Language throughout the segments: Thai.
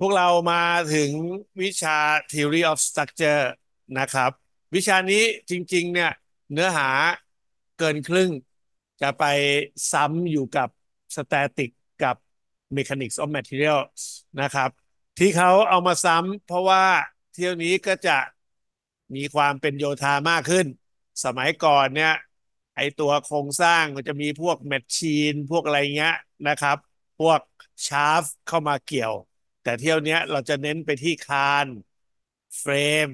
พวกเรามาถึงวิชา Theory of Structure นะครับ วิชานี้จริง ๆเนี่ยเนื้อหาเกินครึ่ง จะไปซ้ำอยู่กับ Static กับ Mechanics of Materials นะครับ ที่เขาเอามาซ้ำเพราะว่าเที่ยวนี้ก็จะมีความเป็นโยธามากขึ้น สมัยก่อนเนี่ยไอตัวโครงสร้างมันจะมีพวกแมชชีนพวกอะไรเงี้ยนะครับ พวกชาร์ฟเข้ามาเกี่ยวแต่เที่ยวนี้เราจะเน้นไปที่คานเฟรม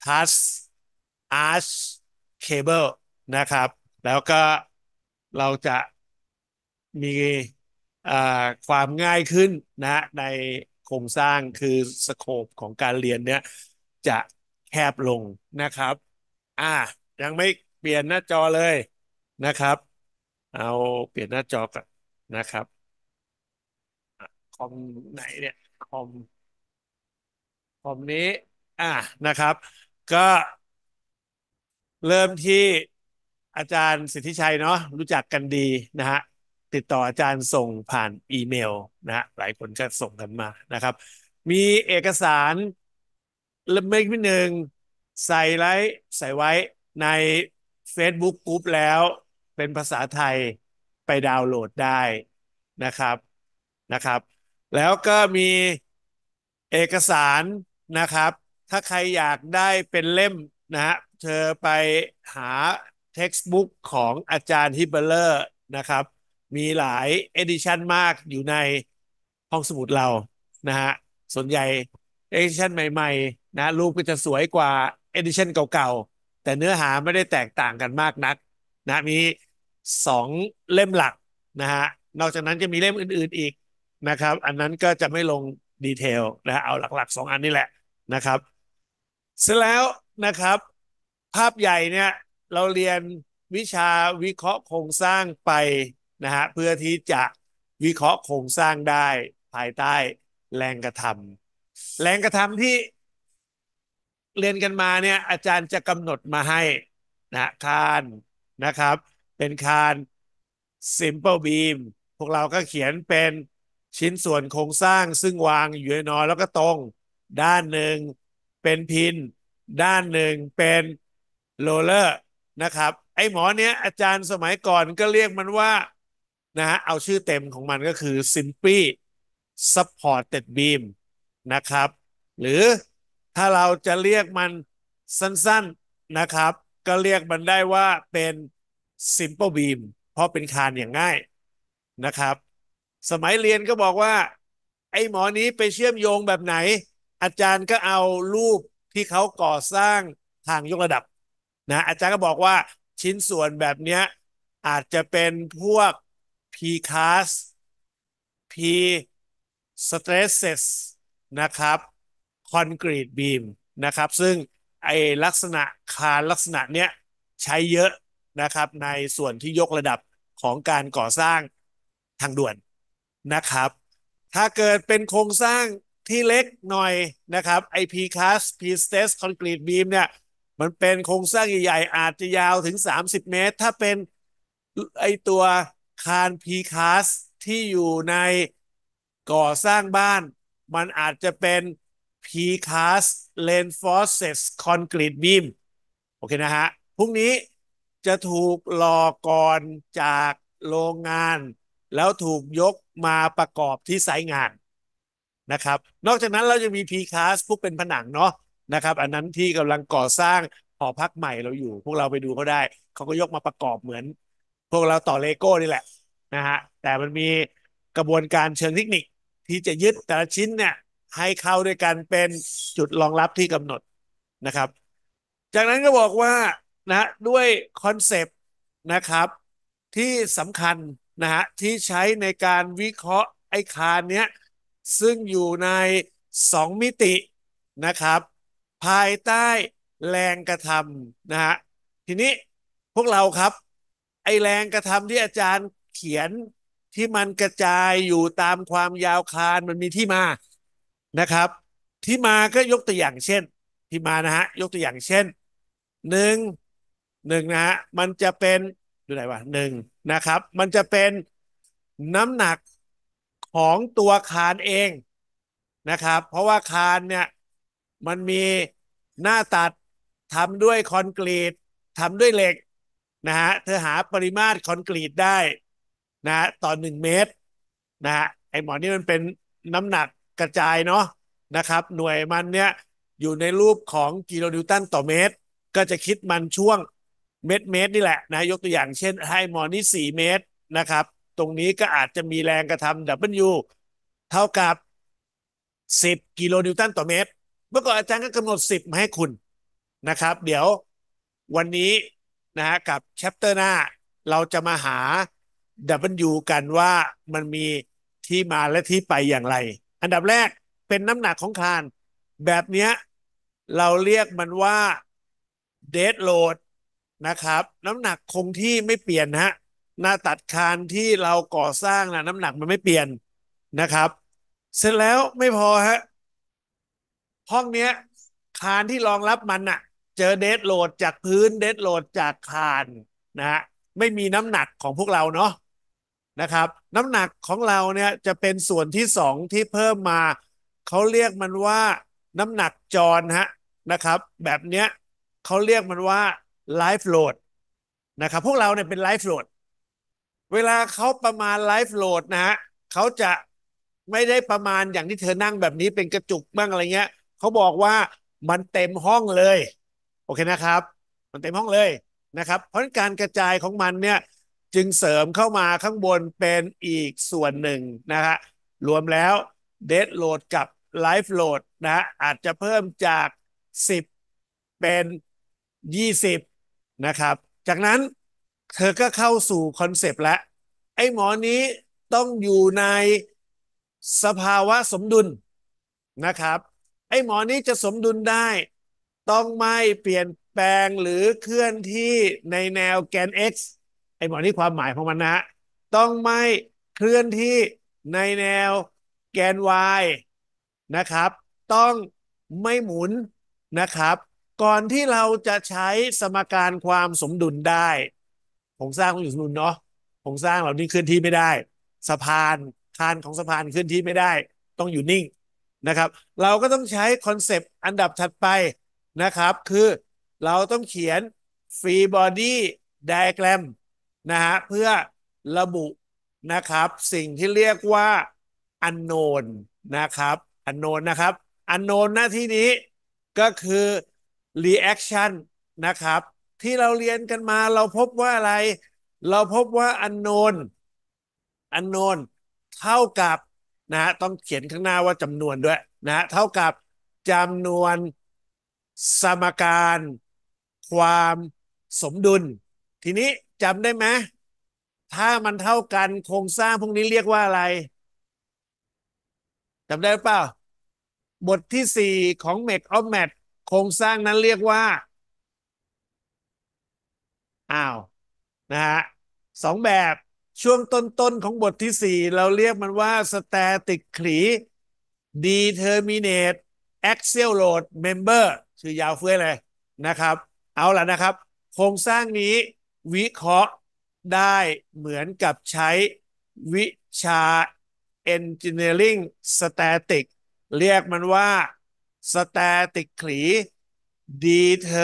ทัสอาร์ชเคเบิลนะครับ แล้วก็เราจะมีความง่ายขึ้นนะในโครงสร้างคือสโคปของการเรียนเนี้ยจะแคบลงนะครับอ่า ยังไม่เปลี่ยนหน้าจอเลยนะครับ เอาเปลี่ยนหน้าจอกันนะครับคอมไหนเนี่ยคอมคอมนี้อ่ะนะครับก็เริ่มที่อาจารย์สิทธิชัยเนาะรู้จักกันดีนะฮะติดต่ออาจารย์ส่งผ่านอีเมลนะฮะหลายคนก็ส่งกันมานะครับ มีเอกสารเล่มเล็กนิดหนึ่งใส่ไว้ใส่ไว้ใน Facebook กลุ่มแล้วเป็นภาษาไทยไปดาวน์โหลดได้นะครับนะครับ แล้วก็มีเอกสารนะครับ ถ้าใครอยากได้เป็นเล่มนะฮะ เธอไปหาเท็กซ์บุ๊กของอาจารย์ฮิบเบเลอร์นะครับ มีหลายเอดิชันมากอยู่ในห้องสมุดเรานะฮะ ส่วนใหญ่เอดิชันใหม่ๆนะรูปก็จะสวยกว่าเอดิชันเก่าๆ แต่เนื้อหาไม่ได้แตกต่างกันมากนักนะมีสองเล่มหลักนะฮะ นอกจากนั้นจะมีเล่มอื่นๆอีกนะครับ อันนั้นก็จะไม่ลงดีเทลนะเอาหลักๆ 2 อันนี่แหละนะครับเสร็จแล้วนะครับภาพใหญ่เนี่ยเราเรียนวิชาวิเคราะห์โครงสร้างไปนะฮะเพื่อที่จะวิเคราะห์โครงสร้างได้ภายใต้ แรงกระทำ แรงกระทำที่เรียนกันมาเนี่ยอาจารย์จะกำหนดมาให้นะคานนะครับ เป็นคาน simple beam พวกเราก็เขียนเป็นชิ้นส่วนโครงสร้างซึ่งวางอยู่ในนอแล้วก็ตรงด้านหนึ่งเป็นพินด้านหนึ่งเป็นโรเลอร์นะครับ ไอหมอเนี้ยอาจารย์สมัยก่อนก็เรียกมันว่านะฮะเอาชื่อเต็มของมันก็คือ simply supported beam นะครับหรือถ้าเราจะเรียกมันสั้นๆนะครับ ก็เรียกมันได้ว่าเป็น simple beam เพราะเป็นคานอย่างง่ายนะครับสมัยเรียนก็บอกว่า ไอ้หมอนี้ไปเชื่อมโยงแบบไหน อาจารย์ก็เอารูปที่เขาก่อสร้างทางยกระดับนะอาจารย์ก็บอกว่าชิ้นส่วนแบบเนี้ยอาจจะเป็นพวก p c a s p stresses นะครับคอนกรีตบีมนะครับซึ่งไอลักษณะคานลักษณะเนี้ยใช้เยอะนะครับในส่วนที่ยกระดับของการก่อสร้างทางด่วนนะครับ ถ้าเกิดเป็นโครงสร้างที่เล็กหน่อยนะครับ IP cast P stress concrete beam เนี่ย มันเป็นโครงสร้างใหญ่ ๆ อาจจะยาวถึง 30 เมตร ถ้าเป็นไอตัวคาน P cast ที่อยู่ในก่อสร้างบ้าน มันอาจจะเป็น P cast reinforced concrete beam โอเคนะฮะ พรุ่งนี้จะถูกรอก่อนจากโรงงานแล้วถูกยกมาประกอบที่ไซต์งานนะครับ นอกจากนั้นเราจะมี P-Class พวกเป็นผนังเนาะนะครับ อันนั้นที่กำลังก่อสร้างหอพักใหม่เราอยู่ พวกเราไปดูเขาได้ เขาก็ยกมาประกอบเหมือน พวกเราต่อเลโก้นี่แหละนะฮะแต่มันมีกระบวนการเชิงเทคนิคที่จะยึดแต่ละชิ้นเนี่ยให้เข้าด้วยกันเป็นจุดรองรับที่กำหนดนะครับ จากนั้นก็บอกว่านะด้วยคอนเซปต์นะครับที่สำคัญนะฮะที่ใช้ในการวิเคราะห์ไอ้คานเนี้ยซึ่งอยู่ใน 2 มิตินะครับภายใต้แรงกระทำนะฮะทีนี้พวกเราครับ ไอแรงกระทำที่อาจารย์เขียนที่มันกระจายอยู่ตามความยาวคานมันมีที่มานะครับที่มาก็ยกตัวอย่างเช่นที่มานะฮะยกตัวอย่างเช่นหนึ่งหนึ่งนะฮะมันจะเป็นดูไหนวะหนึ่งนะครับมันจะเป็นน้ำหนักของตัวคานเองนะครับเพราะว่าคานเนี่ยมันมีหน้าตัดทำด้วยคอนกรีตทำด้วยเหล็กนะฮะเธอหาปริมาตรคอนกรีตได้นะฮะต่อหนึ่งเมตรนะฮะไอหมอนี่มันเป็นน้ำหนักกระจายเนาะนะครับหน่วยมันเนี่ยอยู่ในรูปของกิโลนิวตันต่อเมตรก็จะคิดมันช่วงเมตรเมตรนี่แหละนะยกตัวอย่างเช่นไฮมอนี่สี่เมตรนะครับ ตรงนี้ก็อาจจะมีแรงกระทำดับเบิลยูเท่ากับ 10 กิโลนิวตันต่อเมตร เมื่อก่อนอาจารย์ก็กำหนด 10มาให้คุณนะครับ เดี๋ยววันนี้นะฮะกับแชปเตอร์หน้า เราจะมาหา W กันว่ามันมีที่มาและที่ไปอย่างไร อันดับแรกเป็นน้ำหนักของคานแบบเนี้ยเราเรียกมันว่าเดดโหลดนะครับน้ำหนักคงที่ไม่เปลี่ยนฮะหน้าตัดคานที่เราก่อสร้างนะน้ำหนักมันไม่เปลี่ยนนะครับ เสร็จแล้วไม่พอฮะห้องเนี้ย คานที่รองรับมันอะเจอเดสโหลดจากพื้นเดสโหลดจากคานนะฮะไม่มีน้ำหนักของพวกเราเนาะนะครับ น้ำหนักของเราเนี่ยจะเป็นส่วนที่สองที่เพิ่มมา เขาเรียกมันว่า น้ำหนักจรฮะนะครับ แบบเนี้ยเขาเรียกมันว่าไลฟ์โหลดนะครับ พวกเราเนี่ยเป็นไลฟ์โหลดเวลาเขาประมาณไลฟ์โหลดนะฮะเขาจะไม่ได้ประมาณอย่างที่เธอนั่งแบบนี้เป็นกระจุกบ้างอะไรเงี้ยเขาบอกว่ามันเต็มห้องเลย โอเคนะครับ มันเต็มห้องเลยนะครับ เพราะการกระจายของมันเนี่ยจึงเสริมเข้ามาข้างบนเป็นอีกส่วนหนึ่งนะฮะรวมแล้วเดทโหลดกับไลฟ์โหลดนะอาจจะเพิ่มจาก 10 เป็น 20นะครับ จากนั้นเธอก็เข้าสู่คอนเซปต์แล้วไอ้หมอนี้ต้องอยู่ในสภาวะสมดุลนะครับไอ้หมอนี้จะสมดุลได้ ต้องไม่เปลี่ยนแปลงหรือเคลื่อนที่ในแนวแกน x ไอ้หมอนี้ความหมายของมันนะต้องไม่เคลื่อนที่ในแนวแกน y นะครับต้องไม่หมุนนะครับก่อนที่เราจะใช้สมการความสมดุลได้โครงสร้างต้องอยู่สมดุลเนาะโครงสร้างเหล่านี้เคลื่อนที่ไม่ได้สะพานคานของสะพานเคลื่อนที่ไม่ได้ ต้องอยู่นิ่งนะครับ เราก็ต้องใช้คอนเซปต์อันดับถัดไปนะครับ คือเราต้องเขียนฟรีบอดี้ไดแกรมนะฮะเพื่อระบุนะครับ สิ่งที่เรียกว่าอันโนนนะครับอันโนนนะครับอันโนนหน้าที่นี้ก็คือรีแอคชั่นนะครับ ที่เราเรียนกันมาเราพบว่าอะไร เราพบว่าอันโนนอันโนนเท่ากับนะต้องเขียนข้างหน้าว่าจำนวนด้วย นะเท่ากับจำนวนสมการ ความสมดุล ทีนี้จำได้ไหมถ้ามันเท่ากันโครงสร้างพวกนี้เรียกว่าอะไรจำได้เปล่าบทที่ 4 ของ m a k e of m a t โครงสร้างนั้นเรียกว่า อ้าว นะฮะสองแบบ ช่วงต้นๆของบทที่สี่เราเรียกมันว่า static ขลี determinate axial load member ชื่อยาวเฟื้ยเลยนะครับ เอาล่ะนะครับ โครงสร้างนี้วิเคราะห์ได้เหมือนกับใช้วิชา engineering static เรียกมันว่าสแตติกขลีดีเธอ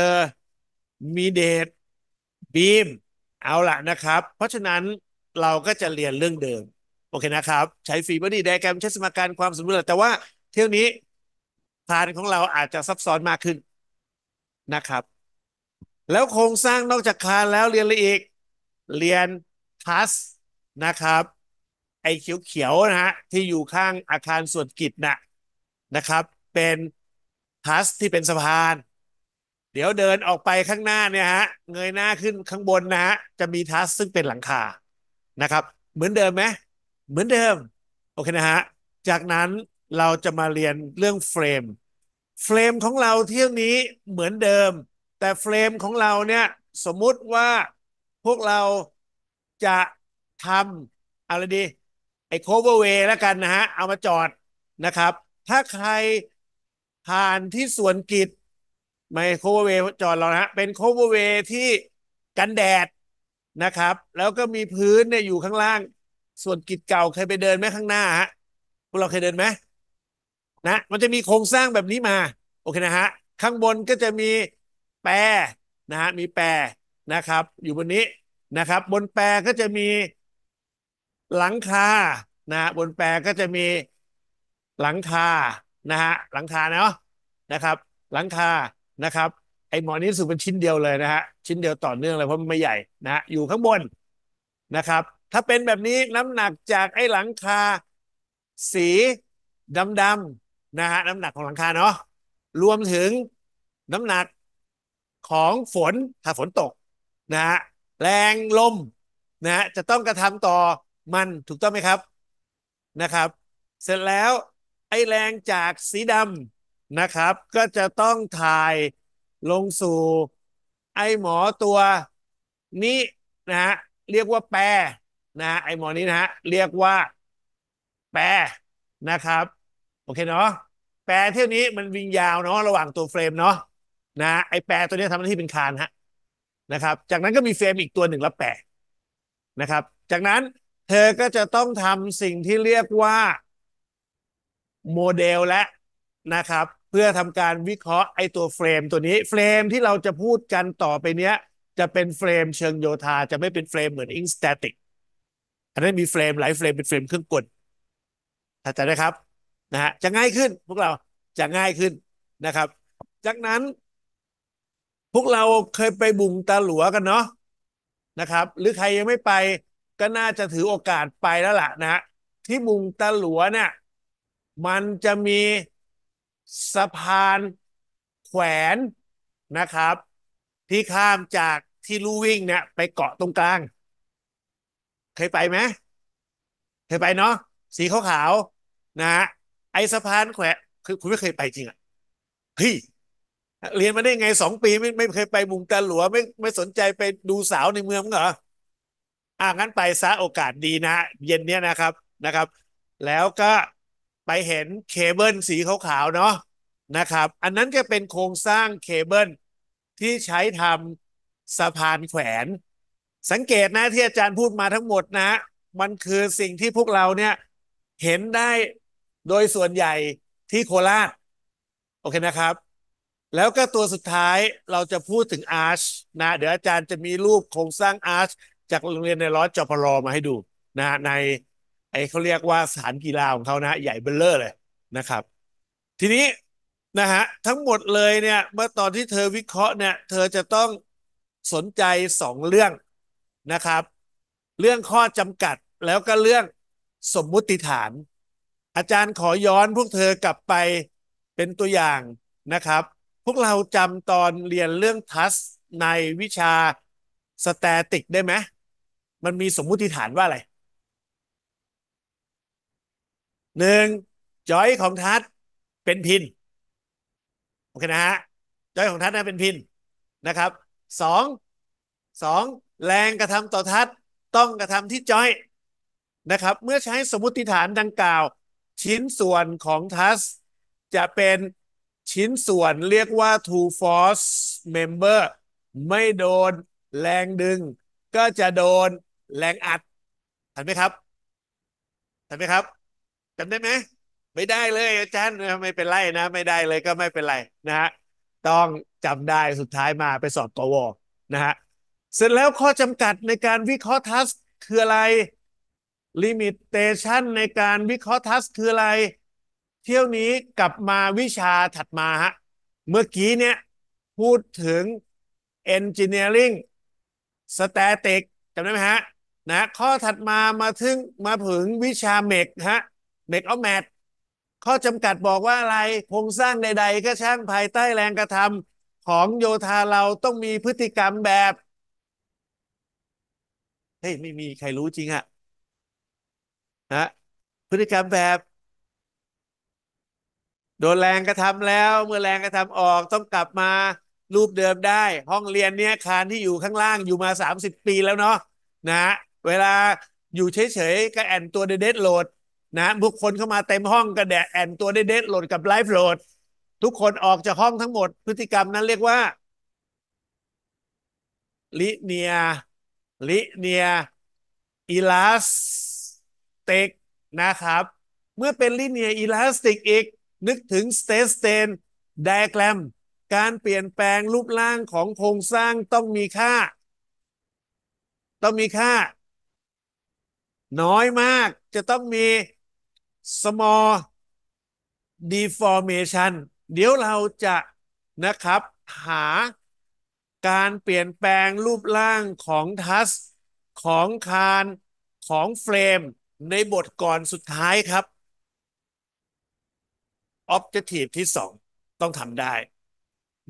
มีเดทบีมเอาละนะครับ เพราะฉะนั้นเราก็จะเรียนเรื่องเดิม โอเคนะครับ ใช้ฟีบอรดีไดแกรมใช้สมการความสมดุลแต่ว่าเที่ยวนี้พานของเราอาจจะซับซ้อนมากขึ้นนะครับ แล้วโครงสร้างนอกจากคานแล้วเรียนอะไรอีกเรียนทัสนะครับ ไอ้เขียวๆนะฮะที่อยู่ข้างอาคารส่วนกิจนะนะครับ เป็นทัสที่เป็นสะพาน เดี๋ยวเดินออกไปข้างหน้าเนี่ยฮะเงยหน้าขึ้นข้างบนนะฮะจะมีทัสซึ่งเป็นหลังคานะครับ เหมือนเดิมไหมเหมือนเดิมโอเคนะฮะจากนั้นเราจะมาเรียนเรื่องเฟรมเฟรมของเราเที่ยวนี้เหมือนเดิมแต่เฟรมของเราเนี่ยสมมุติว่าพวกเราจะทำอะไรดีไอ้โคเวอร์เวย์แล้วกันนะฮะเอามาจอดนะครับ ถ้าใครผ่านที่สวนกิจไมโครเวฟจอดเรานะเป็นโคเวเวที่กันแดดนะครับ แล้วก็มีพื้นเนี่ยอยู่ข้างล่างส่วนกิจเก่าเคยไปเดินไหมข้างหน้าฮะพวกเราเคยเดินไหมนะมันจะมีโครงสร้างแบบนี้มาโอเคนะฮะข้างบนก็จะมีแปรนะฮะมีแปรนะครับ อยู่บนนี้นะครับ บนแปรก็จะมีหลังคานะบนแปรก็จะมีหลังคานะฮะหลังคาเนาะนะครับ หลังคานะครับไอหมอนนี้สุดเป็นชิ้นเดียวเลยนะฮะชิ้นเดียวต่อเนื่องเลยเพราะมันไม่ใหญ่นะฮะอยู่ข้างบนนะครับ ถ้าเป็นแบบนี้น้ำหนักจากไอหลังคาสีดำๆนะฮะน้ำหนักของหลังคาเนาะรวมถึงน้ำหนักของฝนถ้าฝนตกนะฮะแรงลมนะฮะจะต้องกระทำต่อมันถูกต้องไหมครับนะครับ เสร็จแล้วไอแรงจากสีดำนะครับ ก็จะต้องถ่ายลงสู่ไอหมอตัวนี้นะฮะเรียกว่า แปรนะไอหมอนี้นะฮะเรียกว่าแปรนะครับโอเคเนาะแปรเที่ยวนี้มันวิ่งยาวเนาะระหว่างตัวเฟรมเนาะนะไอแปรตัวนี้ทำหน้าที่เป็นคานฮะนะครับจากนั้นก็มีเฟรมอีกตัวหนึ่งล้วแปรนะครับจากนั้นเธอก็จะต้องทำสิ่งที่เรียกว่าโมเดลแล้วนะครับเพื่อทำการวิเคราะห์ไอตัวเฟรมตัวนี้เฟรมที่เราจะพูดกันต่อไปเนี้ยจะเป็นเฟรมเชิงโยธาจะไม่เป็นเฟรมเหมือนอิงสแตติกอันนั้นมีเฟรมหลายเฟรมเป็นเฟรมเครื่องกลเข้าใจนะครับนะฮะจะง่ายขึ้นพวกเราจะง่ายขึ้นนะครับ จากนั้นพวกเราเคยไปบุงตาหลัวกันเนาะนะครับ หรือใครยังไม่ไปก็น่าจะถือโอกาสไปแล้วล่ะนะฮะที่บุงตาหลัวเนี่ยมันจะมีสะพานแขวนนะครับ ที่ข้ามจากที่ลู่วิ่งเนี่ยไปเกาะตรงกลาง เคยไปไหม เคยไปเนาะสีขาวๆนะฮะไอสะพานแขวนคือคุณไม่เคยไปจริงอ่ะเฮ้ยเรียนมาได้ไงสองปีไม่ไม่เคยไปมุงตาหลัวไม่ไม่สนใจไปดูสาวในเมืองเหรออ่างั้นไปซะโอกาสดีนะเย็นเนี้ยนะครับนะครับ แล้วก็ไปเห็นเคเบิลสีขาวๆเนาะนะครับ อันนั้นก็เป็นโครงสร้างเคเบิลที่ใช้ทำสะพานแขวน สังเกตนะที่อาจารย์พูดมาทั้งหมดนะ มันคือสิ่งที่พวกเราเนี่ย เห็นได้โดยส่วนใหญ่ที่โคราชโอเคนะครับ แล้วก็ตัวสุดท้ายเราจะพูดถึงอาร์ชนะ เดี๋ยวอาจารย์จะมีรูปโครงสร้างอาร์ชจากโรงเรียนในร้อยจพรมาให้ดูนะในไอ้เขาเรียกว่าสถานกีฬาของเขานะใหญ่เบลเลอร์เลยนะครับ ทีนี้นะฮะทั้งหมดเลยเนี่ยเมื่อตอนที่เธอวิเคราะห์เนี่ยเธอจะต้องสนใจสองเรื่องนะครับ เรื่องข้อจำกัดแล้วก็เรื่องสมมุติฐาน อาจารย์ขอย้อนพวกเธอกลับไปเป็นตัวอย่างนะครับ พวกเราจำตอนเรียนเรื่องทัสในวิชาสแตติกได้ไหมมันมีสมมุติฐานว่าอะไรหนึ่งจอยของทัศเป็นพินโอเคนะฮะจอยของทัศนะเป็นพินนะครับสองสองแรงกระทำต่อทัศต้องกระทำที่จอยนะครับเมื่อใช้สมมติฐานดังกล่าว ชิ้นส่วนของทัศจะเป็นชิ้นส่วนเรียกว่า two force member ไม่โดนแรงดึง ก็จะโดนแรงอัดเห็นไหมครับเห็นไหมครับจำได้ไหมไม่ได้เลยอาจารย์ไม่เป็นไรนะไม่ได้เลยก็ไม่เป็นไรนะฮะต้องจำได้สุดท้ายมาไปสอบกวนะฮะเสร็จแล้วข้อจำกัดในการวิเคราะห์ทัสคืออะไรลิมิตเตชันในการวิเคราะห์ทัสคืออะไร เที่ยวนี้กลับมาวิชาถัดมาฮะเมื่อกี้เนี่ยพูดถึง Engineering Static จำได้ไหมฮะนะข้อถัดมามาถึงมาถึงวิชาเมกฮะเบ็กออฟแมทข้อจำกัดบอกว่าอะไรโครงสร้างใดๆก็ช่างภายใต้แรงกระทำของโยธาเราต้องมีพฤติกรรมแบบ เฮ้ย ไม่มีใครรู้จริงอะนะพฤติกรรมแบบ โดนแรงกระทำแล้ว เมื่อแรงกระทำออกต้องกลับมารูปเดิมได้ ห้องเรียนเนี้ยคานที่อยู่ข้างล่างอยู่มาสามสิบปีแล้วเนาะนะ เวลาอยู่เฉยๆ ก็แอนตัวเดดโหลดนะบุคคลเข้ามาเต็มห้องกระแดะแอนตัวได้เด็ดโหลดกับไลฟ์โหลดทุกคนออกจากห้องทั้งหมดพฤติกรรมนั้นเรียกว่าลิเนียลิเนียอีลาสติกนะครับ เมื่อเป็นลิเนียอีลาสติกอีก นึกถึงสเตสเตนไดแกรมการเปลี่ยนแปลงรูปร่างของโครงสร้างต้องมีค่า ต้องมีค่า น้อยมากจะต้องมี small deformation เดี๋ยวเราจะนะครับหาการเปลี่ยนแปลงรูปร่างของทัสของคานของเฟรมในบทก่อนสุดท้ายครับ Objective ที่สองต้องทำได้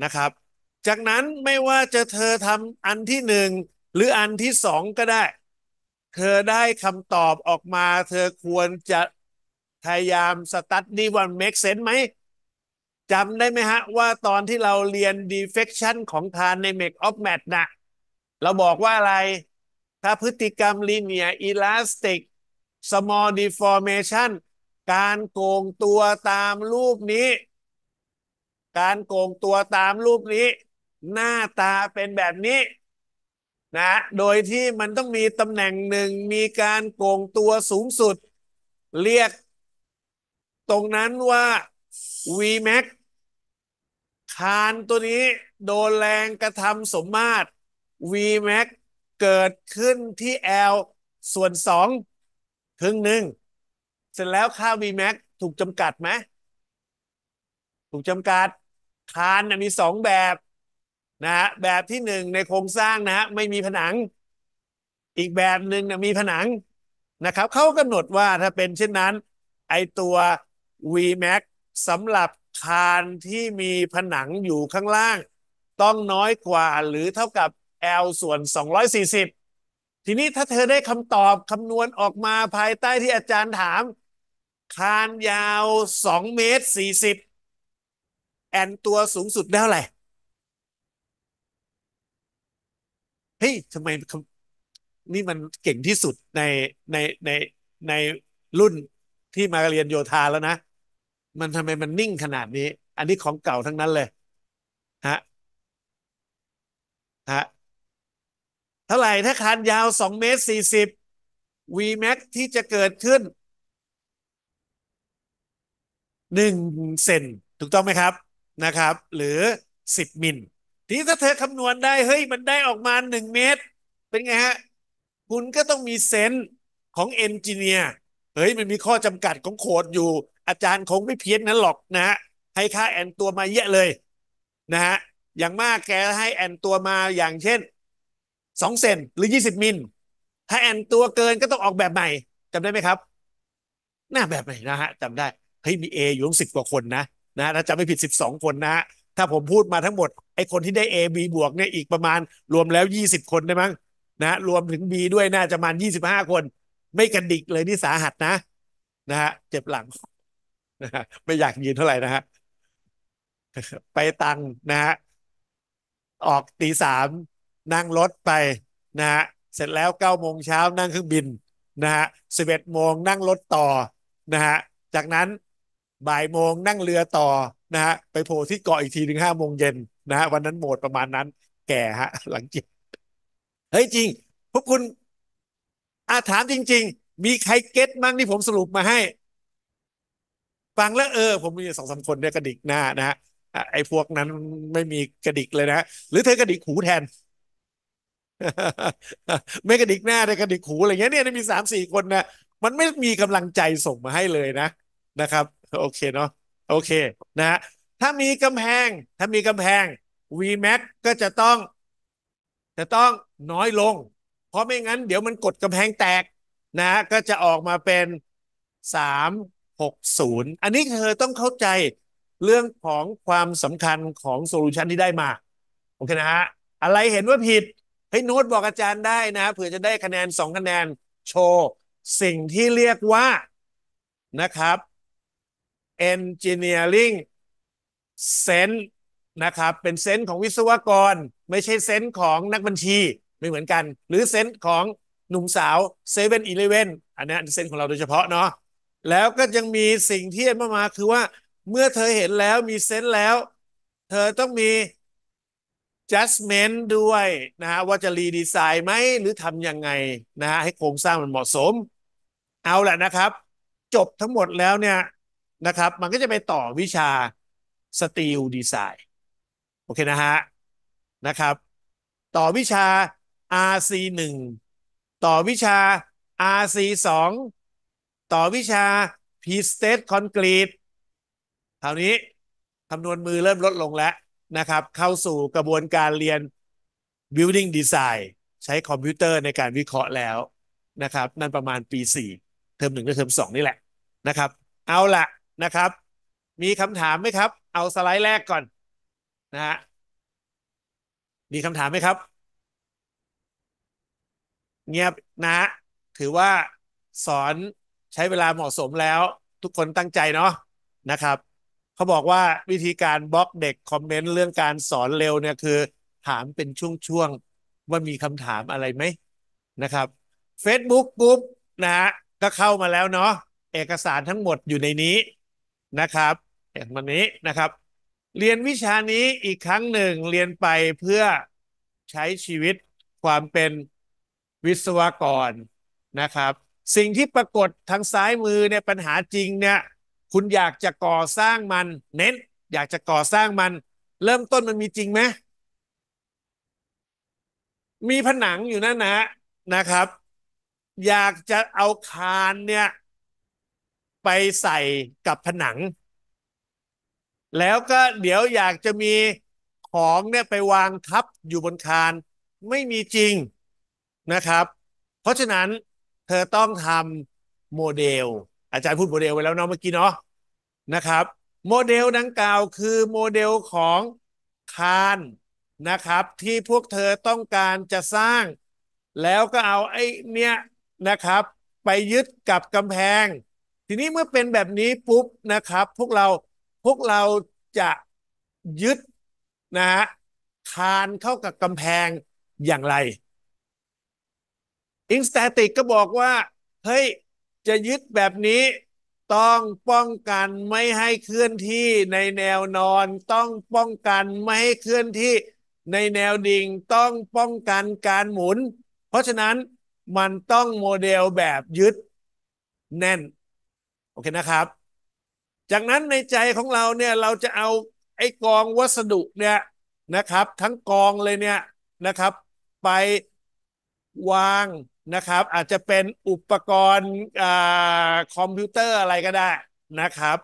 นะครับจากนั้นไม่ว่าจะเธอทำอันที่หนึ่งหรืออันที่สองก็ได้ เธอได้คำตอบออกมาเธอควรจะพยายาม สตัดดีวันเมกเซนไหมจำได้ไหมฮะว่าตอนที่เราเรียน defection ของทานใน make of math นะเราบอกว่าอะไร ถ้าพฤติกรรม linear elastic small deformation การโกงตัวตาม รูป นี้ การโกงตัวตาม รูป นี้ หน้าตาเป็นแบบนี้นะโดยที่มันต้องมีตำแหน่งหนึ่งมีการโกงตัวสูงสุด เรียกตรงนั้นว่า VMAX คานตัวนี้โดนแรงกระทำสมมาตร VMAX เกิดขึ้นที่ L ส่วนสองครึ่งหนึ่งเสร็จแล้วค่า VMAX ถูกจำกัดไหมถูกจำกัด คานมีสองแบบนะฮะแบบที่หนึ่งในโครงสร้างนะฮะไม่มีผนัง อีกแบบหนึ่งนะมีผนังนะครับเขากำหนดว่าถ้าเป็นเช่นนั้นไอตัว VMAX สำหรับคานที่มีผนังอยู่ข้างล่าง ต้องน้อยกว่าหรือเท่ากับ L ส่วน240 ทีนี้ถ้าเธอได้คำตอบคำนวณออกมาภายใต้ที่อาจารย์ถาม คานยาว2เมตร40 แอนตัวสูงสุดได้เท่าไหร่เฮ้ยทำไมนี่มันเก่งที่สุดในในในในรุ่นที่มาเรียนโยธาแล้วนะมันทำไม มันนิ่งขนาดนี้ อันนี้ของเก่าทั้งนั้นเลย ฮะ ฮะ เท่าไหร่ ถ้าคานยาวสองเมตรสี่สิบ Vmax ที่จะเกิดขึ้นหนึ่งเซนถูกต้องไหมครับ นะครับ หรือสิบมิลทีถ้าเธอคำนวณได้ เฮ้ยมันได้ออกมาหนึ่งเมตร เป็นไงฮะ คุณก็ต้องมีเซนของเอนจิเนียร์ เฮ้ยมันมีข้อจำกัดของโคดอยู่อาจารย์คงไม่เพี้ยนนั้นหรอกนะฮะ ให้ค่าแอน ตัวมาเยอะเลยนะฮะ อย่างมากแกให้แอน ตัวมาอย่างเช่นสองเซนหรือยี่สิบมิล ถ้าแอน ตัวเกินก็ต้องออกแบบใหม่จำได้ไหมครับ หน้าแบบใหม่นะฮะจำได้เฮ้ยมีเออยู่ตั้งสิบกว่าคนนะนะถ้าจำไม่ผิดสิบสองคนนะฮะถ้าผมพูดมาทั้งหมดไอคนที่ได้เอบีบวกเนี่ยอีกประมาณรวมแล้วยี่สิบคนได้มั้งนะรวมถึงบีด้วยน่าจะประมาณยี่สิบห้าคน ไม่กระดิกเลยนี่สาหัสนะ นะฮะเจ็บหลังนะฮะไม่อยากยืนเท่าไหร่นะฮะไปตังนะฮะออกตีสามนั่งรถไปนะฮะเสร็จแล้วเก้าโมงเช้านั่งเครื่องบิน นะฮะสิบเอ็ดโมงนั่งรถต่อนะฮะจากนั้นบ่ายโมงนั่งเรือต่อนะฮะไปโผล่ที่เกาะอีกทีหนึงห้าโมงเย็นนะฮะวันนั้นโหมดประมาณนั้น แก่ฮะ หลังจิตเฮ้ย จริง พวกคุณอาถามจริง ๆ มีใครเก็ตมั่งที่ผมสรุปมาให้ฟังแล้วเออผมมีสองสาคนเนี่ยกระดิกหน้านะฮะไอ้พวกนั้นไม่มีกระดิกเลยนะหรือเธอกระดิกหูแทนไม่กระดิกหน้าแต่กระดิกหูอะไรเงี้ยเนี่ยมีสามสี่คนนะมันไม่มีกำลังใจส่งมาให้เลยนะนะครับโอเคเนาะโอเคนะถ้ามีกำแพงถ้ามีกำแพง Vmax ก็จะต้องจะต้องน้อยลง เพราะไม่งั้นเดี๋ยวมันกดกำแพงแตกนะก็จะออกมาเป็นสาม60อันนี้เธอต้องเข้าใจเรื่องของความสำคัญของโซลูชันที่ได้มา โอเคนะฮะ อะไรเห็นว่าผิดให้โน้ตบอกอาจารย์ได้นะ เผื่อจะได้คะแนน 2 คะแนนโชว์สิ่งที่เรียกว่านะครับ engineering sense นะครับเป็นเซนส์ของวิศวกรไม่ใช่เซนส์ของนักบัญชีไม่เหมือนกัน หรือเซนส์ของหนุ่มสาวเซเว่นอีเลเว่นอันนี้เซนส์ของเราโดยเฉพาะเนาะแล้วก็ยังมีสิ่งที่เมามา คือว่าเมื่อเธอเห็นแล้วมีเซนส์แล้ว เธอต้องมีจั j u s t m e n t ด้วยนะฮะว่าจะรีดีไซน์ไหมหรือทำยังไงนะฮะให้โครงสร้างมันเหมาะสม เอาแหละนะครับ จบทั้งหมดแล้วเนี่ยนะครับ มันก็จะไปต่อวิชา สตีลดีไซน์ โอเคนะฮะนะครับ ต่อวิชา RC 1ต่อวิชา RC 2ต่อวิชา p ีสเต a คอนกรีตคราวนี้ คำนวณมือเริ่มลดลงแล้วนะครับ เข้าสู่กระบวนการเรียน building design ใช้คอมพิวเตอร์ในการวิเคราะห์แล้วนะครับ นั่นประมาณปี 4 เทอมหนึ่งและเทอมสองนี่แหละนะครับเอาละนะครับ มีคำถามไหมครับ เอาสไลด์แรกก่อนนะฮะมีคำถามไหมครับ เงียบนะ ถือว่าสอนใช้เวลาเหมาะสมแล้วทุกคนตั้งใจเนาะนะครับเขาบอกว่าวิธีการบล็อกเด็กคอมเมนต์เรื่องการสอนเร็วเนี่ยคือถามเป็นช่วงๆ ว่ามีคำถามอะไรไหมนะครับ Facebook กรุ๊ปนะฮะก็เข้ามาแล้วเนาะเอกสารทั้งหมดอยู่ในนี้นะครับ อย่างวันนี้นะครับ เรียนวิชานี้อีกครั้งหนึ่งเรียนไปเพื่อใช้ชีวิตความเป็นวิศวกรนะครับสิ่งที่ปรากฏทางซ้ายมือเนี่ยปัญหาจริงเนี่ย คุณอยากจะก่อสร้างมัน เน้นอยากจะก่อสร้างมัน เริ่มต้นมันมีจริงไหมมีผนังอยู่นั่นนะนะครับ อยากจะเอาคานเนี่ย ไปใส่กับผนัง แล้วก็เดี๋ยวอยากจะมีของเนี่ยไปวางทับอยู่บนคานไม่มีจริงนะครับ เพราะฉะนั้นเธอต้องทำโมเดล อาจารย์พูดโมเดลไปแล้วเนาะเมื่อกี้เนาะนะครับ โมเดลดังกล่าวคือโมเดลของคานนะครับ ที่พวกเธอต้องการจะสร้าง แล้วก็เอาไอ้เนี่ยนะครับ ไปยึดกับกำแพง ทีนี้เมื่อเป็นแบบนี้ปุ๊บนะครับ พวกเราพวกเราจะยึดนะฮะคานเข้ากับกำแพงอย่างไรอินสแตติกก็บอกว่าเฮ้ยจะยึดแบบนี้ต้องป้องกันไม่ให้เคลื่อนที่ในแนวนอน ต้องป้องกันไม่ให้เคลื่อนที่ในแนวดิ่งต้องป้องกันการหมุน เพราะฉะนั้นมันต้องโมเดลแบบยึดแน่นโอเคนะครับ จากนั้นในใจของเราเนี่ยเราจะเอาไอ้กองวัสดุเนี่ยนะครับทั้งกองเลยเนี่ยนะครับไปวางนะครับอาจจะเป็นอุปกรณ์อคอมพิวเตอร์อะไรก็ได้นะครับ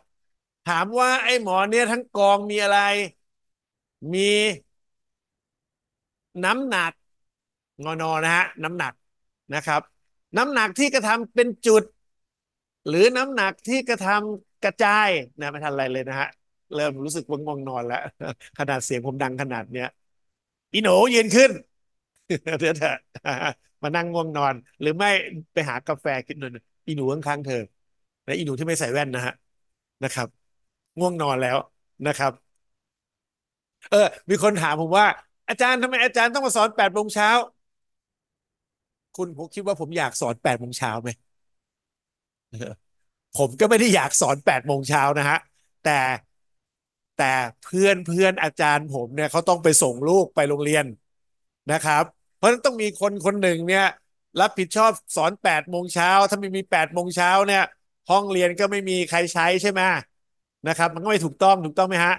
ถามว่าไอ้หมอเนี่ยทั้งกองมีอะไร มีน้ำหนักงอนอนะฮะน้ำหนักนะครับ น้ำหนักที่กระทำเป็นจุด หรือน้ำหนักที่กระทำกระจายนะไม่ทันอะไรเลยนะฮะ เริ่มรู้สึกวงางงนอนแล้วขนาดเสียงผมดังขนาดเนี้ยอีโหนยืนขึ้นเดี๋ยวเถอะมานั่งง่วงนอน หรือไม่ไปหากาแฟกินหน่อยอีหนูข้างๆเธอและอีหนูที่ไม่ใส่แว่นนะฮะนะครับ ง่วงนอนแล้วนะครับ เออ มีคนถามผมว่า อาจารย์ทำไมอาจารย์ต้องมาสอนแปดโมงเช้าคุณผมคิดว่าผมอยากสอนแปดโมงเช้าไหมผมก็ไม่ได้อยากสอนแปดโมงเช้านะฮะแต่แต่เพื่อนเพื่อนอาจารย์ผมเนี่ยเขาต้องไปส่งลูกไปโรงเรียนนะครับเพราะนั้นต้องมีคนคนหนึ่งเนี่ยรับผิดชอบสอนแปดโมงเช้า ถ้าไม่มีแปดโมงเช้าเนี่ยห้องเรียนก็ไม่มีใครใช้ใช่ไหมนะครับ มันก็ไม่ถูกต้องถูกต้องไหมฮะ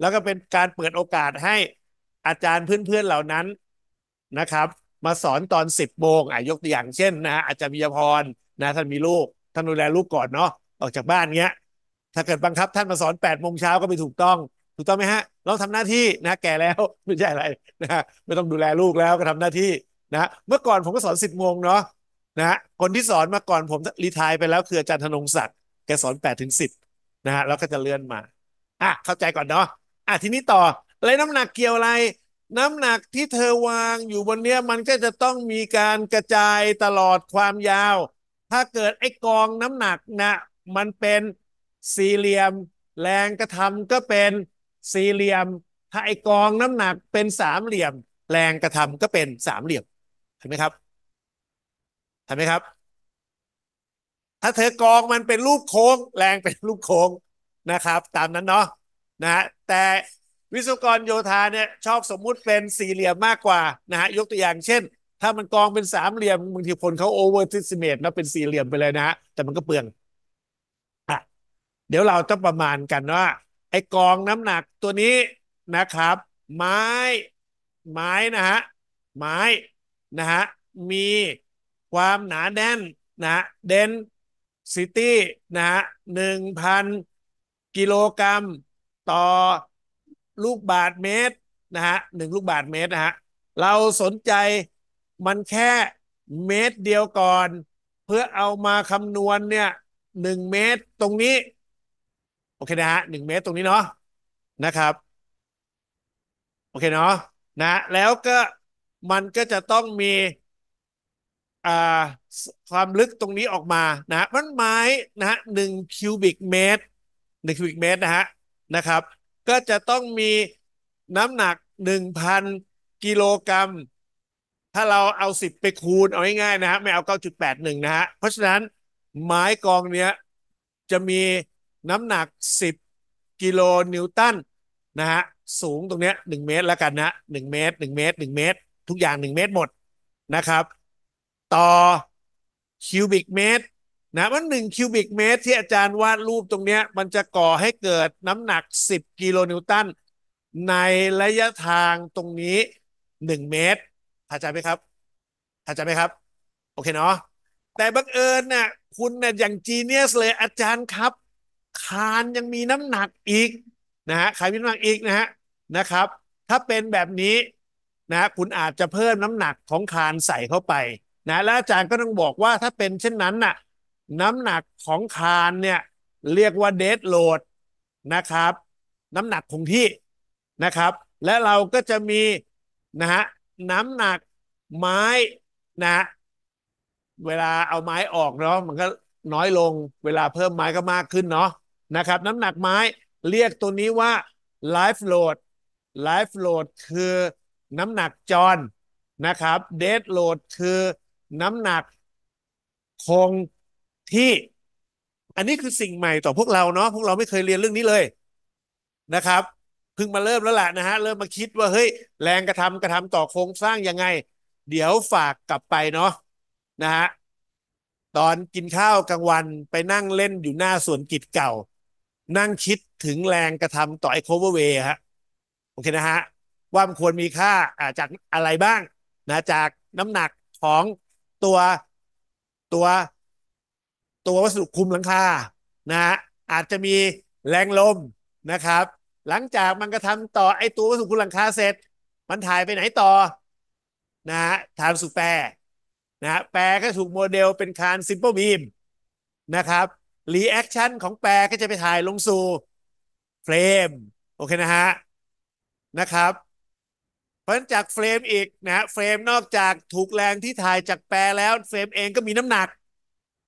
แล้วก็เป็นการเปิดโอกาสให้อาจารย์เพื่อนๆเหล่านั้นนะครับ มาสอนตอนสิบโมงอ่ะยกตัวอย่างเช่นนะอาจารย์มิยพรนะท่านมีลูก ท่านดูแลลูกก่อนเนาะออกจากบ้านเงี้ย ถ้าเกิดบังคับท่านมาสอนแปดโมงเช้าก็ไม่ถูกต้องถูกต้องไหมฮะเราทำหน้าที่นะ แก่แล้วไม่ใช่อะไรนะฮะไม่ต้องดูแลลูกแล้วก็ทำหน้าที่นะเมื่อก่อนผมก็สอนสิบโมงเนาะนะคนที่สอนมาก่อนผมรีทายไปแล้ว คืออาจารย์ธนงศักดิ์แกสอนแปดถึงสิบนะฮะ แล้วก็จะเลื่อนมาอ่ะเข้าใจก่อนเนาะอ่ะทีนี้ต่ออะไรน้ำหนักเกี่ยวอะไร น้ำหนักที่เธอวางอยู่บนเนี้ยมันก็จะต้องมีการกระจายตลอดความยาว ถ้าเกิดไอ้กองน้ำหนักนะ มันเป็นสี่เหลี่ยมแรงกระทำก็เป็นสี่เหลี่ยม ถ้าไอกองน้ำหนักเป็นสามเหลี่ยมแรงกระทำก็เป็นสามเหลี่ยมเห็นไหมครับเห็นไหมครับ ถ้าเธอกองมันเป็นรูปโค้ง แรงเป็นรูปโค้งนะครับ ตามนั้นเนาะนะฮะแต่วิศวกรโยธาเนี่ยชอบสมมุติเป็นสี่เหลี่ยมมากกว่านะฮะยกตัวอย่างเช่นถ้ามันกองเป็นสามเหลี่ยมบางทีคนเขาโอเวอร์ทิสเมตนะเป็นสี่เหลี่ยมไปเลยนะฮะแต่มันก็เปลืองเดี๋ยวเราจะประมาณกันว่าไอกองน้ำหนักตัวนี้นะครับไม้ไม้นะฮะไม้นะฮะ มีความหนาแน่นนะฮะเดนซิตี้นะฮะหนึ่งพันกิโลกรัม ต่อลูกบาทเมตรนะฮะหนึ่งลูกบาทเมตรนะฮะ เราสนใจมันแค่เมตรเดียวก่อน เพื่อเอามาคำนวณเนี่ยหนึ่งเมตรตรงนี้โอเคนะฮะหนึ่งเมตรตรงนี้เนาะนะครับโอเคเนาะนะ แล้วก็มันก็จะต้องมีอ่าความลึกตรงนี้ออกมานะะมันไม้นะฮะหนึ่งคิวบิกเมตรหนึ่งคิวบิกเมตรนะฮะนะครับ ก็จะต้องมีน้ำหนักหนึ่งพันกิโลกรัม ถ้าเราเอาสิบไปคูณเอาง่ายๆนะฮะไม่เอาเก้าจุดแปดหนึ่งนะฮะเพราะฉะนั้นไม้กองเนี้ยจะมีน้ำหนัก 10 กิโลนิวตันนะฮะสูงตรงเนี้ยหนึ่งเมตรแล้วกันนะหนึ่งเมตรหนึ่งเมตรหนึ่งเมตร ทุกอย่างหนึ่งเมตรหมดนะครับ ต่อ คิวบิกเมตรนะมันหนึ่งคิวบิกเมตรที่อาจารย์วาดรูปตรงเนี้ยมันจะก่อให้เกิดน้ำหนัก 10 กิโลนิวตัน ในระยะทางตรงนี้ 1 เมตรเข้าใจไหมครับเข้าใจไหมครับ โอเคเนาะ แต่บังเอิญนะ่ะคุณนะ่ะอย่างจีเนียสเลยอาจารย์ครับคานยังมีน้ำหนักอีกนะฮะ คานมีน้ำหนักอีกนะฮะ นะครับ ถ้าเป็นแบบนี้นะ คุณอาจจะเพิ่มน้ำหนักของคานใส่เข้าไปนะ และอาจารย์ก็ต้องบอกว่าถ้าเป็นเช่นนั้นน่ะ น้ำหนักของคานเนี่ย เรียกว่าเดดโหลดนะครับ น้ำหนักคงที่นะครับ และเราก็จะมีนะฮะน้ำหนักไม้นะ เวลาเอาไม้ออกเนาะ มันก็น้อยลง เวลาเพิ่มไม้ก็มากขึ้นเนาะนะครับน้ำหนักไม้เรียกตัวนี้ว่าไลฟ์โหลดไลฟ์โหลดคือน้ำหนักจรนะครับเดทโหลดคือน้ำหนักคงที่ อันนี้คือสิ่งใหม่ต่อพวกเราเนาะพวกเราไม่เคยเรียนเรื่องนี้เลยนะครับเพิ่งมาเริ่มแล้วแหละนะฮะเริ่มมาคิดว่าเฮ้ยแรงกระทำกระทำต่อโครงสร้างยังไง เดี๋ยวฝากกลับไปเนาะนะฮะตอนกินข้าวกลางวันไปนั่งเล่นอยู่หน้าสวนกิจเก่านั่งคิดถึงแรงกระทำต่อไอ้วอร์เวย์ฮะโอเคนะฮะว่ามันควรมีค่าาจากอะไรบ้าง นะจากน้ำหนักของตัวตัวตัววัสดุคุมหลังคานะฮะอาจจะมีแรงลมนะครับ หลังจากมันกระทำต่อไอ้ตัววัสดุคุมหลังคาเสร็จ มันถ่ายไปไหนต่อ นะฮะายสู่แปร นะฮะแปรก็ถูกโมเดลเป็นคานซิมเปิลบีมนะครับรีแอคชั่นของแปรก็จะไปถ่ายลงสู่ เฟรมโอเคนะฮะ นะครับเพราะจากเฟรมอีกนะเฟรมนอกจากถูกแรงที่ถ่ายจากแปรแล้วเฟรมเองก็มีน้ำหนัก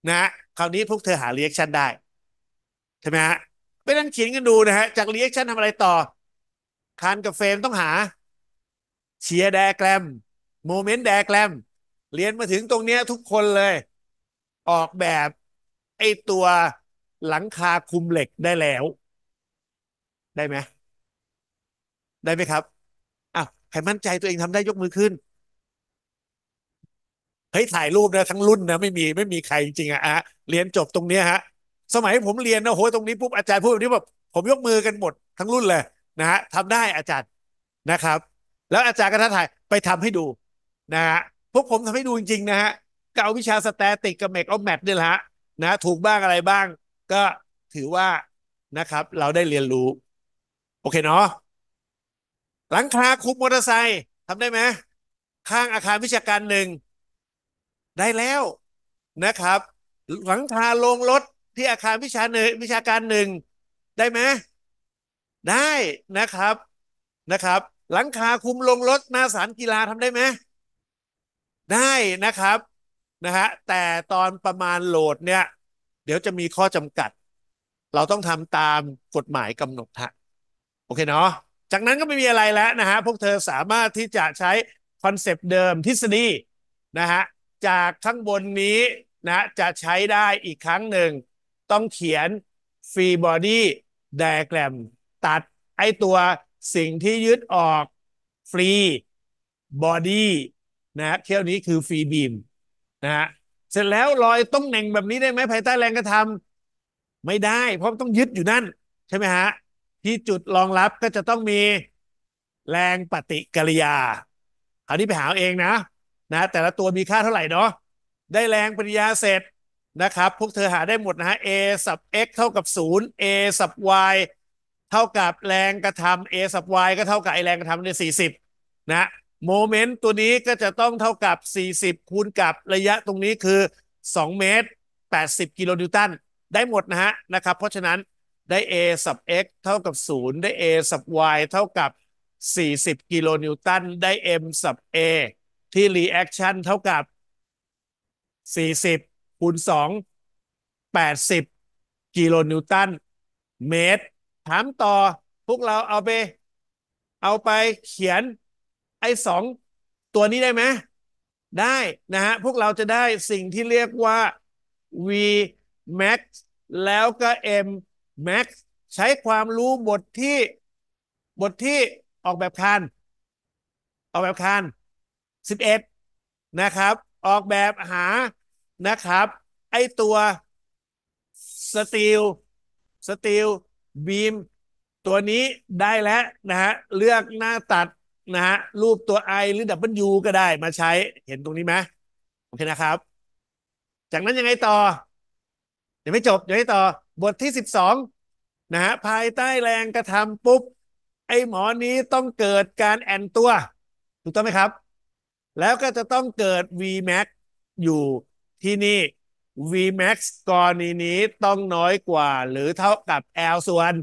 นะคราวนี้พวกเธอหารีแอคชั่นได้ใช่ไหมฮะไปนั่งเขียนกันดูนะฮะจากรีแอคชั่นทำอะไรต่อคานกับเฟรมต้องหาเชียร์แดแกรมโมเมนต์แดแกรมเรียนมาถึงตรงนี้ทุกคนเลย ออกแบบไอตัวหลังคาคุมเหล็กได้แล้ว ได้ไหม ได้ไหมครับอ่ะใครมั่นใจตัวเองทำได้ยกมือขึ้นเฮ้ยถ่ายรูปนะทั้งรุ่นนะไม่มี ไม่มีใครจริงอะฮะเรียนจบตรงเนี้ยฮะ สมัยผมเรียนนะโหตรงนี้ปุ๊บอาจารย์พูดแบบนี้แบบผมยกมือกันหมดทั้งรุ่นเลยนะฮะทำได้อาจารย์นะครับ แล้วอาจารย์ก็ท้าทายไปทำให้ดูนะฮะพวกผมทำให้ดูจริง ๆ นะฮะก็เอาวิชาสแตติกกับเมกเอาแมทเนี่ยแหละนะถูกบ้างอะไรบ้างก็ถือว่านะครับ เราได้เรียนรู้ โอเคเนาะหลังคาคุมมอเตอร์ไซค์ทำได้ไหมข้างอาคารวิชาการหนึ่งได้แล้วนะครับหลังคาโรงรถที่อาคารวิชาหนึ่งวิชาการหนึ่งได้ไหมได้นะครับนะครับหลังคาคุมลงรถหน้าสารกีฬาทำได้ไหมได้นะครับนะฮะแต่ตอนประมาณโหลดเนี่ยเดี๋ยวจะมีข้อจำกัด เราต้องทำตามกฎหมายกำหนดฮะโอเคเนาะ จากนั้นก็ไม่มีอะไรแล้วนะฮะพวกเธอสามารถที่จะใช้คอนเซปต์เดิมทฤษฎีนะฮะจากข้างบนนี้นะจะใช้ได้อีกครั้งหนึ่ง ต้องเขียนฟรีบอดี้ไดแกรมตัดไอตัวสิ่งที่ยึดออกฟรีบอดี้นะเที่ยวนี้คือฟรีบีมนะฮะเสร็จแล้วลอยต้องแหน่งแบบนี้ได้ไหมภายใต้แรงกระทำไม่ได้ เพราะต้องยึดอยู่นั่น ใช่ไหมฮะ ที่จุดรองรับก็จะต้องมี แรงปฏิกิริยา คราวนี้ไปหาเองนะนะ แต่ละตัวมีค่าเท่าไหร่เนาะได้แรงปฏิกิริยาเสร็จ นะครับ พวกเธอหาได้หมดนะฮะ a สับ x เท่ากับ 0 a สับ y เท่ากับแรงกระทำ a สับ y ก็เท่ากับไอแรงกระทำใน 40 นะโมเมนต์ตัวนี้ก็จะต้องเท่ากับ 40 คูณกับระยะตรงนี้คือ 2 เมตร 80 กิโลนิวตัน ได้หมดนะฮะนะครับ เพราะฉะนั้นได้ a สับ x เท่ากับ0ได้ a สับ y เท่ากับ 40 กิโลนิวตัน ได้ m สับ a ที่ reaction เท่ากับ 40คูณ2 80 กิโลนิวตันเมตร ถามต่อพวกเราเอาไป เอาไปเขียนไอ้สองตัวนี้ได้ไหมได้นะฮะ พวกเราจะได้สิ่งที่เรียกว่า v max แล้วก็ m max ใช้ความรู้บทที่บทที่ออกแบบคาน ออกแบบคาน 11 นะครับ ออกแบบหานะครับ ไอตัวสตีลสตีลบีมตัวนี้ได้แล้วนะฮะ เลือกหน้าตัดนะฮะรูปตัว i หรือดับบเิลูก็ได้มาใช้เห็นตรงนี้ไหมโอเคนะครับ จากนั้นยังไงต่อ เดี๋ยวไม่จบเดี๋ยวให้ต่อบทที่สิบสองนะฮะภายใต้แรงกระทำปุ๊บ ไอ้หมอนี้ต้องเกิดการแอนตัว ถูกต้องไหมครับ แล้วก็จะต้องเกิด vmax อยู่ที่นี่ vmax กรณีนี้ต้องน้อยกว่า หรือเท่ากับ l ส่วน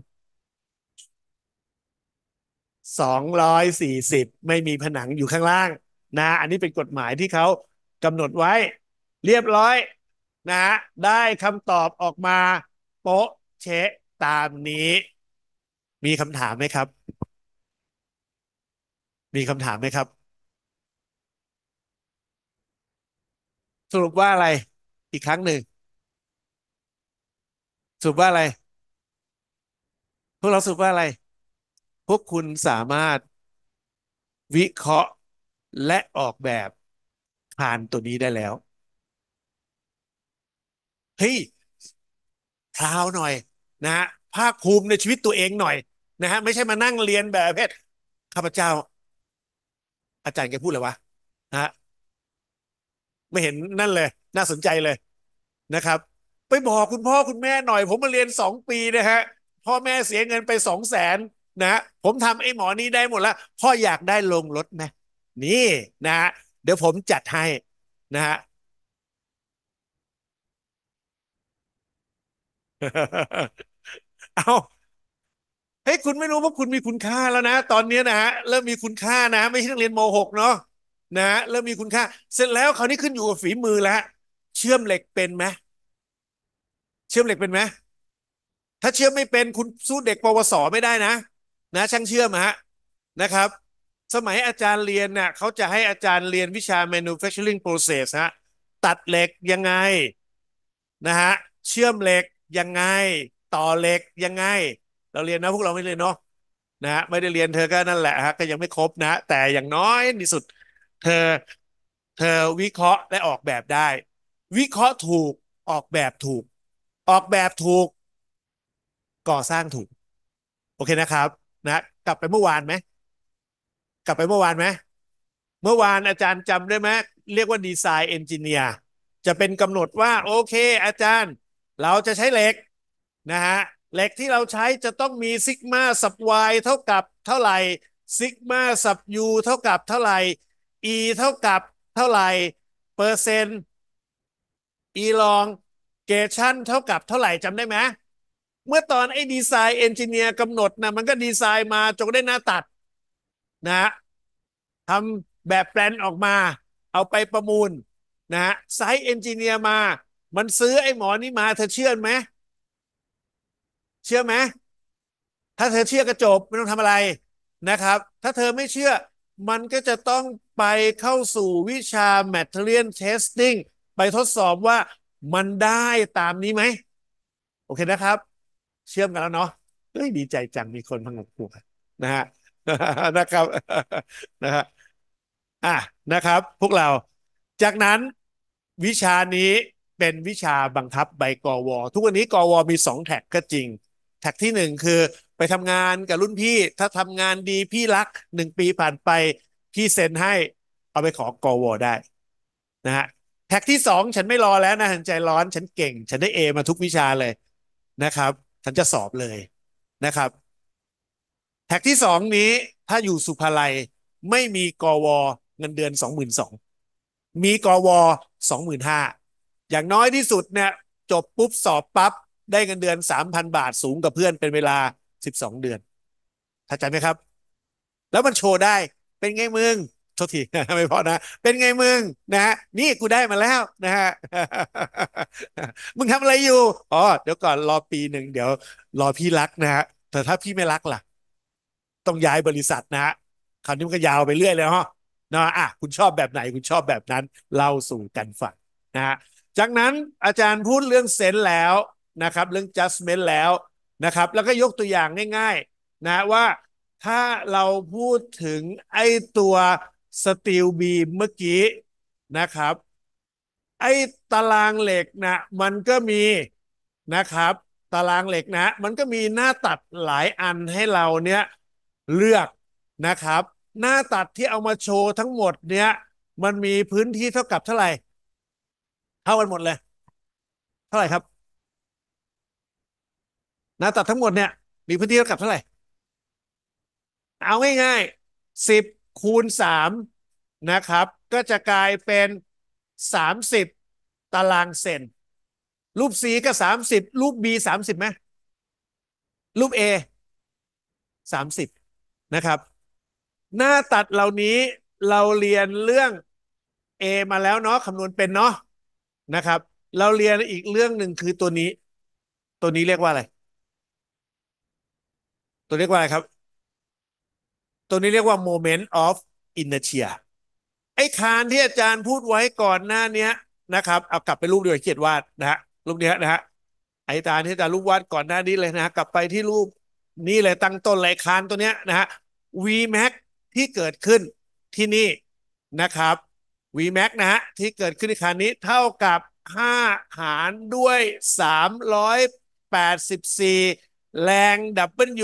240 ไม่มีผนังอยู่ข้างล่างนะ อันนี้เป็นกฎหมายที่เขากำหนดไว้ เรียบร้อยนะได้คำตอบออกมา โป๊ะเชะตามนี้ มีคำถามไหมครับ มีคำถามไหมครับสรุปว่าอะไร อีกครั้งหนึ่งสรุปว่าอะไร พวกเราสรุปว่าอะไรวกคุณสามารถวิเคราะห์และออกแบบผ่านตัวนี้ได้แล้ว เฮ้ยพราวหน่อย นะฮะภาคภูมิในชีวิตตัวเองหน่อย นะฮะไม่ใช่มานั่งเรียนแบบ เพศข้าพเจ้า อาจารย์แกพูดเลยวะนะฮะไม่เห็นนั่นเลย น่าสนใจเลยนะครับ ไปบอกคุณพ่อคุณแม่หน่อย ผมมาเรียนสองปีนะฮะ พ่อแม่เสียเงินไปสองแสนนะ ผมทำไอ้หมอนี้ได้หมดแล้วพ่ออยากได้ลงรถไหมนี่นะฮะเดี๋ยวผมจัดให้นะฮะเอาเฮ้ยคุณไม่รู้ว่าคุณมีคุณค่าแล้วนะตอนนี้นะฮะเริ่มมีคุณค่านะไม่ใช่นักเรียนมหกเนาะนะฮะเริ่มมีคุณค่า เสร็จแล้วคราวนี้ขึ้นอยู่กับฝีมือแล้วเชื่อมเหล็กเป็นไหมเชื่อมเหล็กเป็นไหมถ้าเชื่อมไม่เป็น คุณสู้เด็กปวสไม่ได้นะนะช่างเชื่อมฮะนะครับ สมัยอาจารย์เรียนเนะ่ยเขาจะให้อาจารย์เรียนวิชา manufacturing process ฮะตัดเหล็กยังไงนะฮะเชื่อมเหล็กยังไง ต่อเหล็กยังไง เราเรียนนะ พวกเราไม่เรียนเนาะนะฮะไม่ได้เรียนเธอก็นั่นแหละฮะก็ยังไม่ครบนะ แต่อย่างน้อยที่สุด เธอเธอวิเคราะห์และออกแบบได้ วิเคราะห์ถูกออกแบบถูก ออกแบบถูก ก่อสร้างถูกโอเคนะครับนะกลับไปเมื่อวานไหมกลับไปเมื่อวานไหมเมื่อวานอาจารย์จำได้ไหมเรียกว่าดีไซน์เอนจิเนียร์จะเป็นกำหนดว่า โอเคอาจารย์ เราจะใช้เหล็กนะฮะเหล็กที่เราใช้จะต้องมีซิกมาสับยเท่ากับเท่าไหร่ซิกมาสับ u เท่ากับเท่าไหร่ e เท่ากับเท่าไหร่เปอร์เซนต์ e ลองเกชันเท่ากับเท่าไหร่จำได้ไหมเมื่อตอนไอ้ดีไซน์เอนจิเนียร์กำหนดนะมันก็ดีไซน์มาจงได้หน้าตัด นะทำแบบแปลนออกมา เอาไปประมูล นะไซส์เอนจิเนียร์มา มันซื้อไอ้หมอนี่มา เธอเชื่อไหม เชื่อไหม ถ้าเธอเชื่อก็จบไม่ต้องทำอะไรนะครับ ถ้าเธอไม่เชื่อ มันก็จะต้องไปเข้าสู่วิชา Material Testing ไปทดสอบว่ามันได้ตามนี้ไหม โอเคนะครับเชื่อมกันแล้วเนาะ เฮ้ยดีใจจังมีคนพังหัวนะฮะนะครับนะฮะอ่ะนะครับ พวกเราจากนั้น วิชานี้เป็นวิชาบังคับใบกอวอทุกวันนี้กอวอมีสองแท็กก็จริง แท็กที่หนึ่งคือไปทำงานกับรุ่นพี่ถ้าทำงานดีพี่รักหนึ่งปีผ่านไป พี่เซ็นให้ เอาไปขอกอวอได้ นะฮะแท็กที่สองฉันไม่รอแล้วนะหันใจร้อนฉันเก่ง ฉันได้เอมาทุกวิชาเลยนะครับฉันจะสอบเลยนะครับ แท็กที่สองนี้ถ้าอยู่สุภาลัยไม่มีกอวเงินเดือนสองหมื่นสองมีกอวสองหมื่นห้าอย่างน้อยที่สุดเนี่ยจบปุ๊บสอบปับ๊บได้เงินเดือนสามพันบาทสูงกับเพื่อนเป็นเวลาสิบสองเดือนเข้าใจไหมครับ แล้วมันโชว์ได้เป็นไงมึงโทษทีไม่พอนะเป็นไงมึงนะฮะนี่กูได้มาแล้วนะฮะมึงทำอะไรอยู่อ๋อเดี๋ยวก่อนรอปีหนึ่งเดี๋ยวรอพี่รักนะฮะแต่ถ้าพี่ไม่รักล่ะต้องย้ายบริษัทนะฮะคราวนี้มันก็ยาวไปเรื่อยเลยฮะนะอ่ะคุณชอบแบบไหน คุณชอบแบบนั้นเล่าสู่กันฟังนะฮะจากนั้นอาจารย์พูดเรื่องเซนแล้วนะครับ เรื่อง judgment แล้วนะครับแล้วก็ยกตัวอย่างง่ายๆนะว่าถ้าเราพูดถึงไอ้ตัวสตีลบีมเมื่อกี้นะครับไอ้ตารางเหล็กนะมันก็มีนะครับตารางเหล็กนะ มันก็มีหน้าตัดหลายอันให้เราเนี่ยเลือกนะครับ หน้าตัดที่เอามาโชว์ทั้งหมดเนี่ยมันมีพื้นที่เท่ากับเท่าไหร่ เท่ากันหมดเลย เท่าไหร่ครับ หน้าตัดทั้งหมดเนี่ยมีพื้นที่เท่ากับเท่าไหร่เอาง่ายๆสิบคูณ3นะครับ ก็จะกลายเป็น 30 ตารางเซน รูป C ก็ 30 รูป B 30ไหมรูป A 30 นะครับหน้าตัดเหล่านี้เราเรียนเรื่อง A มาแล้วเนาะคำนวณเป็นเนาะนะครับ เราเรียนอีกเรื่องหนึ่งคือตัวนี้ ตัวนี้เรียกว่าอะไร ตัวเรียกว่าอะไรครับตัวนี้เรียกว่า moment of inertia ไอ้คานที่อาจารย์พูดไว้ก่อนหน้านี้นะครับเอากลับไปรูปเดียวเขียนวาดนะฮะรูปนี้นะฮะไอ้อาจารย์ที่อาจารย์รูปวาดก่อนหน้านี้เลยนะกลับไปที่รูปนี่เลยตั้งต้นไลคานตัวเนี้ยนะฮะ Vmax ที่เกิดขึ้นที่นี่นะครับ Vmax นะฮะที่เกิดขึ้นในคานนี้เท่ากับ 5 หารด้วย384 แรง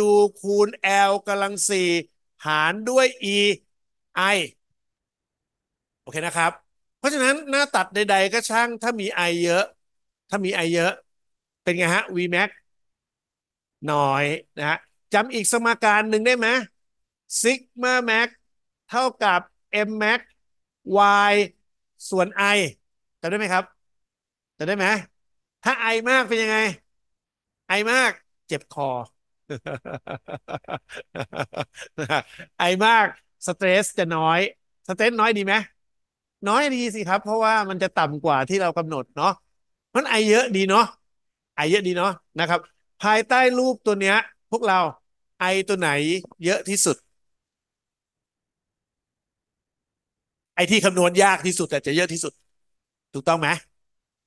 W คูณ L กำลัง4หารด้วย e i โอเคนะครับ เพราะฉะนั้นหน้าตัดใดๆ ก็ช่างถ้ามี i เยอะ ถ้ามี i เยอะเป็นไงฮะ v max น้อยนะฮะจำอีกสมการหนึ่งได้ไหม sigma max เท่ากับ m max y ส่วน i จำได้ไหมครับจำได้ไหมถ้า i มากเป็นยังไง i มาก เจ็บคอไอมาก สเตรสจะน้อย สเตรสน้อยดีไหม น้อยดีสิครับ เพราะว่ามันจะต่ำกว่าที่เรากำหนดเนาะมันไอเยอะดีเนาะ ไอเยอะดีเนาะนะครับ ภายใต้รูปตัวเนี้ยพวกเราไอตัวไหนเยอะที่สุด ไอที่คำนวณยากที่สุดแต่จะเยอะที่สุด ถูกต้องไหม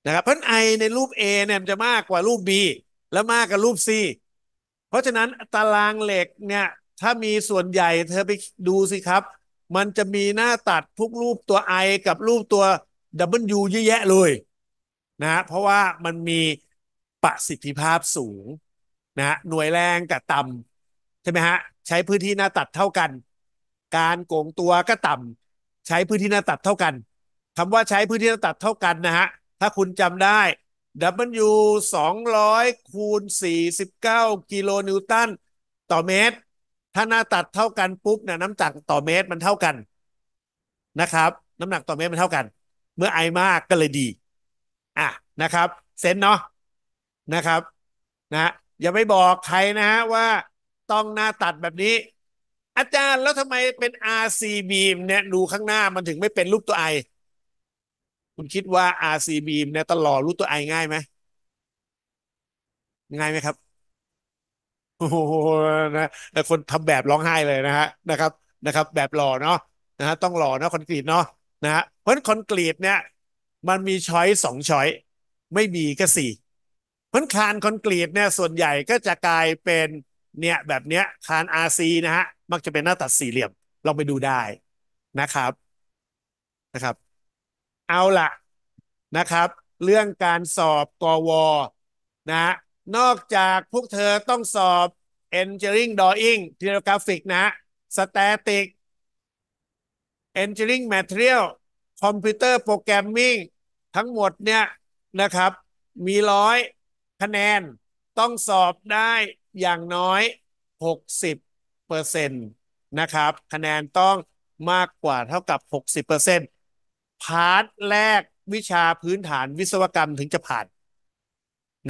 นะครับเพราะไอในรูป A เนี่ยมันจะมากกว่ารูป B แล้วมากกว่ารูป C เพราะฉะนั้นตารางเหล็กเนี่ยถ้ามีส่วนใหญ่เธอไปดูสิครับ มันจะมีหน้าตัดพวกรูปตัว i กับรูปตัว w เยอะแยะเลยนะเพราะว่ามันมีประสิทธิภาพสูงนะหน่วยแรงกับต่ำใช่ไหมฮะใช้พื้นที่หน้าตัดเท่ากัน การโกงตัวก็ต่ำใช้พื้นที่หน้าตัดเท่ากันคำว่าใช้พื้นที่หน้าตัดเท่ากันนะฮะถ้าคุณจำได้ W 200คูณ49 กิโลนิวตันต่อเมตร ถ้าหน้าตัดเท่ากันปุ๊บเนี่ยน้ำหนักต่อเมตรมันเท่ากันนะครับ น้ำหนักต่อเมตรมันเท่ากัน เมื่อไอมากก็เลยดีอ่ะนะครับเซนเนาะนะครับ นะอย่าไปบอกใครนะฮะว่าต้องหน้าตัดแบบนี้ อาจารย์แล้วทำไมเป็น RCB เนี่ยดูข้างหน้ามันถึงไม่เป็นรูปตัวไอคุณคิดว่า RCB เนี่ย ตลอดรู้ตัวไอง่ายไหมง่ายไหมครับโอ้โหนะ คนทำแบบร้องไห้เลยนะฮะนะครับ นะครับ แบบหล่อเนาะ นะฮะ ต้องหล่อเนาะคอนกรีตเนาะ นะฮะ เพราะคอนกรีตเนี่ย มันมีช้อยสองช้อย ไม่มีก็สี่ เพราะคานคอนกรีตเนี่ย ส่วนใหญ่ก็จะกลายเป็น เนี่ย แบบเนี้ย คาน RC นะฮะ มักจะเป็นหน้าตัดสี่เหลี่ยม ลองไปดูได้นะครับ นะครับเอาละนะครับ เรื่องการสอบกอวนะนอกจากพวกเธอต้องสอบ Engineering Drawing t e o g r a p h i c นะ Static Engineering Material Computer Programming ทั้งหมดเนี่ยนะครับ มีร้อยคะแนนต้องสอบได้อย่างน้อย 60%นะครับ คะแนนต้องมากกว่าเท่ากับ 60%เพาร์ทแรกวิชาพื้นฐานวิศวกรรมถึงจะผ่าน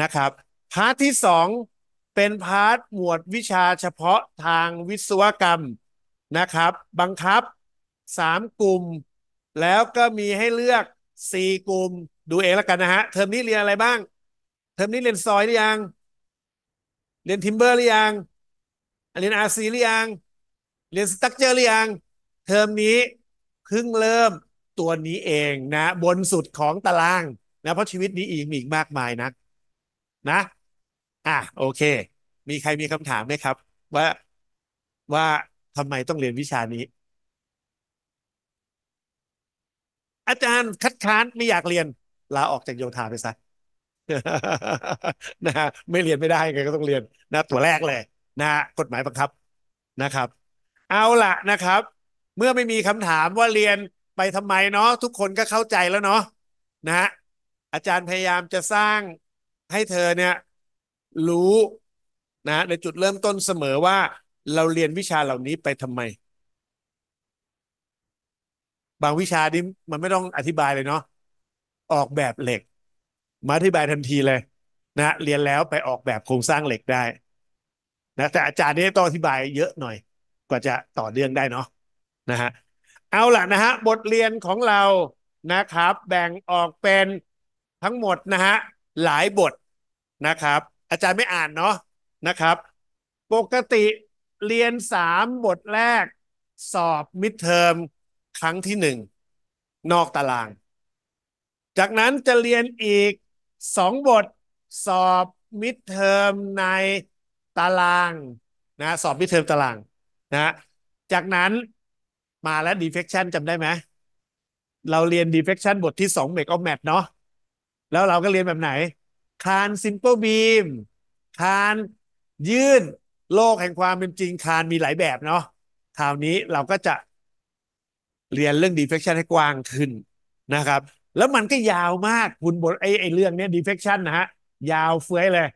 นะครับ พาร์ทที่สองเป็นพาร์ทหมวดวิชาเฉพาะทางวิศวกรรมนะครับ บังคับสามกลุ่ม แล้วก็มีให้เลือกสี่กลุ่มดูเองแล้วกันนะฮะเทอมนี้เรียนอะไรบ้าง เทอมนี้เรียนซอยหรือยังเรียนทิมเบอร์หรือยังเรียนอาร์ซีหรือยังเรียนสตั๊กเจอร์หรือยังเทอมนี้เพิ่งเริ่มตัวนี้เองนะ บนสุดของตารางนะเพราะชีวิตนี้อีกมีอีกมากมายนะนะ อ่ะโอเค มีใครมีคำถามไหมครับ ว่าว่าทำไมต้องเรียนวิชานี้ อาจารย์คัดค้านไม่อยากเรียน ลาออกจากโยธาไปซะนะฮะไม่เรียนไม่ได้ไงก็ต้องเรียนนะ ตัวแรกเลย นะกฎหมายบังคับนะครับ เอาละนะครับ เมื่อไม่มีคำถามว่าเรียนไปทำไมเนาะทุกคนก็เข้าใจแล้วเนาะนะฮะอาจารย์พยายามจะสร้างให้เธอเนี่ย รู้นะในจุดเริ่มต้นเสมอว่า เราเรียนวิชาเหล่านี้ไปทำไม บางวิชานี้มันไม่ต้องอธิบายเลยเนาะออกแบบเหล็ก มาอธิบายทันทีเลย นะ เรียนแล้วไปออกแบบโครงสร้างเหล็กได้นะแต่อาจารย์นี่ต้องอธิบายเยอะหน่อย กว่าจะต่อเรื่องได้เนาะนะฮะเอาล่ะนะฮะบทเรียนของเรานะครับแบ่งออกเป็นทั้งหมดนะฮะหลายบทนะครับอาจารย์ไม่อ่านเนาะนะครับปกติเรียนสามบทแรกสอบมิดเทอมครั้งที่หนึ่งนอกตาราง จากนั้นจะเรียนอีกสองบทสอบมิดเทอมในตารางนะสอบมิดเทอมตารางนะจากนั้นมาแล้ว deflection จำได้ไหม เราเรียน d e f ฟ e c t i o n บทที่2 make of m a t ทเนาะ แล้วเราก็เรียนแบบไหน คาน simple beam คานยื่นโลกแห่งความเป็นจริง คานมีหลายแบบเนาะ คราวนี้เราก็จะเรียนเรื่อง d e f ฟ e c t i o n ให้กว้างขึ้นนะครับ แล้วมันก็ยาวมากคุณบทไอ้ไอ้เรื่องเนี้ย d e f ฟ e c t i o n นะฮะยาวเฟ้ยเลย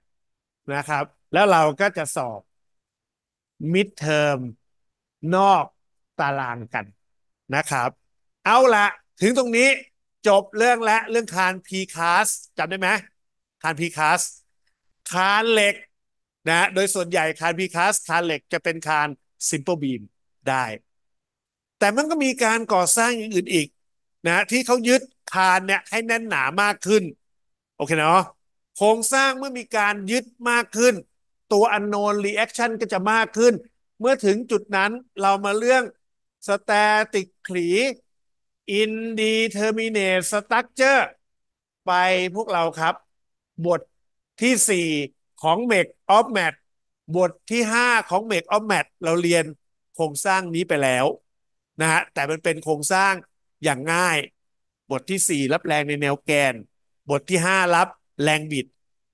นะครับ แล้วเราก็จะสอบ midterm นอกตารางกันนะครับ เอาละถึงตรงนี้จบเรื่องและ เรื่องคานพีคาสจำได้ไหมคานพีคาสคานเหล็กนะโดยส่วนใหญ่คานพีคาสคานเหล็กจะเป็นคานซิมเปิลบีมได้ แต่มันก็มีการก่อสร้างอย่างอื่นอีกนะที่เขายึดคานเนี่ยให้แน่นหนามากขึ้น โอเคเนาะโครงสร้างเมื่อมีการยึดมากขึ้นตัวอันโนนรีแอคชั่นก็จะมากขึ้น เมื่อถึงจุดนั้นเรามาเรื่องสแตติกขลีอินดีเทอร์มิเนตสตั๊กเจอร์ไปพวกเราครับ บทที่ 4 ของเมกออฟแมทบทที่ 5 ของเมกออฟแมทเราเรียนโครงสร้างนี้ไปแล้วนะฮะแต่มันเป็นโครงสร้างอย่างง่าย บทที่ 4 รับแรงในแนวแกน บทที่ 5 รับแรงบิด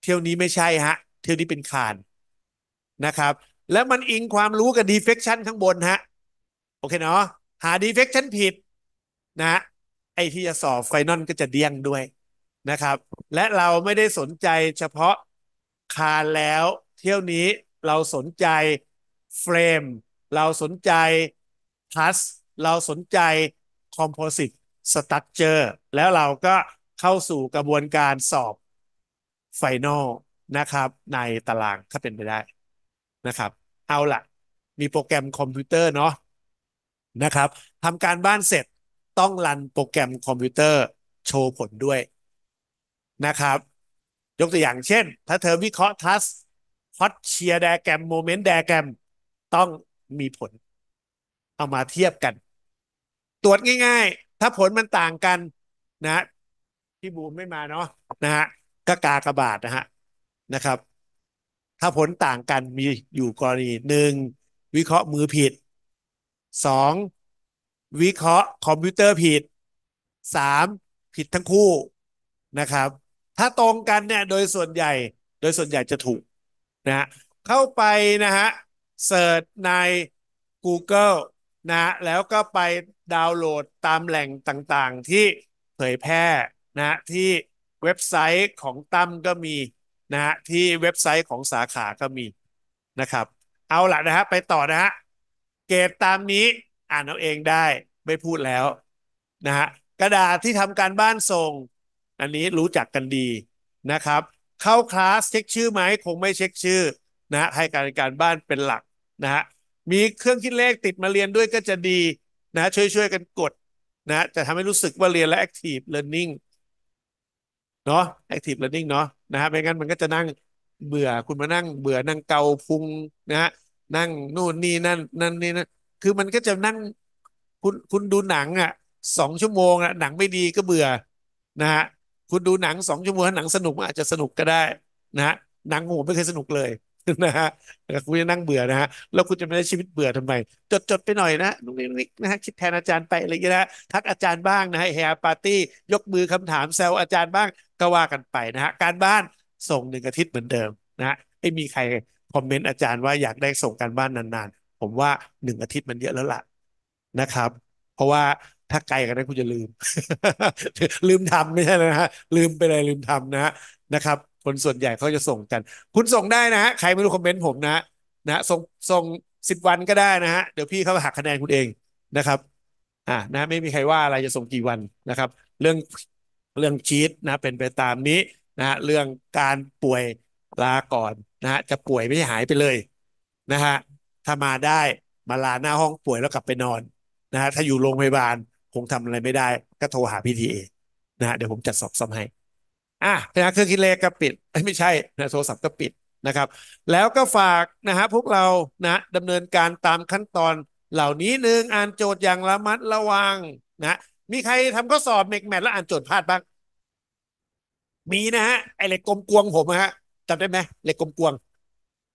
เที่ยวนี้ไม่ใช่ฮะ เที่ยวนี้เป็นคานนะครับแล้วมันอิงความรู้กับดีเฟกชันข้างบนฮะโอเคเนาะหาดีเฟกชันผิด นะ ไอที่จะสอบไฟนอลก็จะเดี้ยงด้วยนะครับ และเราไม่ได้สนใจเฉพาะคานแล้วเที่ยวนี้เราสนใจเฟรมเราสนใจพัสเราสนใจคอมโพสิตสตั๊กเจอร์แล้วเราก็เข้าสู่กระบวนการสอบไฟนอลนะครับ ในตารางถ้าเป็นไปได้นะครับ เอาละมีโปรแกรมคอมพิวเตอร์เนาะนะครับทำการบ้านเสร็จต้องรันโปรแกรมคอมพิวเตอร์โชว์ผลด้วยนะครับ ยกตัวอย่างเช่น ถ้าเธอวิเคราะห์ทัสฮอตเชียร์แดแกรมโมเมนต์แดแกรมต้องมีผล เอามาเทียบกัน ตรวจง่ายๆ ถ้าผลมันต่างกันนะพี่บูมไม่มาเนาะนะฮะก็กากระบาดนะฮะนะครับ ถ้าผลต่างกันมีอยู่กรณีหนึ่ง วิเคราะห์มือผิดสองวิเคราะห์คอมพิวเตอร์ผิดสามผิดทั้งคู่นะครับ ถ้าตรงกันเนี่ยโดยส่วนใหญ่โดยส่วนใหญ่จะถูกนะฮะเข้าไปนะฮะเสิร์ชใน Google นะ แล้วก็ไปดาวน์โหลดตามแหล่งต่างๆ ที่เผยแพร่นะที่เว็บไซต์ของตั้มก็มีนะฮะที่เว็บไซต์ของสาขาก็มีนะครับ เอาละนะฮะไปต่อนะฮะเกตตามนี้อ่านเอาเองได้ไม่พูดแล้วนะฮะกระดาษที่ทำการบ้านส่ง อันนี้รู้จักกันดีนะครับ เข้าคลาสเช็คชื่อไหมคงไม่เช็คชื่อนะฮะให้การการบ้านเป็นหลักนะฮะมีเครื่องคิดเลขติดมาเรียนด้วยก็จะดีนะช่วยช่วยกันกดนะจะทำให้รู้สึกว่าเรียนและ Active Learning เนาะ Active Learning เนาะนะฮะไม่งั้นมันก็จะนั่งเบื่อคุณมานั่งเบื่อนั่งเกาพุงนะฮะนั่งนู่นนี่นั่นนั่นนี่นั่นคือมันก็จะนั่งคุณคุณดูหนังอ่ะสองชั่วโมงอ่ะหนังไม่ดีก็เบื่อนะฮะคุณดูหนังสองชั่วโมงหนังสนุกอาจจะสนุกก็ได้ นะฮะหนังโหไม่เคยสนุกเลย นะฮะคุณจะนั่งเบื่อนะฮะแล้วคุณจะไม่ได้ชีวิตเบื่อทำไม จดจดไปหน่อยนะนุ๊กนิกนะฮะคิดแทนอาจารย์ไปอะไรอย่างเงี้ยนะทักอาจารย์บ้างนะฮะแฮร์ปาร์ตี้ยกมือคำถาม แซวอาจารย์บ้างก็ว่ากันไปนะฮะการบ้านส่งหนึ่งอาทิตย์เหมือนเดิม นะฮะไม่มีใครคอมเมนต์อาจารย์ว่าอยากได้ส่งการบ้านนานๆ ผมว่าหนึ่งอาทิตย์มันเยอะแล้วล่ะนะครับ เพราะว่าถ้าไกลกันนั้นคุณจะลืม ลืมทำไม่ใช่นะฮะลืมไปเลยลืมทำนะฮะนะครับ คนส่วนใหญ่เขาจะส่งกัน คุณส่งได้นะฮะใครไม่รู้คอมเมนต์ผมนะนะส่งส่งสิบวันก็ได้นะฮะเดี๋ยวพี่เขาหักคะแนนคุณเองนะครับอ่านะไม่มีใครว่าอะไรจะส่งกี่วันนะครับ เรื่องเรื่องชีตนะ เป็นไปตามนี้นะฮะเรื่องการป่วยลาก่อนนะฮะจะป่วยไม่หายไปเลยนะฮะถ้ามาได้มาลาหน้าห้องป่วยแล้วกลับไปนอนนะฮะถ้าอยู่โรงพยาบาลคงทำอะไรไม่ได้ก็โทรหาพี่ทีเอนะฮะเดี๋ยวผมจัดสอบซ่อมให้อ่ะนะเครื่องคิดเลขก็ปิดไม่ใช่ นะโทรศัพท์ก็ปิดนะครับ แล้วก็ฝากนะฮะพวกเรานะดำเนินการตามขั้นตอนเหล่านี้หนึ่งอ่านโจทย์อย่างระมัดระวัง นะมีใครทำข้อสอบเมกแมทแล้วอ่านโจทย์พลาดบ้างมีนะฮะไอเล็กกลมกวงผมฮะจำได้ไหมเหล็กกลมกวง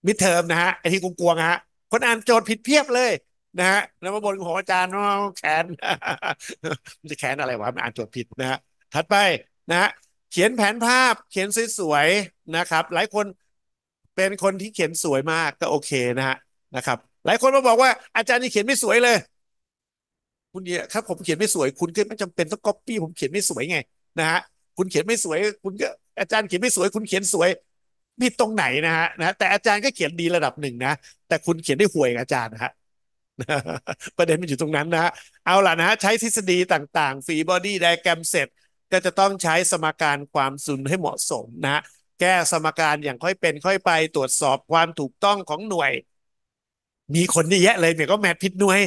มิดเทอมนะฮะไอที่กลมกวงฮะ คนอ่านโจทย์ผิดเพี้ยบเลย นะฮะแล้วมาบนของอาจารย์ว่าแขนมันจะแขนอะไรวะมันอ่านโจทย์ผิดนะฮะถัดไปนะฮะเขียนแผนภาพเขียนสวยๆนะครับหลายคนเป็นคนที่เขียนสวยมากก็โอเคนะฮะนะครับหลายคนมาบอกว่าอาจารย์นี่เขียนไม่สวยเลย คุณเนี่ยครับผมเขียนไม่สวย คุณก็ไม่จำเป็นต้องก๊อปปี้ผมเขียนไม่สวยไง นะฮะคุณเขียนไม่สวย คุณก็อาจารย์เขียนไม่สวย คุณเขียนสวยผิดตรงไหนนะฮะนะ แต่อาจารย์ก็เขียนดีระดับหนึ่งนะ แต่คุณเขียนได้ห่วยอาจารย์นะฮะประเด็นมันอยู่ตรงนั้นนะเอาล่ะนะใช้ทฤษฎีต่าง ๆฟีบอดี้ไดแกรมเสร็จก็จะต้องใช้สมการความสุนให้เหมาะสมนะ แก้สมการอย่างค่อยเป็นค่อยไปตรวจสอบความถูกต้องของหน่วย มีคนที่แยะเลยเนี่ยก็แมทผิดหน่วย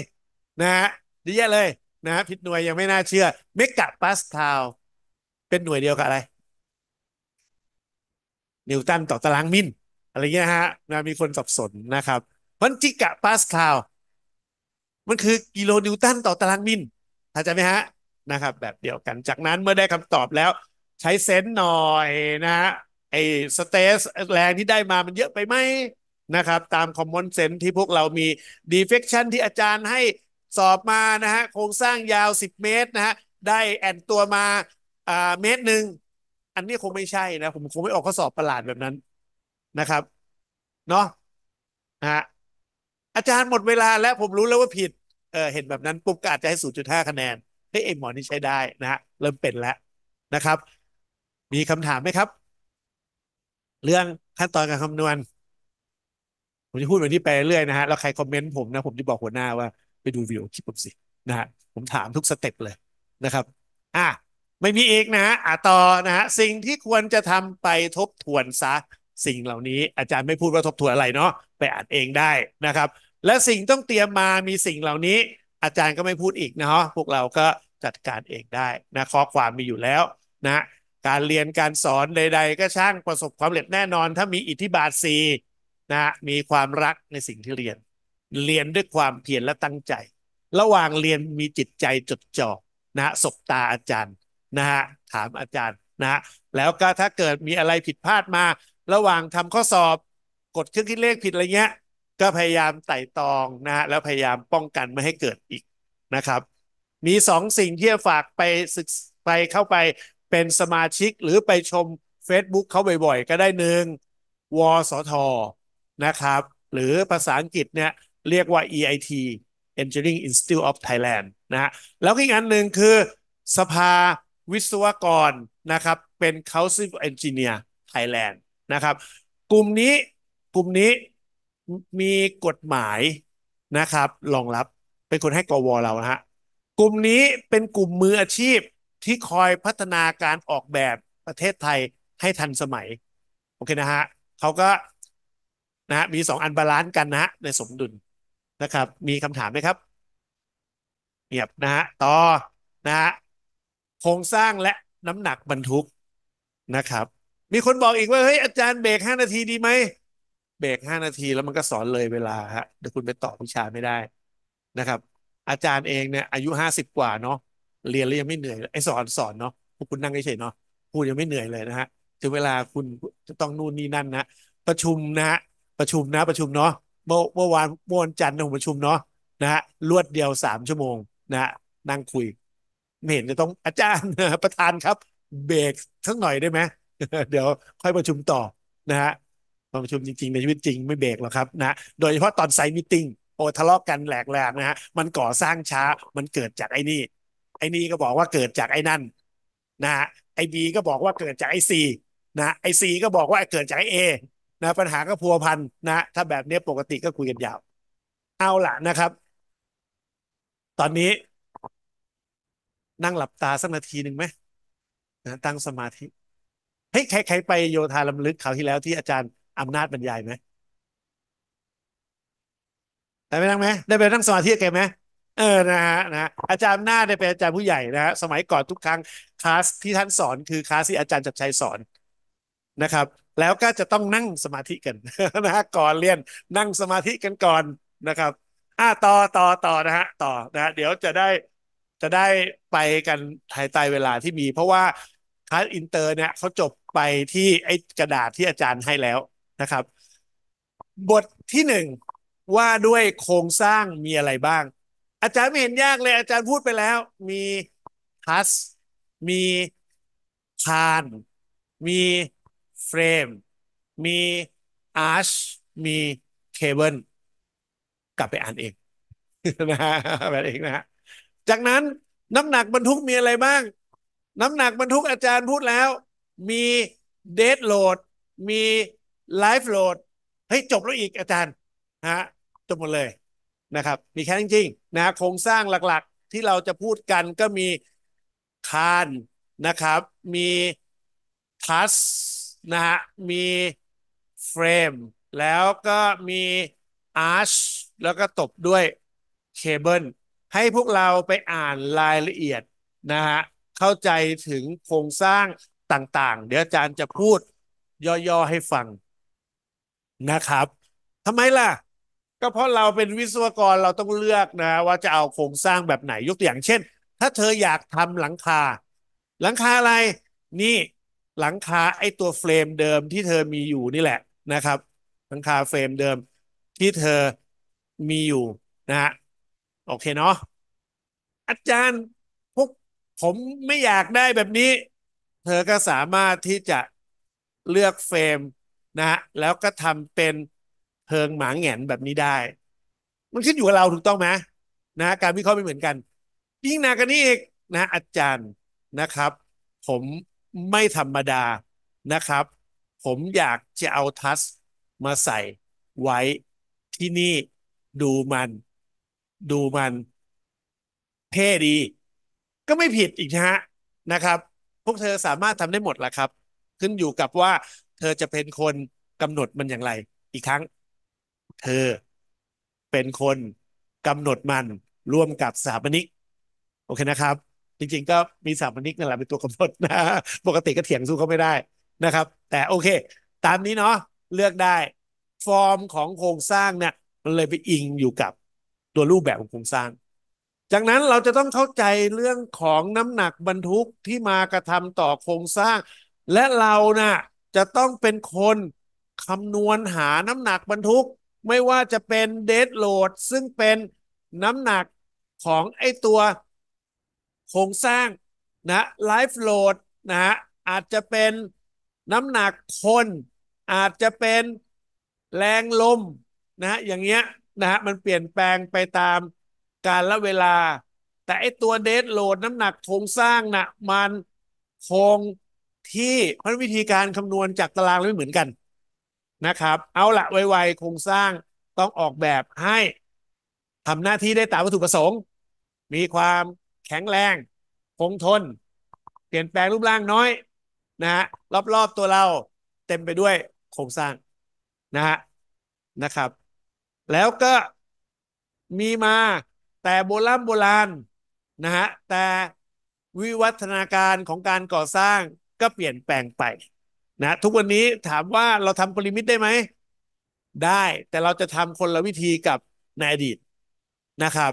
นะฮะเยแยะเลย นะ ผิดหน่วยยังไม่น่าเชื่อเมกะปาสคาลเป็นหน่วยเดียวกับอะไรนิวตันต่อตารางมิล อะไรเงี้ยฮะนะมีคนสับสนนะครับมันจิกะปาสคาล มันคือกิโลนิวตันต่อตารางมิลเข้าใจไหมฮะนะครับ แบบเดียวกันจากนั้นเมื่อได้คำตอบแล้วใช้เซนต์หน่อยนะฮะไอ้สเตสแรงที่ได้มามันเยอะไปไหมนะครับ ตามคอมมอนเซนต์ที่พวกเรามีดีเฟคชันที่อาจารย์ให้สอบมานะฮะโครงสร้างยาว 10 เมตร นะฮะได้แอนตัวมาอ่าเมตรหนึ่งันนี้คงไม่ใช่นะผมคงไม่ออกข้อสอบประหลาดแบบนั้นนะครับเนาะฮะอาจารย์หมดเวลาแล้วผมรู้แล้วว่าผิดเออเห็นแบบนั้นปุ๊บก็อาจจะให้ศูนย์จุดห้าคะแนนให้เองหมอนี่ใช้ได้นะฮะเริ่มเป็นแล้วนะครับ มีคำถามไหมครับ เรื่องขั้นตอนการคำนวณ ผมจะพูดแบบนี้ไปเรื่อยนะฮะแล้วใครคอมเมนต์ผมนะ ผมจะบอกหัวหน้าว่าไปดูวิดีโอคลิปผมสินะฮะผมถามทุกสเต็ปเลยนะครับ อ่ะไม่มีอีกนะฮะอ่ะต่อนะฮะสิ่งที่ควรจะทำไปทบทวนซะสิ่งเหล่านี้ อาจารย์ไม่พูดว่าทบทวนอะไรเนาะไปอ่านเองได้นะครับ และสิ่งต้องเตรียมมามีสิ่งเหล่านี้ อาจารย์ก็ไม่พูดอีกนะฮะพวกเราก็จัดการเองได้นะข้อความมีอยู่แล้วนะ การเรียนการสอนใด ๆ ก็ช่างประสบความสำเร็จแน่นอน ถ้ามีอิทธิบาทสีนะมีความรักในสิ่งที่เรียน เรียนด้วยความเพียรและตั้งใจ ระหว่างเรียนมีจิตใจจดจ่อนะสบตาอาจารย์นะฮะถามอาจารย์นะฮะ แล้วก็ถ้าเกิดมีอะไรผิดพลาดมา ระหว่างทำข้อสอบกดเครื่องคิดเลขผิดอะไรเงี้ย ก็พยายามไต่ตองนะฮะ แล้วพยายามป้องกันไม่ให้เกิดอีกนะครับ มีสองสิ่งที่จะฝากไปศึกไปเข้าไปเป็นสมาชิกหรือไปชม Facebook เขาบ่อยๆ ก็ได้หนึ่งวสทนะครับ หรือภาษาอังกฤษเนี่ยเรียกว่า EIT Engineering Institute of Thailand นะฮะแล้วอีกอันหนึ่งคือสภาวิศวกรนะครับเป็น Council Engineer Thailand นะครับ กลุ่มนี้กลุ่มนี้มีกฎหมายนะครับรองรับเป็นคนให้กวเรานะฮะกลุ่มนี้เป็นกลุ่มมืออาชีพที่คอยพัฒนาการออกแบบประเทศไทยให้ทันสมัย โอเคนะฮะเขาก็นะฮะมีสองอันบาลานซ์กันนะฮะในสมดุลนะครับ มีคำถามไหมครับ เงียบนะฮะต่อนะฮะโครงสร้างและน้ำหนักบรรทุกนะครับ มีคนบอกอีกว่าเฮ้ยอาจารย์เบรกห้านาทีดีไหมเบรกห้านาทีแล้วมันก็สอนเลยเวลาฮะเดี๋ยวคุณไปตอบวิชาไม่ได้นะครับ อาจารย์เองเนี่ยอายุห้าสิบกว่าเนาะเรียนแล้วยังไม่เหนื่อยไอ้สอนสอนเนาะพวกคุณนั่งเฉยเนาะพูดยังไม่เหนื่อยเลยนะฮะถึงเวลาคุณจะต้องนู่นนี่นั่นนะประชุมนะฮะประชุมนะ ประชุมเนาะเมื่อเมื่อวานเมื่อวันจันทร์ะผมประชุมเนาะนะฮะรวดเดียวสามชั่วโมง นะฮะนั่งคุยไม่เห็นจะต้องอาจารย์ประธานครับเบรกสักหน่อยได้ไหมเดี๋ยว ค่อยประชุมต่อนะฮะประชุมจริงๆในชีวิตจริงไม่เบรกหรอกครับนะโดยเฉพาะตอนไซมิติ้งโอ้ทะเลาะกันแหลกแหลกนะฮะมันก่อสร้างช้ามันเกิดจากไอ้นี่ไอ้นี่ก็บอกว่าเกิดจากไอ้นั่น นะฮะไอ้บีก็บอกว่าเกิดจากไอ้ซีนะไอ้ซีก็บอกว่าเกิดจากไอ้เอนะ ปัญหาก็พัวพันนะถ้าแบบนี้ปกติก็คุยกันยาว เอาละนะครับ ตอนนี้นั่งหลับตาสักนาทีหนึ่งไหมนะตั้งสมาธิเฮ้ยใครใครไปโยธาลำลึกคราวที่แล้วที่อาจารย์อำนาจบรรยายไหมได้ไปนั่งไหมได้ไปนั่งสมาธิแกไหมเออนะฮะนะอาจารย์หน้าได้เป็นอาจารย์ผู้ใหญ่นะฮะสมัยก่อนทุกครั้งคลาสที่ท่านสอนคือคลาสที่อาจารย์จับชัยสอนนะครับ แล้วก็จะต้องนั่งสมาธิกันนะฮะก่อนเรียนนั่งสมาธิกันก่อนนะครับอ่าต่อต่อต่อนะฮะต่อนะฮะเดี๋ยวจะได้จะได้ไปกันภายใายเวลาที่มี เพราะว่าคลาสอินเตอร์เนี่ยเขาจบไปที่ไอ้กระดาษที่อาจารย์ให้แล้วนะครับ บทที่หนึ่งว่าด้วยโครงสร้างมีอะไรบ้าง อาจารย์ไม่เห็นยากเลยอาจารย์พูดไปแล้ว มีทัสมีคานมีเฟรมมีอาร์ชมีเคเบิลกลับไปอ่านเองนะฮะแบบเองนะฮะจากนั้นน้ำหนักบรรทุกมีอะไรบ้าง น้ำหนักบรรทุกอาจารย์พูดแล้ว มีเดทโหลดมีไลฟ์โหลดเฮ้ยจบแล้วอีกอาจารย์ฮะจบหมดเลยนะครับ มีแค่จริงๆนะโครงสร้างหลักๆที่เราจะพูดกันก็มีคานนะครับ มีทัสนะฮะมีเฟรมแล้วก็มีอาร์ชแล้วก็ตบด้วยเคเบิลให้พวกเราไปอ่านรายละเอียดนะฮะ เข้าใจถึงโครงสร้างต่างๆ เดี๋ยวอาจารย์จะพูดย่อๆให้ฟังนะครับทำไมล่ะ ก็เพราะเราเป็นวิศวกร เราต้องเลือกนะ ว่าจะเอาโครงสร้างแบบไหน ยกตัวอย่างเช่น ถ้าเธออยากทำหลังคา หลังคาอะไร นี่หลังคาไอ้ตัวเฟรมเดิมที่เธอมีอยู่นี่แหละนะครับ หลังคาเฟรมเดิมที่เธอมีอยู่นะฮะโอเคเนาะอาจารย์พวกผมไม่อยากได้แบบนี้ เธอก็สามารถที่จะเลือกเฟรมนะฮะแล้วก็ทำเป็นเพิงหมาแหงนแบบนี้ได้ มันขึ้นอยู่กับเราถูกต้องไหมนะการวิเคราะห์ไม่เหมือนกัน ยิ่งหนักกันนี่อีกนะ อาจารย์นะครับ ผมไม่ธรรมดานะครับ ผมอยากจะเอาทัส มาใส่ไว้ที่นี่ดูมันดูมันเท่ดี ก็ไม่ผิดอีกนะฮะนะครับ พวกเธอสามารถทำได้หมดแหละครับ ขึ้นอยู่กับว่า เธอจะเป็นคนกำหนดมันอย่างไร อีกครั้ง เธอเป็นคนกำหนดมันร่วมกับสถาปนิก โอเคนะครับ จริง ๆ ก็มีสถาปนิกนั่นแหละเป็นตัวกำหนดนะปกติก็เถียงสู้เขาไม่ได้นะครับ แต่โอเค ตามนี้เนาะเลือกได้ฟอร์มของโครงสร้างเนี่ยมันเลยไปอิงอยู่กับตัวรูปแบบของโครงสร้าง จากนั้นเราจะต้องเข้าใจเรื่องของน้ำหนักบรรทุกที่มากระทำต่อโครงสร้าง และเรานะ่ะจะต้องเป็นคนคำนวณหาน้ำหนักบรรทุกไม่ว่าจะเป็นเดดโหลดซึ่งเป็นน้ำหนักของไอตัวโครงสร้างนะไลฟ์โหลดนะฮะอาจจะเป็นน้ำหนักคนอาจจะเป็นแรงลมนะอย่างเงี้ยนะฮะมันเปลี่ยนแปลงไปตามกาละเวลา แต่ไอตัวเดทโหลด น้ำหนักโครงสร้างนะ่ะมันคงที่ เพราะวิธีการคำนวณจากตารางไม่เหมือนกันนะครับ เอาละไวๆโครงสร้างต้องออกแบบให้ทำหน้าที่ได้ตามวัตถุประสงค์ มีความแข็งแรงคงทน เปลี่ยนแปลงรูปร่างน้อยนะฮะรอบ ๆ ตัวเราเต็มไปด้วยโครงสร้างนะฮะนะครับแล้วก็มีมาแต่โบราณโบราณนะฮะแต่วิวัฒนาการของการก่อสร้างก็เปลี่ยนแปลงไปนะทุกวันนี้ถามว่าเราทำปริมิตได้ไหม ได้แต่เราจะทำคนละวิธีกับในอดีตนะครับ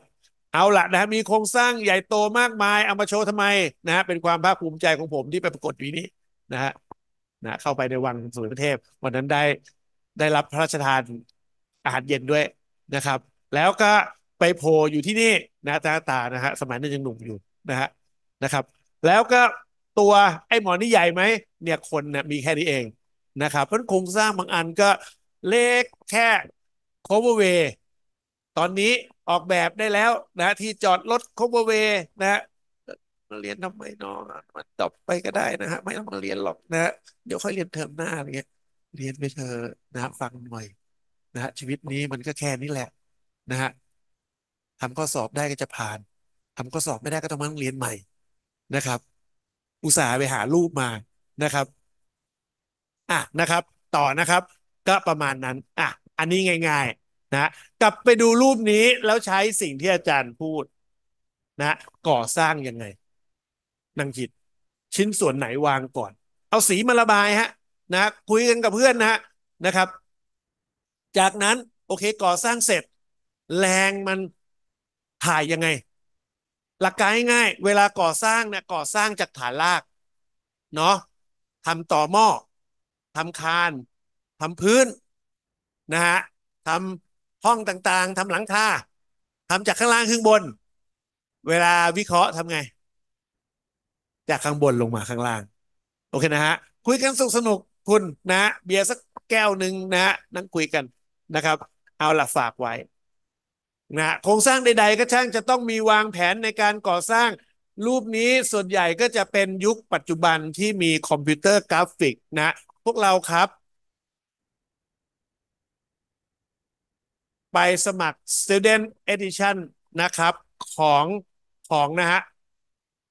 เอาละนะมีโครงสร้างใหญ่โตมากมายเอามาโชว์ทำไมนะฮะเป็นความภาคภูมิใจของผมที่ไปปรากฏวีนี้นะฮะนะเข้าไปในวังสุริเทพ วันนั้นได้ได้รับพระราชทานอาหารเย็นด้วยนะครับ แล้วก็ไปโผล่อยู่ที่นี่นะตาตานะฮะสมัยนั้นยังหนุ่มอยู่นะฮะนะครับ แล้วก็ตัวไอ้หมอนี่ใหญ่ไหมเนี่ยคนเนะมีแค่นี้เองนะครับเพราะโครงสร้างบางอันก็เล็กแค่ cover way ตอนนี้ออกแบบได้แล้วนะที่จอดรถ cover way นะเรียนทำไมน้องมันตอบไปก็ได้นะฮะไม่ต้องมาเรียนหรอกนะเดี๋ยวค่อยเรียนเทอมหน้าอะไรเงี้ย เรียนไปเถอะนะฟังหน่อยนะฮะชีวิตนี้มันก็แค่นี้แหละ นะฮะทำข้อสอบได้ก็จะผ่านทำข้อสอบไม่ได้ก็ต้องมาเรียนใหม่ นะครับ อุตส่าห์ไปหารูปมานะครับอ่ะนะครับ ต่อนะครับ ก็ประมาณนั้น อ่ะ อันนี้ง่าย ๆนะ กลับไปดูรูปนี้แล้วใช้สิ่งที่อาจารย์พูด นะก่อสร้างยังไง นังจิต ชิ้นส่วนไหนวางก่อน เอาสีมาระบายฮะ นะคุยกันกับเพื่อนนะนะครับจากนั้นโอเคก่อสร้างเสร็จ แรงมันถ่ายยังไงหลักการง่ายเวลาก่อสร้างเนี่ยก่อสร้างจากฐานรากเนาะทำต่อหม้อทำคานทำพื้นนะฮะทำห้องต่างๆทำหลังคาทำจากข้างล่างขึ้นบน เวลาวิเคราะห์ทำไง จากข้างบนลงมาข้างล่าง โอเคนะฮะคุยกันสนุกสนุกคุณนะ เบียร์สักแก้วหนึ่งนะนั่งคุยกันนะครับ เอาหลักฝากไว้ นะโครงสร้างใดๆ ก็ช่างจะต้องมีวางแผนในการก่อสร้างรูปนี้ส่วนใหญ่ก็จะเป็นยุคปัจจุบันที่มีคอมพิวเตอร์กราฟิกนะ พวกเราครับ ไปสมัคร Student Edition นะครับ ของ ของนะฮะ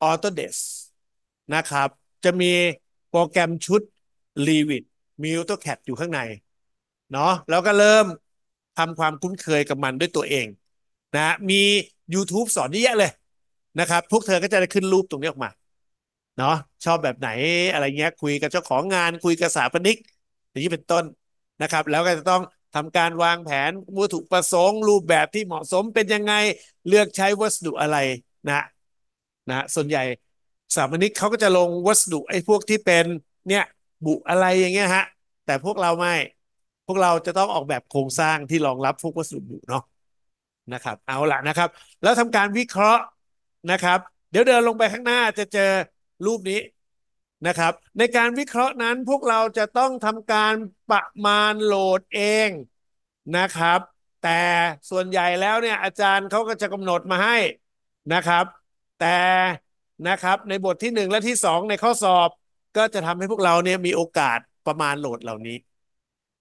Autodesk นะครับ จะมีโปรแกรมชุด Revit มี AutoCAD อยู่ข้างในเนาะแล้วก็เริ่มทำความคุ้นเคยกับมันด้วยตัวเองนะมี YouTube สอนเยอะเลยนะครับพวกเธอก็จะได้ขึ้นรูปตรงนี้ออกมาเนาะชอบแบบไหนอะไรเงี้ยคุยกับเจ้าของงานคุยกับสถาปนิกอย่างนี้เป็นต้นนะครับแล้วก็จะต้องทำการวางแผนวัตถุประสงค์รูปแบบที่เหมาะสมเป็นยังไงเลือกใช้วัสดุอะไรนะนะส่วนใหญ่สถาปนิกเขาก็จะลงวัสดุไอ้พวกที่เป็นเนี่ยบุอะไรอย่างเงี้ยฮะแต่พวกเราไม่พวกเราจะต้องออกแบบโครงสร้างที่รองรับพวกวัสดุอยู่เนาะนะครับ เอาละนะครับ แล้วทำการวิเคราะห์นะครับ เดี๋ยวเดินลงไปข้างหน้าจะเจอรูปนี้นะครับ ในการวิเคราะห์นั้นพวกเราจะต้องทำการประมาณโหลดเองนะครับ แต่ส่วนใหญ่แล้วเนี่ยอาจารย์เขาก็จะกำหนดมาให้นะครับ แต่นะครับในบทที่ 1 และที่ 2 ในข้อสอบก็จะทำให้พวกเราเนี่ยมีโอกาสประมาณโหลดเหล่านี้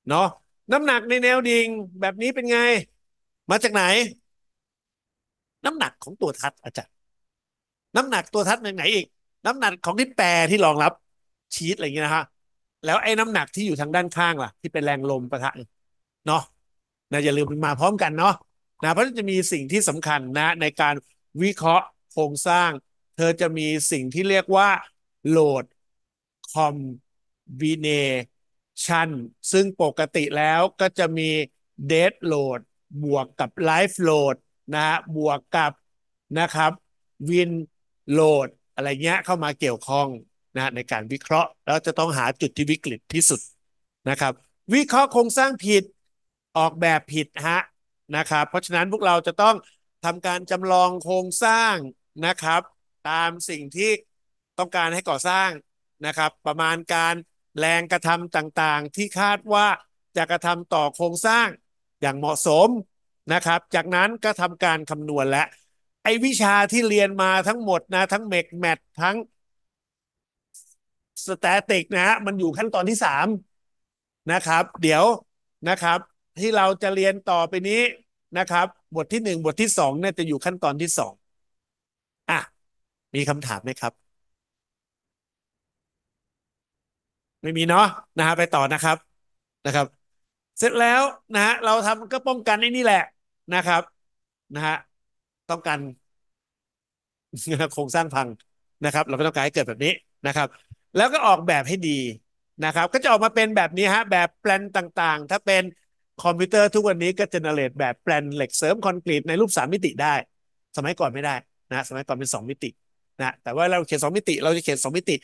เนาะน้ำหนักในแนวดิ่งแบบนี้เป็นไงมาจากไหน น้ำหนักของตัวทั์อาจารย์น้ำหนักตัวทัศไหนไหนอีก น้ำหนักของที่แปรที่รองรับชีตอะไรอย่างเงี้ยนะฮะ แล้วไอ้น้ำหนักที่อยู่ทางด้านข้างล่ะ ที่เป็นแรงลมประทะเนาะนะอย่าลืมมาพร้อมกันเนาะนะเพราะจะมีสิ่งที่สำคัญนะ ในการวิเคราะห์โครงสร้าง เธอจะมีสิ่งที่เรียกว่าโหลดคอมบิเนชันซึ่งปกติแล้วก็จะมีเด d โหลดบวกกับไลฟ์โหลดนะฮะบวกกับนะครับวินโหลดอะไรเงี้ยเข้ามาเกี่ยวข้องนะในการวิเคราะห์แล้วจะต้องหาจุดที่วิกฤตที่สุดนะครับ วิเคราะห์โครงสร้างผิดออกแบบผิดฮะนะครับ เพราะฉะนั้นพวกเราจะต้องทำการจำลองโครงสร้างนะครับ ตามสิ่งที่ต้องการให้ก่อสร้างนะครับ ประมาณการแรงกระทำต่างๆที่คาดว่าจะกระทำต่อโครงสร้างอย่างเหมาะสมนะครับ จากนั้นก็ทำการคำนวณและ ไอวิชาที่เรียนมาทั้งหมดนะทั้งเมกแมททั้งสแตติกนะฮะมันอยู่ขั้นตอนที่สามนะครับเดี๋ยวนะครับที่เราจะเรียนต่อไปนี้นะครับ บทที่หนึ่งบทที่สองเนี่ยจะอยู่ขั้นตอนที่สองอ่ะมีคำถามไหมครับไม่มีเนาะนะฮะไปต่อนะครับนะครับ เสร็จแล้วนะฮะเราทำก็ป้องกันไอ้นี่แหละนะครับนะฮะต้องการโครงสร้างพังนะครับ เราไม่ต้องการให้เกิดแบบนี้นะครับ แล้วก็ออกแบบให้ดีนะครับ ก็จะออกมาเป็นแบบนี้ฮะ แบบแปลนต่างๆ ถ้าเป็นคอมพิวเตอร์ทุกวันนี้ก็เจเนเรตแบบแปลนเหล็กเสริมคอนกรีตในรูปสามมิติได้สมัยก่อนไม่ได้นะ สมัยก่อนเป็นสองมิตินะ แต่ว่าเราเขียนสองมิติ เราจะเขียนสองมิติ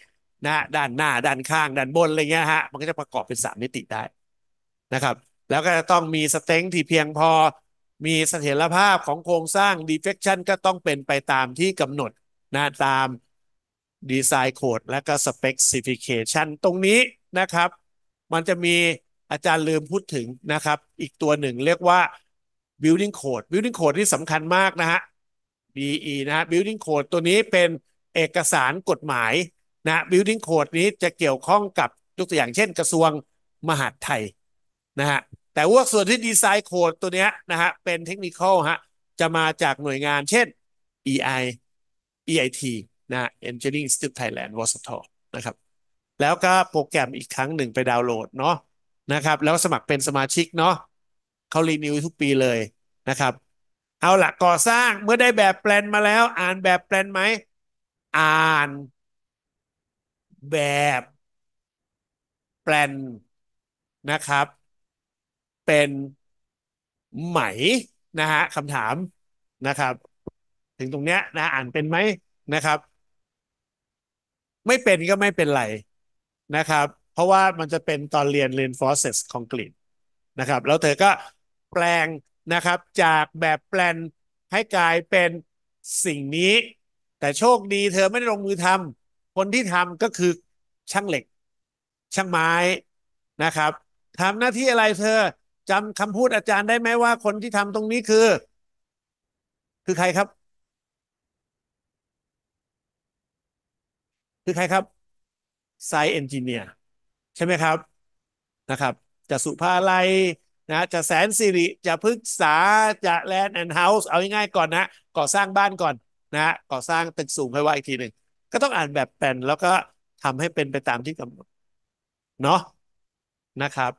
นะด้านหน้าด้านข้าง ด้านบนอะไรเงี้ยฮะมันก็จะประกอบเป็นสามมิติได้นะครับ แล้วก็จะต้องมีสเต็งที่เพียงพอมีเสถียรภาพของโครงสร้าง d e f ฟ e c t i o n ก็ต้องเป็นไปตามที่กำหนดนะตามดีไซน์โคดและก็สเปคซิฟิเคชันตรงนี้นะครับ มันจะมีอาจารย์ลืมพูดถึงนะครับ อีกตัวหนึ่งเรียกว่า building code building code ที่สำคัญมากนะฮะ BE นะฮะ building code ตัวนี้เป็นเอกสารกฎหมายนะ building code นี้จะเกี่ยวข้องกับยกตัวอย่างเช่นกระทรวงมหาดไทยนะฮะแต่ว่าส่วนที่ดีไซน์โคดตัวเนี้ยนะฮะเป็นเทคนิคฮะจะมาจากหน่วยงานเช่น EI EIT นะ Engineering Institute Thailand w ว o ทนะครับแล้วก็โปรแกรมอีกครั้งหนึ่งไปดาวน์โหลดเนาะนะครับแล้วสมัครเป็นสมาชิกเนาะเขารีนิวทุกปีเลยนะครับเอาหลักก่อสร้างเมื่อได้แบบแปลนมาแล้วอ่านแบบแปลนไหมอ่านแบบแปลนนะครับเป็นไหมนะฮะคำถามนะครับ ถึงตรงเนี้ยนะอ่านเป็นไหมนะครับ ไม่เป็นก็ไม่เป็นไรนะครับ เพราะว่ามันจะเป็นตอนเรียน r e i n f o r c e d concrete นะครับ แล้วเธอก็แปลงนะครับจากแบบแปลนให้กลายเป็นสิ่งนี้ แต่โชคดี เธอไม่ได้ลงมือทำคนที่ทำก็คือช่างเหล็ก ช่างไม้นะครับทำหน้าที่อะไรเธอจำคำพูดอาจารย์ได้ไหมว่าคนที่ทำตรงนี้คือ คือใครครับ คือใครครับไซเอนจิเนียร์ใช่ไหมครับนะครับ จะสุภาลัยนะจะแสนสิริจะพึกษาจะแลนด์แอนด์เฮาส์เอาง่ายๆก่อนนะ ก่อสร้างบ้านก่อนนะ ก่อสร้างตึกสูงค่อยว่าอีกทีหนึ่งก็ต้องอ่านแบบแป็นแล้วก็ทำให้เป็นไปตามที่กำหนดเนาะนะครับ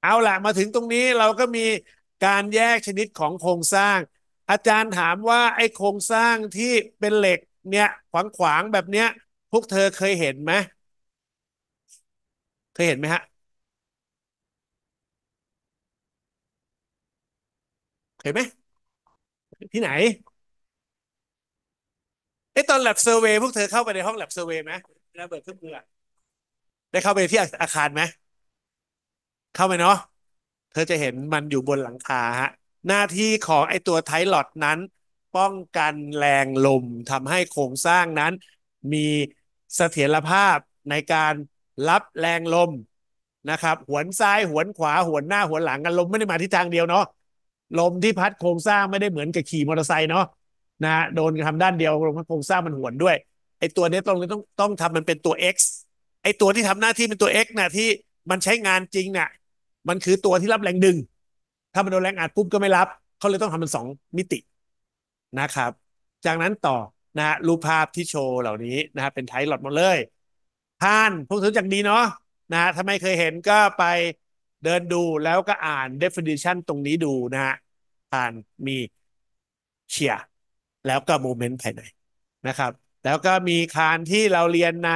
เอาละมาถึงตรงนี้เราก็มีการแยกชนิดของโครงสร้าง อาจารย์ถามว่า ไอ้โครงสร้างที่เป็นเหล็กเนี่ย ขวางขวางแบบเนี้ย พวกเธอเคยเห็นไหมเคยเห็นไหมฮะเห็นไหมที่ไหนอ้ตอนแลบเซอร์เวยพวกเธอเข้าไปในห้องแลบเซอร์เวยไหมแล้วเบิดเครื่องมือได้เข้าไปที่อาคารไหม เข้าไปเนาะเธอจะเห็นมันอยู่บนหลังคาฮะ หน้าที่ของไอ้ตัวไทลอดนั้น ป้องกันแรงลมทำให้โครงสร้างนั้น มีเสถียรภาพในการรับแรงลม นะครับ หวนซ้ายหวนขวา หวนหน้า หวนหลังกันลมไม่ได้มาทิศทางเดียวเนาะลมที่พัดโครงสร้างไม่ได้เหมือนกับขี่มอเตอร์ไซค์เนาะนะฮะโดนทำด้านเดียวโครงสร้างมันหวนด้วยไอตัวนี้ต้องต้องต้องทำมันเป็นตัว x ไอตัวที่ทำหน้าที่เป็นตัว x นะ่ที่มันใช้งานจริงนะ่ะมันคือตัวที่รับแรงดึงถ้ามันโดนแรงอัดปุ๊บก็ไม่รับเขาเลยต้องทำามันสองมิตินะครับ จากนั้นต่อนะฮะรูปภาพที่โชว์เหล่านี้นะฮะเป็นไทป์หลอดหมดเลยท่านพวกทุกจากดีเนาะนะฮะถ้าไม่เคยเห็นก็ไปเดินดูแล้วก็อ่าน definition ตรงนี้ดูนะฮะท่านมีเชียร์แล้วก็โมเมนต์ภายในนะครับ แล้วก็มีคานที่เราเรียนใน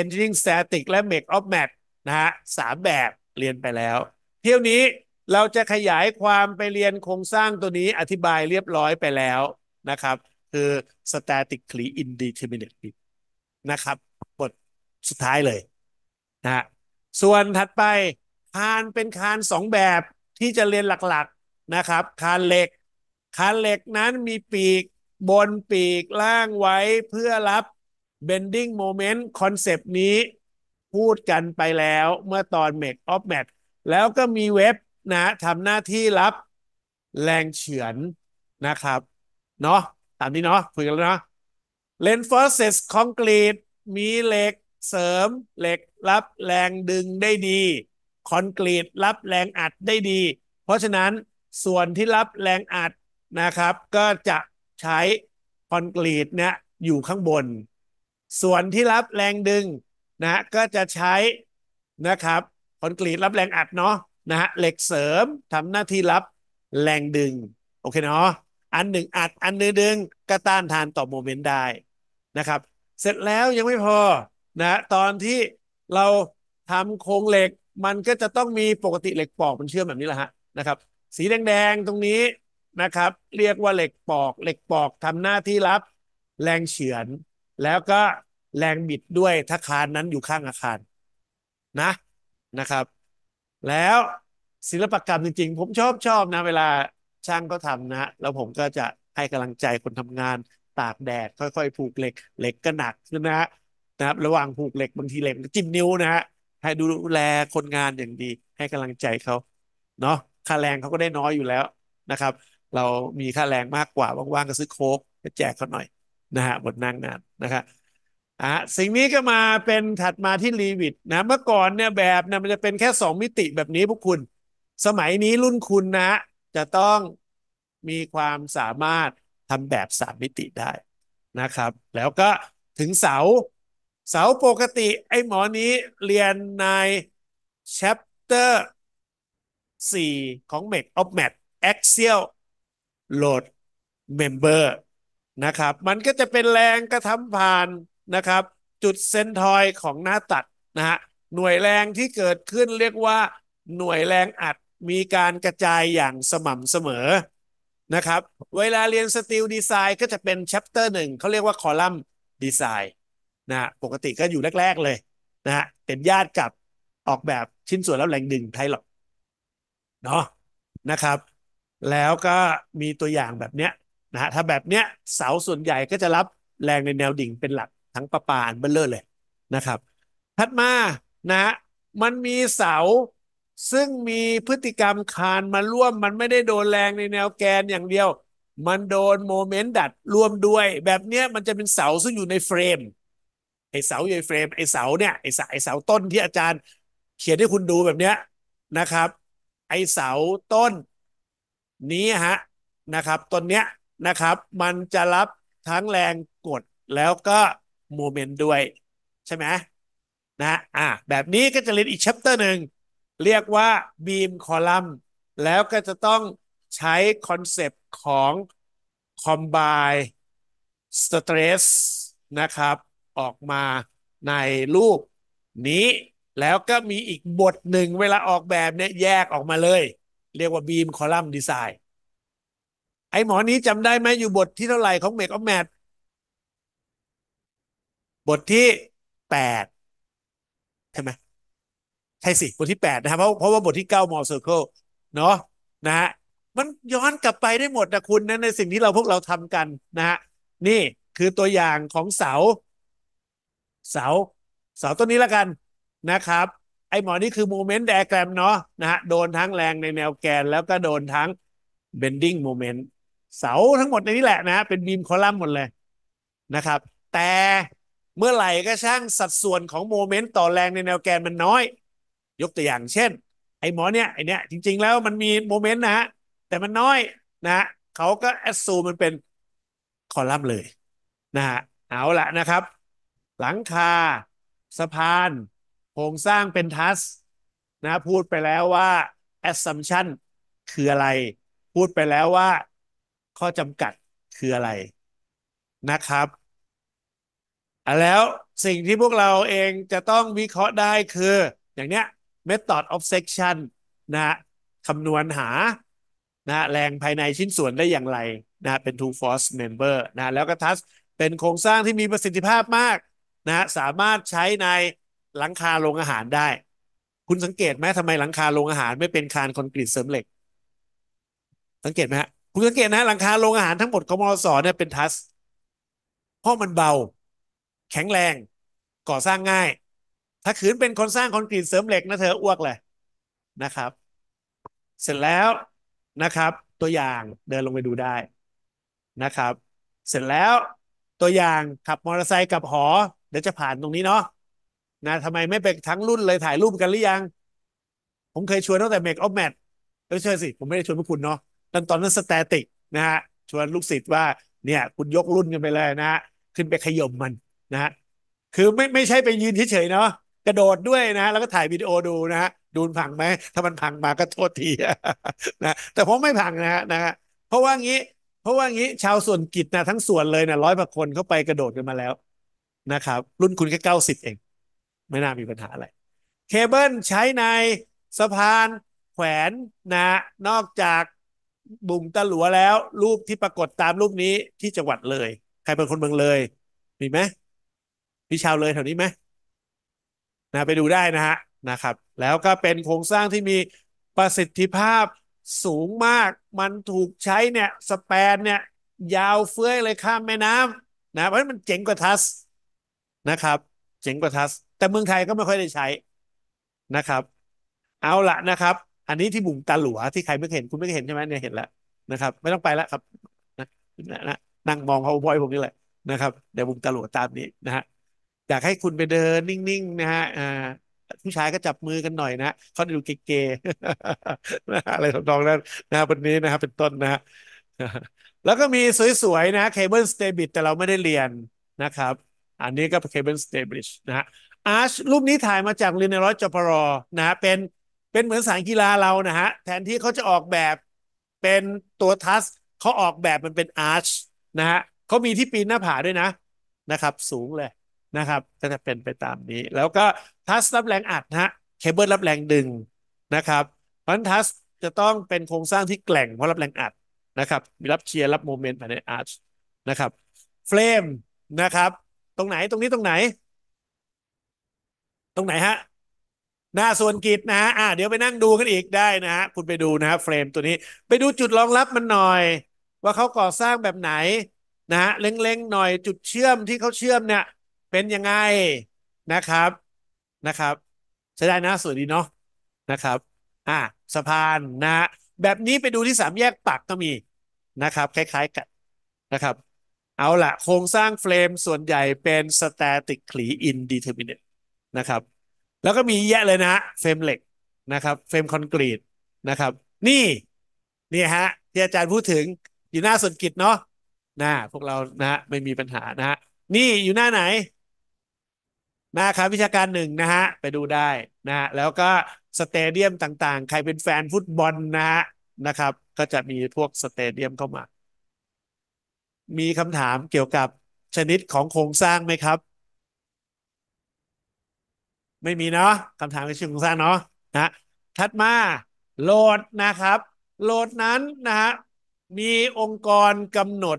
Engineering Static และ Make of Math นะฮะสามแบบเรียนไปแล้ว เที่ยวนี้เราจะขยายความไปเรียนโครงสร้างตัวนี้อธิบายเรียบร้อยไปแล้วนะครับ คือ statically indeterminate นะครับบทสุดท้ายเลยนะฮะส่วนถัดไปคานเป็นคานสองแบบที่จะเรียนหลักๆนะครับ คานเหล็ก คานเหล็กนั้นมีปีกบน ปีกล่างไว้ เพื่อรับ bending moment คอนเซป t นี้พูดกันไปแล้วเมื่อตอน make of match แล้วก็มีเว็บนะทำหน้าที่รับ แรงเฉือนนะครับ เนาะ ตามนี้เนาะคุยกันแล้วเนาะ reinforces concrete มีเหล็กเสริมเหล็กรับแรงดึงได้ดีคอนกรีตรับแรงอัดได้ดี เพราะฉะนั้นส่วนที่รับแรงอัดนะครับ ก็จะใช้คอนกรีตเนี่ยอยู่ข้างบน ส่วนที่รับแรงดึงนะ ก็จะใช้นะครับคอนกรีตรับแรงอัดเนาะนะฮะเหล็กเสริมทำหน้าที่รับ แรงดึงโอเคเนาะอันหนึ่งอัดอันนึงดึงก็ต้านทานต่อโมเมนต์ได้นะครับ เสร็จแล้วยังไม่พอนะ ตอนที่เราทำโครงเหล็กมันก็จะต้องมีปกติเหล็กปอกมันเชื่อมแบบนี้แหละฮะนะครับ สีแดงๆตรงนี้นะครับเรียกว่าเหล็กปอก เหล็กปอกทำหน้าที่รับ แรงเฉือน แล้วก็แรงบิดด้วยถ้าคานนั้นอยู่ข้างอาคารนะนะครับ แล้วศิลปกรรมจริง ๆ ผมชอบชอบนะ เวลาช่างก็ทำนะ แล้วผมก็จะให้กำลังใจคนทำงาน ตากแดดค่อยๆ ผูกเหล็กเหล็กก็หนักขึ้นนะนะครับระหว่างผูกเหล็กบางทีเหล็กจิ้มนิ้วนะฮะให้ดูแลคนงานอย่างดี ให้กำลังใจเขาเนาะค่าแรงเขาก็ได้น้อยอยู่แล้วนะครับเรามีค่าแรงมากกว่า ว่างๆก็ซื้อโค้กไปแจกเขาหน่อย นะฮะบนนั่งัาน นะครับอ่ะสิ่งนี้ก็มาเป็นถัดมาที่รีวิตนะ เมื่อก่อนเนี่ยแบบนะมันจะเป็นแค่สองมิติแบบนี้พวกคุณ สมัยนี้รุ่นคุณนะ จะต้องมีความสามารถทำแบบสามมิติได้นะครับ แล้วก็ถึงเสา เสาปกติ ไอ้หมอนี้เรียนใน chapter 4 ของ m e c of Math Axial โหลดเมมเบอร์นะครับ มันก็จะเป็นแรงกระทำผ่านนะครับ จุดเซนทอยของหน้าตัดนะฮะหน่วยแรงที่เกิดขึ้นเรียกว่า หน่วยแรงอัดมีการกระจายอย่างสม่ำเสมอนะครับ เวลาเรียนสติลดีไซน์ก็จะเป็นแชปเตอร์หนึ่งเขาเรียกว่าคอลัมน์ดีไซน์นะ ปกติก็อยู่แรก ๆเลยนะฮะเป็นญาติกับออกแบบชิ้นส่วนแล้วแรงดึงไทหรอกเนาะนะครับแล้วก็มีตัวอย่างแบบเนี้ยนะฮะถ้าแบบเนี้ยเสาส่วนใหญ่ก็จะรับแรงในแนวดิ่งเป็นหลักทั้งประปาอันเบลเลอร์เลยนะครับ ถัดมานะฮะมันมีเสา ซึ่งมีพฤติกรรมคานมาร่วม มันไม่ได้โดนแรงในแนวแกนอย่างเดียว มันโดนโมเมนต์ดัดรวมด้วย แบบเนี้ยมันจะเป็นเสาซึ่งอยู่ในเฟรมไอเสาอยู่ในเฟรมไอเสาเนี่ยไอเสาไอเสาต้นที่อาจารย์เขียนให้คุณดูแบบเนี้ยนะครับ ไอเสาต้นนี้ฮะนะครับต้นเนี้ยนะครับ มันจะรับทั้งแรงกดแล้วก็โมเมนต์ด้วยใช่ไหมนะอ่ะแบบนี้ก็จะเรียนอีกชัปเตอร์หนึ่งเรียกว่าบีมคอลัมน์แล้วก็จะต้องใช้คอนเซปต์ของคอมบายสเตรสนะครับ ออกมาในรูปนี้แล้วก็มีอีกบทหนึ่งเวลาออกแบบเนี่ยแยกออกมาเลยเรียกว่าบีมคอลัมน์ดีไซน์ไอ้หมอนี้จำได้ไหมอยู่บทที่เท่าไหร่ของเมกออฟแมทบทที่แปดใช่ไหมใช่สิ บทที่แปดนะครับเพราะเพราะว่าบทที่เก้ามอลเซอร์เคิลเนาะนะฮะมันย้อนกลับไปได้หมดนะคุณนะในสิ่งที่เราพวกเราทำกันนะฮะนี่คือตัวอย่างของเสา เสา เสาต้นนี้ละกันนะครับไอ้หมอนี่คือโมเมนต์แดกแกรมเนาะนะฮะโดนทั้งแรงในแนวแกนแล้วก็โดนทั้งเบนดิ้งโมเมนต์เสาทั้งหมดในนี้แหละนะ เป็นบีมคอลัมน์หมดเลยนะครับ แต่เมื่อไหร่ก็ช่างสัดส่วนของโมเมนต์ต่อแรงในแนวแกนมันน้อย ยกตัวอย่างเช่น ไอ้หมอเนี่ยไอ้เนี่ยจริงๆแล้วมันมีโมเมนต์นะฮะแต่มันน้อยนะฮะเขาก็แอดซูมันเป็นคอลัมน์เลยนะฮะเอาละนะครับ หลังคาสะพานโครงสร้างเป็นทัสนะพูดไปแล้วว่า assumption คืออะไร พูดไปแล้วว่า ข้อจำกัดคืออะไรนะครับ แล้วสิ่งที่พวกเราเองจะต้องวิเคราะห์ได้คือ อย่างเนี้ย method of section นะคำนวณหานะแรงภายในชิ้นส่วนได้อย่างไรนะเป็น two force member นะแล้วก็ทัสเป็นโครงสร้างที่มีประสิทธิภาพมากนะสามารถใช้ในหลังคาโรงอาหารได้ คุณสังเกตไหมทำไมหลังคาโรงอาหารไม่เป็นคานคอนกรีตเสริมเหล็ก สังเกตไหมฮะคุณสังเกตนะหลังคาโรงอาหารทั้งหมดของมอสเนี่ยเป็นทัสเพราะมันเบาแข็งแรงก่อสร้างง่าย ถ้าขืนเป็นคนสร้างคอนกรีตเสริมเหล็กนะเธออ้วกเลยนะครับ เสร็จแล้วนะครับตัวอย่างเดินลงไปดูได้นะครับ เสร็จแล้วตัวอย่างขับมอเตอร์ไซค์กับหอ เดี๋ยวจะผ่านตรงนี้เนาะนะทำไมไม่ไปทั้งรุ่นเลยถ่ายรูปกันหรือยัง ผมเคยชวนตั้งแต่เมกออฟแมทไอ่ใช่สิ ผมไม่ได้ชวนพวกคุณเนาะตอนตอนนั้นสแตติกนะฮะ ชวนลูกศิษย์ว่าเนี่ย คุณยกรุ่นกันไปเลยนะฮะ ขึ้นไปขย่มมันนะฮะ คือไม่ไม่ใช่ไปยืนเฉยๆเนาะ กระโดดด้วยนะ แล้วก็ถ่ายวิดีโอดูนะฮะดูพังไหม ถ้ามันพังมาก็โทษทีนะ แต่ผมไม่พังนะฮะนะฮะ เพราะว่างี้ เพราะว่างี้ชาวส่วนกิจนะทั้งส่วนเลยนะร้อยกว่าคนเข้าไปกระโดดกันมาแล้วนะครับ รุ่นคุณแค่เก้าสิบเองไม่น่ามีปัญหาอะไร เคเบิลใช้ในสะพานแขวนนะ นอกจากบุงตะหลัวแล้ว รูปที่ปรากฏตามรูปนี้ที่จังหวัดเลย ใครเป็นคนเมืองเลย มีไหมมีชาวเลยแถวนี้ไหมนะไปดูได้นะฮะนะครับ แล้วก็เป็นโครงสร้างที่มีประสิทธิภาพสูงมากมันถูกใช้เนี่ยสแปนเนี่ย ยาวเฟื้อยเลยข้ามแม่น้ำนะ เพราะมันเจ๋งกว่าทัสนะครับ เจ๋งกว่าทัสแต่เมืองไทยก็ไม่ค่อยได้ใช้นะครับ เอาละนะครับ อันนี้ที่บุ่มตาหลวที่ใครไม่เห็นคุณไม่เห็นใช่ไหมเนี่ยเห็นแล้วนะครับ ไม่ต้องไปแล้วครับนะนะนั่งมองเขาพอยผมนี่แหละนะครับเดี๋ยวบุ่มตาหลวตามนี้นะฮะอยากให้คุณไปเดินนิ่งๆนะฮะผู้ชายก็จับมือกันหน่อยนะเขาดูเก๋ๆอะไรทำนองนั้นนะวันนี้นะครับ เป็นต้นนะฮะแล้วก็มีสวยๆนะเคเบิลสเตบิตแต่เราไม่ได้เรียนนะครับ อันนี้ก็เคเบิลสเตบิชนะฮะอาร์ชรูปนี้ถ่ายมาจากเรียนในร้อยจปรนะฮะเป็นเป็นเหมือนสายกีฬาเรานะฮะแทนที่เขาจะออกแบบเป็นตัวทัสเขาออกแบบมันเป็นอาร์ชนะฮะเขามีที่ปีนหน้าผาด้วยนะนะครับ สูงเลยนะครับก็จะเป็นไปตามนี้ แล้วก็ทัสรับแรงอัดนะฮะเคเบิลรับแรงดึงนะครับ เพราะทัสจะต้องเป็นโครงสร้างที่แกล่งเพราะรับแรงอัดนะครับมีรับเชียร์รับโมเมนต์ภายในอาร์ชนะครับเฟรมนะครับตรงไหนตรงนี้ตรงไหนตรงไหนฮะ หน้าส่วนกิจนะฮะอ่าเดี๋ยวไปนั่งดูกันอีกได้นะฮะ คุณไปดูนะฮะเฟรมตัวนี้ ไปดูจุดรองรับมันหน่อย ว่าเขาก่อสร้างแบบไหนนะฮะ เล็งๆหน่อยจุดเชื่อมที่เขาเชื่อมเนี่ย เป็นยังไงนะครับ นะครับใช้ได้นะสวยดีเนาะนะครับ อ่าสะพานนะฮะแบบนี้ไปดูที่สามแยกปักก็มีนะครับคล้ายๆกันนะครับ เอาละโครงสร้างเฟรมส่วนใหญ่เป็น static คลี indeterminate นะครับแล้วก็มีแยะเลยนะเฟรมเหล็กนะครับเฟรมคอนกรีตนะครับนี่นี่ฮะที่อาจารย์พูดถึงอยู่หน้าสนกิจเนาะหน้าพวกเรานะไม่มีปัญหานะฮะนี่อยู่หน้าไหนหน้าครับวิชาการหนึ่งนะฮะไปดูได้นะแล้วก็สเตเดียมต่างๆ ใครเป็นแฟนฟุตบอลนะฮะนะครับ ก็จะมีพวกสเตเดียมเข้ามา มีคำถามเกี่ยวกับชนิดของโครงสร้างไหมครับไม่มีเนาะคำถามใป็นชื่อโครงสร้างเนาะนะถัดมาโหลดนะครับ โหลดนั้นนะฮะมีองค์กรกำหนด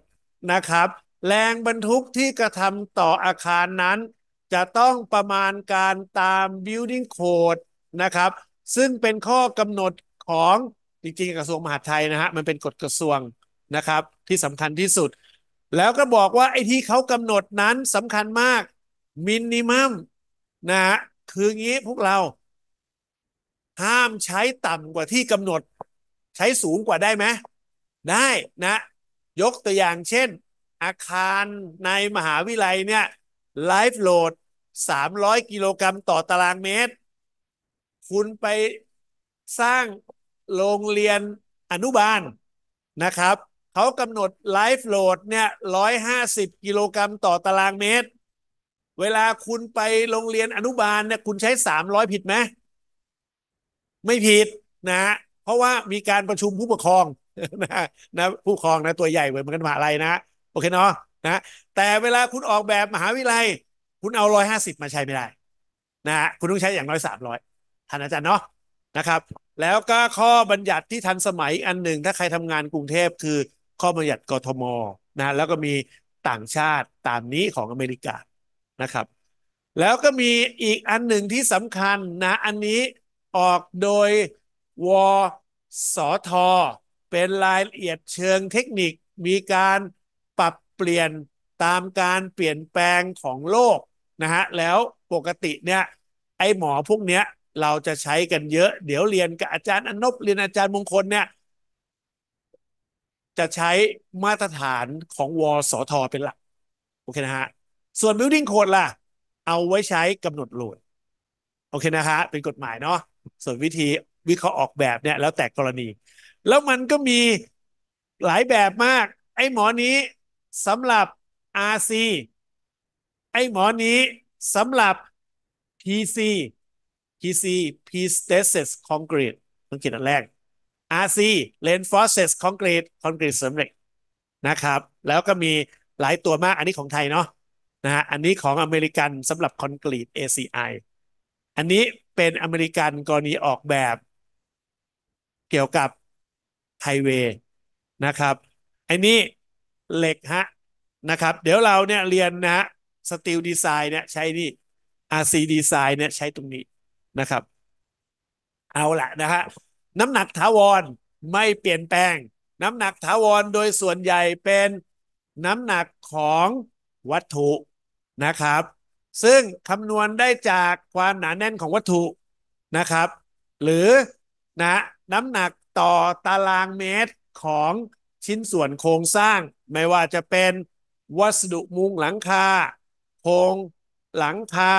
นะครับ แรงบรรทุกที่กระทำต่ออาคารนั้น จะต้องประมาณการตาม building code นะครับซึ่งเป็นข้อกำหนดของจริงๆกระทรวงมหาดไทยนะฮะมันเป็นกฎกระทรวงนะครับ ที่สำคัญที่สุดแล้วก็บอกว่าไอ้ที่เขากำหนดนั้นสำคัญมากมินิมัมนะฮะคืองี้พวกเราห้ามใช้ต่ำกว่าที่กำหนดใช้สูงกว่าได้ไหมได้นะ ยกตัวอย่างเช่น อาคารในมหาวิทยาลัยเนี่ยไลฟ์โหลด 300 กิโลกรัมต่อตารางเมตร คุณไปสร้างโรงเรียนอนุบาลนะครับ เขากำหนดไลฟ์โหลดเนี่ย150 กิโลกรัมต่อตารางเมตรเวลาคุณไปโรงเรียนอนุบาลเนี่ยคุณใช้สามร้อยผิดไหม ไม่ผิดนะฮะเพราะว่ามีการประชุมผู้ปกครองนะนะผู้ปกครองนะตัวใหญ่เหมือนกันมหาลัยนะโอเคเนาะนะ แต่เวลาคุณออกแบบมหาวิทยาลัย คุณเอาร้อยห้าสิบมาใช้ไม่ได้ นะฮะคุณต้องใช้อย่างน้อยสามร้อยท่านอาจารย์เนาะนะครับ แล้วก็ข้อบัญญัติที่ทันสมัยอันหนึ่งถ้าใครทำงานกรุงเทพคือข้อบัญญัติกทมนะ แล้วก็มีต่างชาติตามนี้ของอเมริกานะครับแล้วก็มีอีกอันหนึ่งที่สำคัญนะอันนี้ออกโดยวสทเป็นรายละเอียดเชิงเทคนิค มีการปรับเปลี่ยนตามการเปลี่ยนแปลงของโลกนะฮะแล้วปกติเนี่ยไอหมอพวกเนี้ยเราจะใช้กันเยอะ เดี๋ยวเรียนกับอาจารย์อนบเรียนอาจารย์มงคลเนี่ยจะใช้มาตรฐานของวสท เป็นหลักโอเคนะฮะส่วน building code ล่ะ เอาไว้ใช้กำหนดโหลด โอเค นะคะ เป็นกฎหมายเนาะ ส่วนวิธีวิเคราะห์ออกแบบเนี่ย แล้วแต่กรณี แล้วมันก็มีหลายแบบมาก ไอ้หมอนี้สำหรับ RC ไอ้หมอนี้สำหรับ PC PC Pre-Stressed Concrete ต้องีินอันแรก RC Reinforced Concrete Concrete เสริมเหล็กนะครับแล้วก็มีหลายตัวมากอันนี้ของไทยเนาะนะฮะอันนี้ของอเมริกันสำหรับคอนกรีต ACI อันนี้เป็นอเมริกันกรณีออกแบบ เกี่ยวกับไฮเวย์นะครับอันนี้เหล็กฮะ นะครับเดี๋ยวเราเนี่ยเรียนนะฮะสตีลดีไซน์เนี่ยใช้นี่ RC ดีไซน์เนี่ยใช้ตรงนี้นะครับ เอาละนะฮะน้ำหนักถาวรไม่เปลี่ยนแปลง น้ำหนักถาวรโดยส่วนใหญ่เป็นน้ำหนักของวัตถุนะครับซึ่งคำนวณได้จากความหนาแน่นของวัตถุนะครับหรือนะน้ำหนักต่อตารางเมตร ของชิ้นส่วนโครงสร้าง ไม่ว่าจะเป็นวัสดุมุงหลังคาโครงหลังคา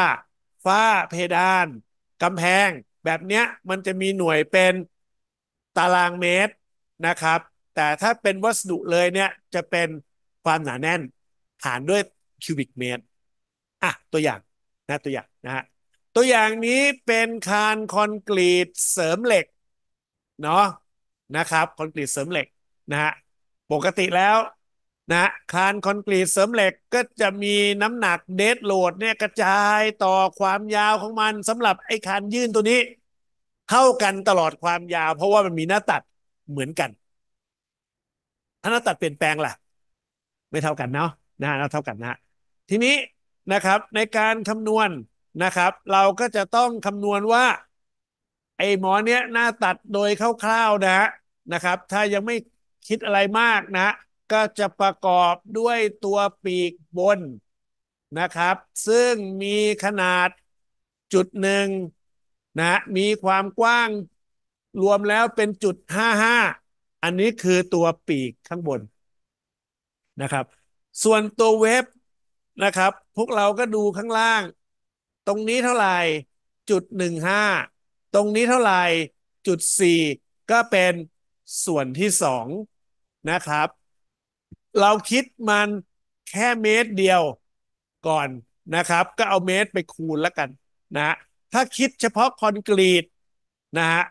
ฝ้าเพดานกำแพง แบบเนี้ยมันจะมีหน่วยเป็นตารางเมตรนะครับ แต่ถ้าเป็นวัสดุเลยเนี่ยจะเป็นความหนาแน่นหารด้วยคิวบิกเมตร่ะตัวอย่างนะตัวอย่างนะฮะตัวอย่างนี้เป็นคานคอนกรีตเสริมเหล็กเนาะนะครับ คอนกรีตเสริมเหล็กนะฮะปกติแล้วนะ คานคอนกรีตเสริมเหล็กก็จะมีน้ำหนักเดดโหลดเนี่ยกระจายต่อความยาวของมันสำหรับไอ้คานยื่นตัวนี้ เท่ากันตลอดความยาว เพราะว่ามันมีหน้าตัดเหมือนกัน ถ้าหน้าตัดเปลี่ยนแปลงล่ะ ไม่เท่ากันเนาะนะฮะเท่ากันนะทีนี้นะครับในการคำนวณนะครับเราก็จะต้องคำนวณว่า ไอ้หมอเนี้ยหน้าตัดโดยคร่าวๆนะฮะนะครับถ้ายังไม่คิดอะไรมากนะก็จะประกอบด้วยตัวปีกบนนะครับซึ่งมีขนาดจุดหนึ่งนะมีความกว้าง รวมแล้วเป็นจุดห้าห้าอันนี้คือตัวปีกข้างบนนะครับส่วนตัวเวฟนะครับพวกเราก็ดูข้างล่าง ตรงนี้เท่าไหร่จุดหนึ่งห้าตรงนี้เท่าไหร่จุดสี่ก็เป็นส่วนที่สองนะครับเราคิดมันแค่เมตรเดียวก่อนนะครับก็เอาเมตรไปคูณแล้วกันนะถ้าคิดเฉพาะคอนกรีตนะฮะ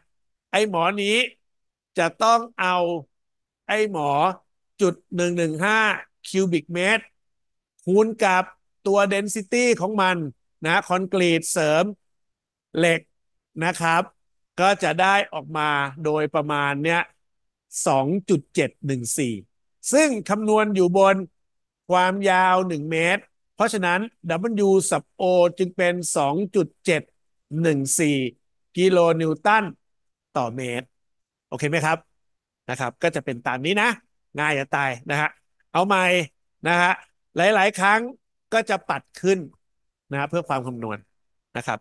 ไอหมอนี้จะต้องเอาไอหมอจุดหนึ่งหนึ่งห้าคิวบิกเมตรคูณกับตัว density ของมันนะ คอนกรีตเสริมเหล็กนะครับ ก็จะได้ออกมาโดยประมาณเนี้ย 2.714 ซึ่งคำนวณอยู่บนความยาว 1 เมตร เพราะฉะนั้น W สับ O จึงเป็น 2.714 กิโลนิวตันต่อเมตร โอเคไหมครับนะครับก็จะเป็นตามนี้นะ ง่ายจะตาย นะฮะเอาใหม่ นะฮะหลาย ๆ ครั้งก็จะปัดขึ้นนะเพื่อความคำนวณนะครับ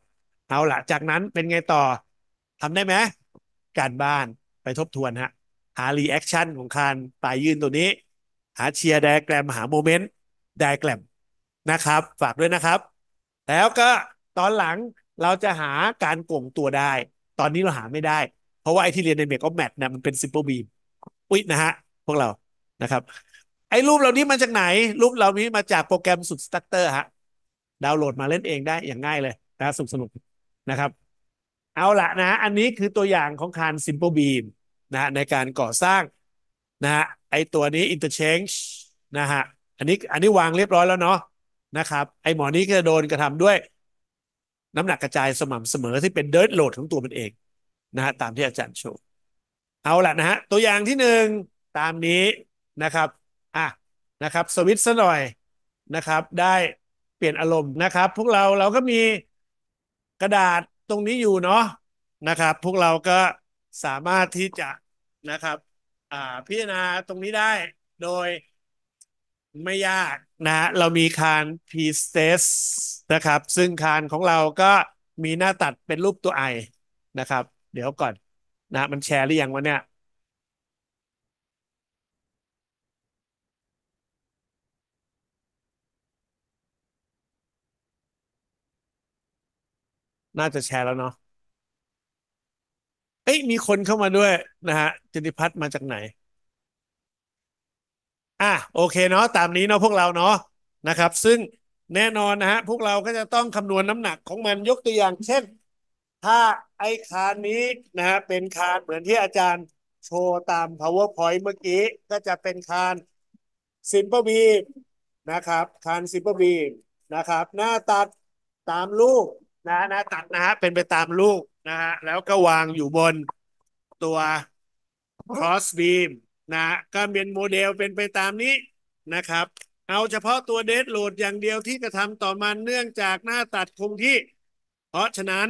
เอาละจากนั้นเป็นไงต่อทำได้ไหม การบ้านไปทบทวนฮะ หารีแอคชั่นของคารปลายยื่นตัวนี้ หาเชียร์ไดแกรม หาโมเมนต์ไดแกรมนะครับ ฝากด้วยนะครับ แล้วก็ตอนหลังเราจะหาการกลงตัวได้ ตอนนี้เราหาไม่ได้ เพราะว่าไอที่เรียนในเมกออแมทเนี่ยมันเป็นซิมเปิลบีมอุ๊ยนะฮะพวกเรานะครับไอ้รูปเหล่านี้มาจากไหน รูปเหล่านี้มาจากโปรแกรมสุดสตัคเตอร์ฮะ ดาวน์โหลดมาเล่นเองได้อย่างง่ายเลยนะสนุกสนุกนะครับ เอาละนะ อันนี้คือตัวอย่างของคานซิมโปบีมนะฮะในการก่อสร้างนะฮะ ไอตัวนี้ interchange นะฮะ อันนี้อันนี้วางเรียบร้อยแล้วเนาะนะครับ ไอหมอนี้ก็โดนกระทำด้วย น้ำหนักกระจายสม่ำเสมอที่เป็นเดิร์ดโหลดของตัวมันเองนะฮะตามที่อาจารย์โชว์ เอาละนะฮะตัวอย่างที่หนึ่งตามนี้นะครับนะครับสวิตซะหน่อยนะครับ ได้เปลี่ยนอารมณ์นะครับ พวกเราเราก็มีกระดาษตรงนี้อยู่เนาะนะครับ พวกเราก็สามารถที่จะนะครับพิจารณาตรงนี้ได้โดยไม่ยากนะเรามีคาน p ี e ซสนะครับ ซึ่งคานของเราก็มีหน้าตัดเป็นรูปตัวไอนะครับ เดี๋ยวก่อนนะมันแชร์หรือยังวะเนี่ยน่าจะแชร์แล้วเนาะ เอ้ยมีคนเข้ามาด้วยนะฮะ จิติพัฒน์มาจากไหน อ่ะ โอเคเนาะตามนี้เนาะพวกเราเนาะนะครับ ซึ่งแน่นอนนะฮะ พวกเราก็จะต้องคำนวณน้ำหนักของมันยกตัวอย่างเช่น ถ้าไอ้คานนี้นะฮะ เป็นคานเหมือนที่อาจารย์ โชว์ตาม PowerPoint เมื่อกี้ ก็จะเป็นคาน Simple Beam นะครับ คาน Simple Beam นะครับ หน้าตัดตามรูปนะนะตัดนะฮะเป็นไปตามลูกนะฮะแล้วก็วางอยู่บนตัว cross beam นะ ก็เป็นโมเดลเป็นไปตามนี้นะครับ เอาเฉพาะตัวเดสโหลดอย่างเดียวที่กระทำต่อมันเนื่องจากหน้าตัดคงที่ เพราะฉะนั้น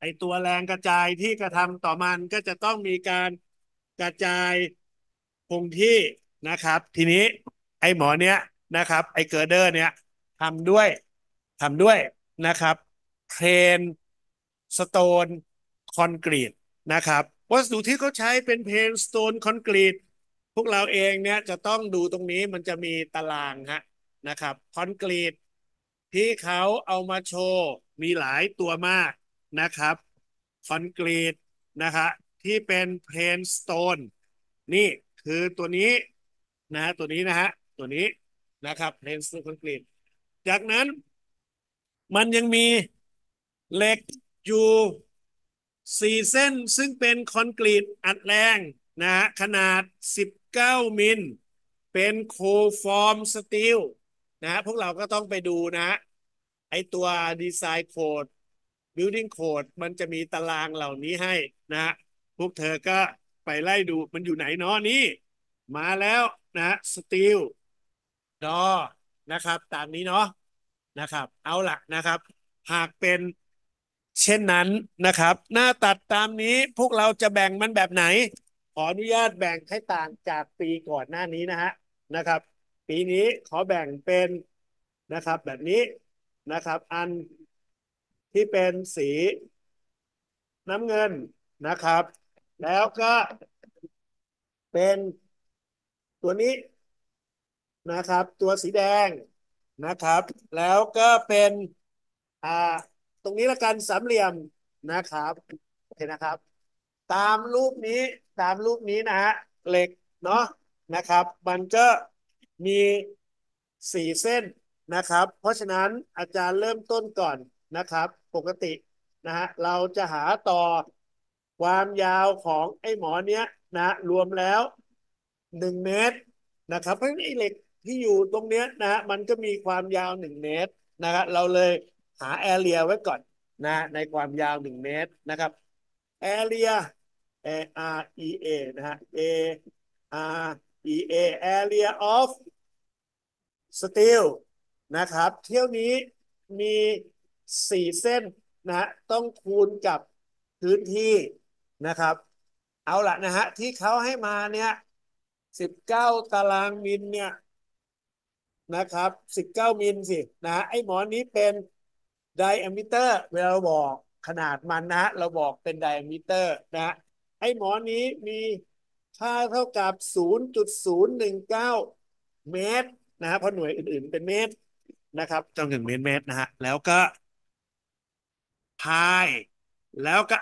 ไอตัวแรงกระจายที่กระทำต่อมันก็จะต้องมีการกระจาย คงที่นะครับ ทีนี้ไอหมอเนี้ยนะครับไอเกอร์เดอร์เนี้ยทำด้วยทำด้วยนะครับเครนสโตนคอนกรีตนะครับวัสดุที่เขาใช้เป็นเพนสโตนคอนกรีตพวกเราเองเนี่ยจะต้องดูตรงนี้มันจะมีตารางฮะนะครับคอนกรีตที่เขาเอามาโชว์มีหลายตัวมากนะครับคอนกรีตนะคะที่เป็นเพนสโตนนี่คือตัวนี้นะะตัวนี้นะฮะตัวนี้นะครับเพนสโตนคอนกรีตจากนั้นมันยังมีเหล็กอยู่สี่เส้นซึ่งเป็น คอนกรีตอัดแรงนะฮะขนาด 19 มิลเป็น โคฟอร์ม สตีลนะฮะพวกเราก็ต้องไปดูนะฮะไอตัว ดีไซน์ โค้ดบิวติ้งโคดมันจะมีตารางเหล่านี้ให้นะฮะพวกเธอก็ไป ไล่ ดูมันอยู่ไหนเนาะนี่มาแล้วนะฮะสตีลดอนะครับตามนี้เนาะนะครับ เอาละนะครับ หากเป็นเช่นนั้นนะครับ หน้าตัดตามนี้พวกเราจะแบ่งมันแบบไหน ขออนุญาตแบ่งให้ต่างจากปีก่อนหน้านี้นะฮะนะครับ ปีนี้ขอแบ่งเป็นนะครับ แบบนี้นะครับ อันที่เป็นสีน้ำเงินนะครับ แล้วก็เป็นตัวนี้นะครับ ตัวสีแดงนะครับ แล้วก็เป็นอ่าตรงนี้ละกันสามเหลี่ยมนะครับเห็นนะครับ ตามรูปนี้ตามรูปนี้นะฮะเหล็กเนาะนะครับมันก็มีสี่เส้นนะครับ เพราะฉะนั้นอาจารย์เริ่มต้นก่อนนะครับ ปกตินะฮะเราจะหาต่อความยาวของไอ้หมอเนี้ยนะรวมแล้วหนึ่งเมตรนะครับเพราะฉะนั้นไอ้เหล็กที่อยู่ตรงเนี้ยนะมันก็มีความยาวหนึ่งเมตรนะครับเราเลยหา แอเรียไว้ ก่อนนะในความยาว 1 เมตร นะครับ แอเรีย A R E A นะฮะ A R E A area of steel นะครับเที่ยวนี้มี4เส้นนะฮะต้องคูณกับพื้นที่นะครับเอาละนะฮะที่เขาให้มา เนี่ย 19 ตารางมิลเนี่ย นะครับ 19 มิลสิ นะไอหมอนี้เป็นไดอะมิเตอร์เวลาเราบอกขนาดมันนะ เราบอกเป็นไดอะมิเตอร์นะไอ้หมอนี้มีค่าเท่ากับ 0.019 เมตรนะฮะเพราะหน่วยอื่นๆเป็นเมตรนะครับจำถึงเมตรเมตรนะฮะแล้วก็พายแล้วก็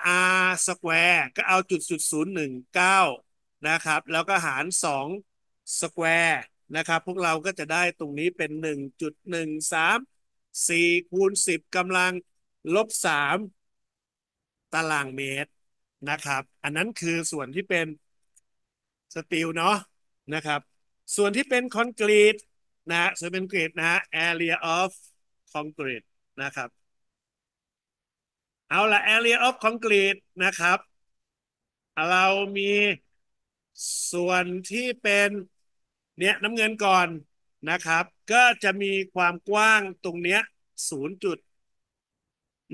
r สแควร์ก็เอาจุดจุดศูนย์หนึ่งเก้านะครับ แล้วก็หารสองสแควร์นะครับ พวกเราก็จะได้ตรงนี้เป็นหนึ่งจุดหนึ่งสามสี่คูณสิบกำลังลบสามตารางเมตรนะครับ อันนั้นคือส่วนที่เป็นสตีลเนาะนะครับส่วนที่เป็นคอนกรีตนะส่วนเป็นกรีตนะฮะ area of concrete นะครับเอาละ area of concrete นะครับเรามีส่วนที่เป็นเนี่ยน้ำเงินก่อนนะครับก็จะมีความกว้างตรงเนี้ย0 1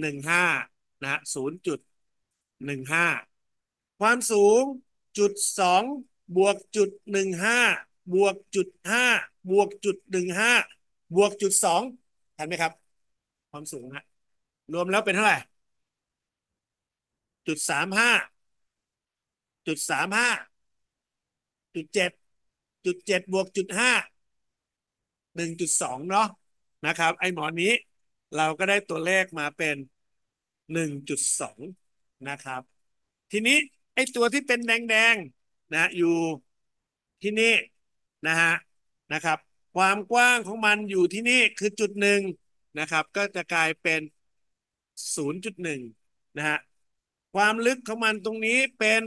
นนะฮะ0.15 ความสูงจุดสองบวกจุดหนึ่งห้าบวกจุดห้าบวกจุดหนึ่งห้าบวกจุดสองทันไหมครับ ความสูงฮะรวมแล้วเป็นเท่าไหร่จุดสามห้าจุดสามห้าจุดเจ็ดจุดเจ็ดบวกจุดห้า1.2เนาะนะครับไอหมอนี้เราก็ได้ตัว เลขมาเป็น 1.2นะครับทีนี้ ไอตัวที่เป็นแดงๆนะอยู่ที่นี่ นะฮะ นะครับ ความกว้างของมันอยู่ที่ นี่ คือจุดหนึ่งนะครับก็จะกลายเป็น 0.1นะฮะความลึกของมันตรงนี้เป็น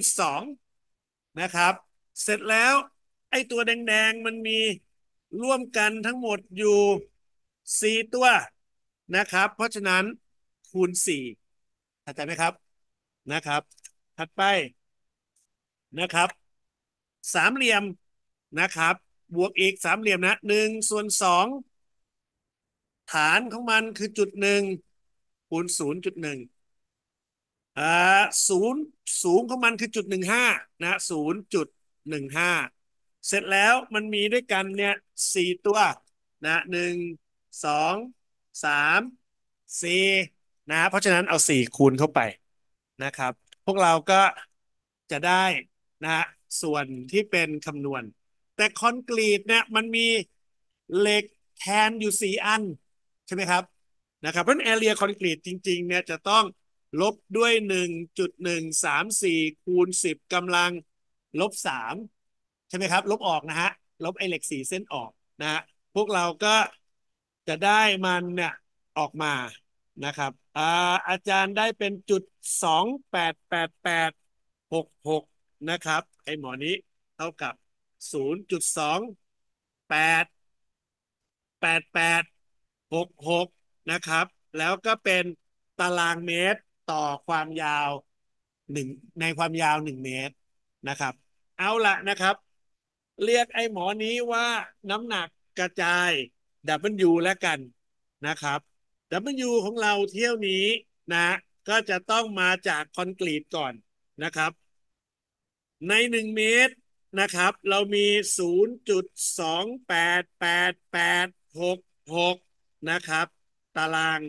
0.2 นะครับ เสร็จแล้ว ไอ้ ตัวแดงๆมันมีร่วมกันทั้งหมดอยู่ 4 ตัวนะครับ เพราะฉะนั้นคูณ4เข้าใจไหมครับนะครับ ถัดไปนะครับสามเหลี่ยมนะครับ บวกอีกสามเหลี่ยมนะหนึ่งส่วนสองฐานของมันคือจุดหนึ่งคูณศูนย์จุดหนึ่งอ่าศูนย์สูงของมันคือจุดหนึ่งห้านะศูนย์จุดหนึ่งห้าเสร็จแล้วมันมีด้วยกันเนี่ยสี่ตัวนะหนึ่งสองสามสี่นะเพราะฉะนั้นเอาสี่คูณเข้าไปนะครับ พวกเราก็จะได้นะส่วนที่เป็นคำนวณ แต่คอนกรีตเนี่ยมันมีเหล็กแทนอยู่สี่อันใช่ไหมครับนะครับเพราะแอเรียคอนกรีตจริงๆเนี่ยจะต้องลบด้วย 1.134คูณ 10กำลัง ลบ 3ใช่ไหมครับลบออกนะฮะลบไอเหล็กสีเส้นออกนะฮะพวกเราก็จะได้มันเนี่ยออกมานะครับอาอาจารย์ได้เป็นจุดสองแปดแปดแปดหกหกนะครับ ไอหมอนี้เท่ากับศูนย์จุดสองแปดแปดแปดหกหกนะครับ แล้วก็เป็นตารางเมตรต่อความยาวหนึ่งในความยาวหนึ่งเมตรนะครับ เอาละนะครับเรียกไอ้หมอนี้ว่าน้ำหนักกระจาย W แล้วกันนะครับ W ของเราเที่ยวนี้นะก็จะต้องมาจากคอนกรีตก่อนนะครับ ใน 1 เมตรนะครับเรามี 0.288866 นะครับตาราง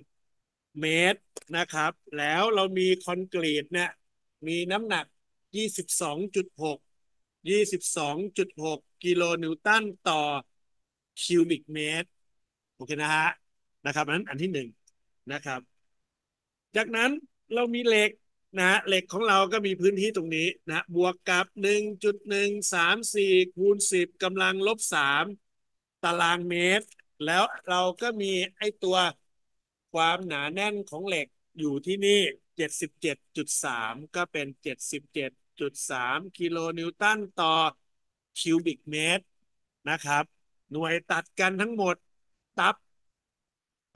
เมตรนะครับแล้วเรามีคอนกรีตเนี่ยมีน้ำหนัก 22.6 22.6 กิโลนิวตันต่อ คิวบิกเมตร โอเคนะฮะ นะครับนั้นอันที่หนึ่งนะครับ จากนั้นเรามีเหล็กนะเหล็กของเราก็มีพื้นที่ตรงนี้นะบวกกับ 1.134คูณ 10กำลังลบ 3 ตารางเมตร แล้วเราก็มี ไอตัวความหนาแน่นของเหล็กอยู่ที่นี่ 77.3 ก็เป็น 77 6.3กิโลนิวตันต่อคิวบิกเมตรนะครับ หน่วยตัดกันทั้งหมด ตับ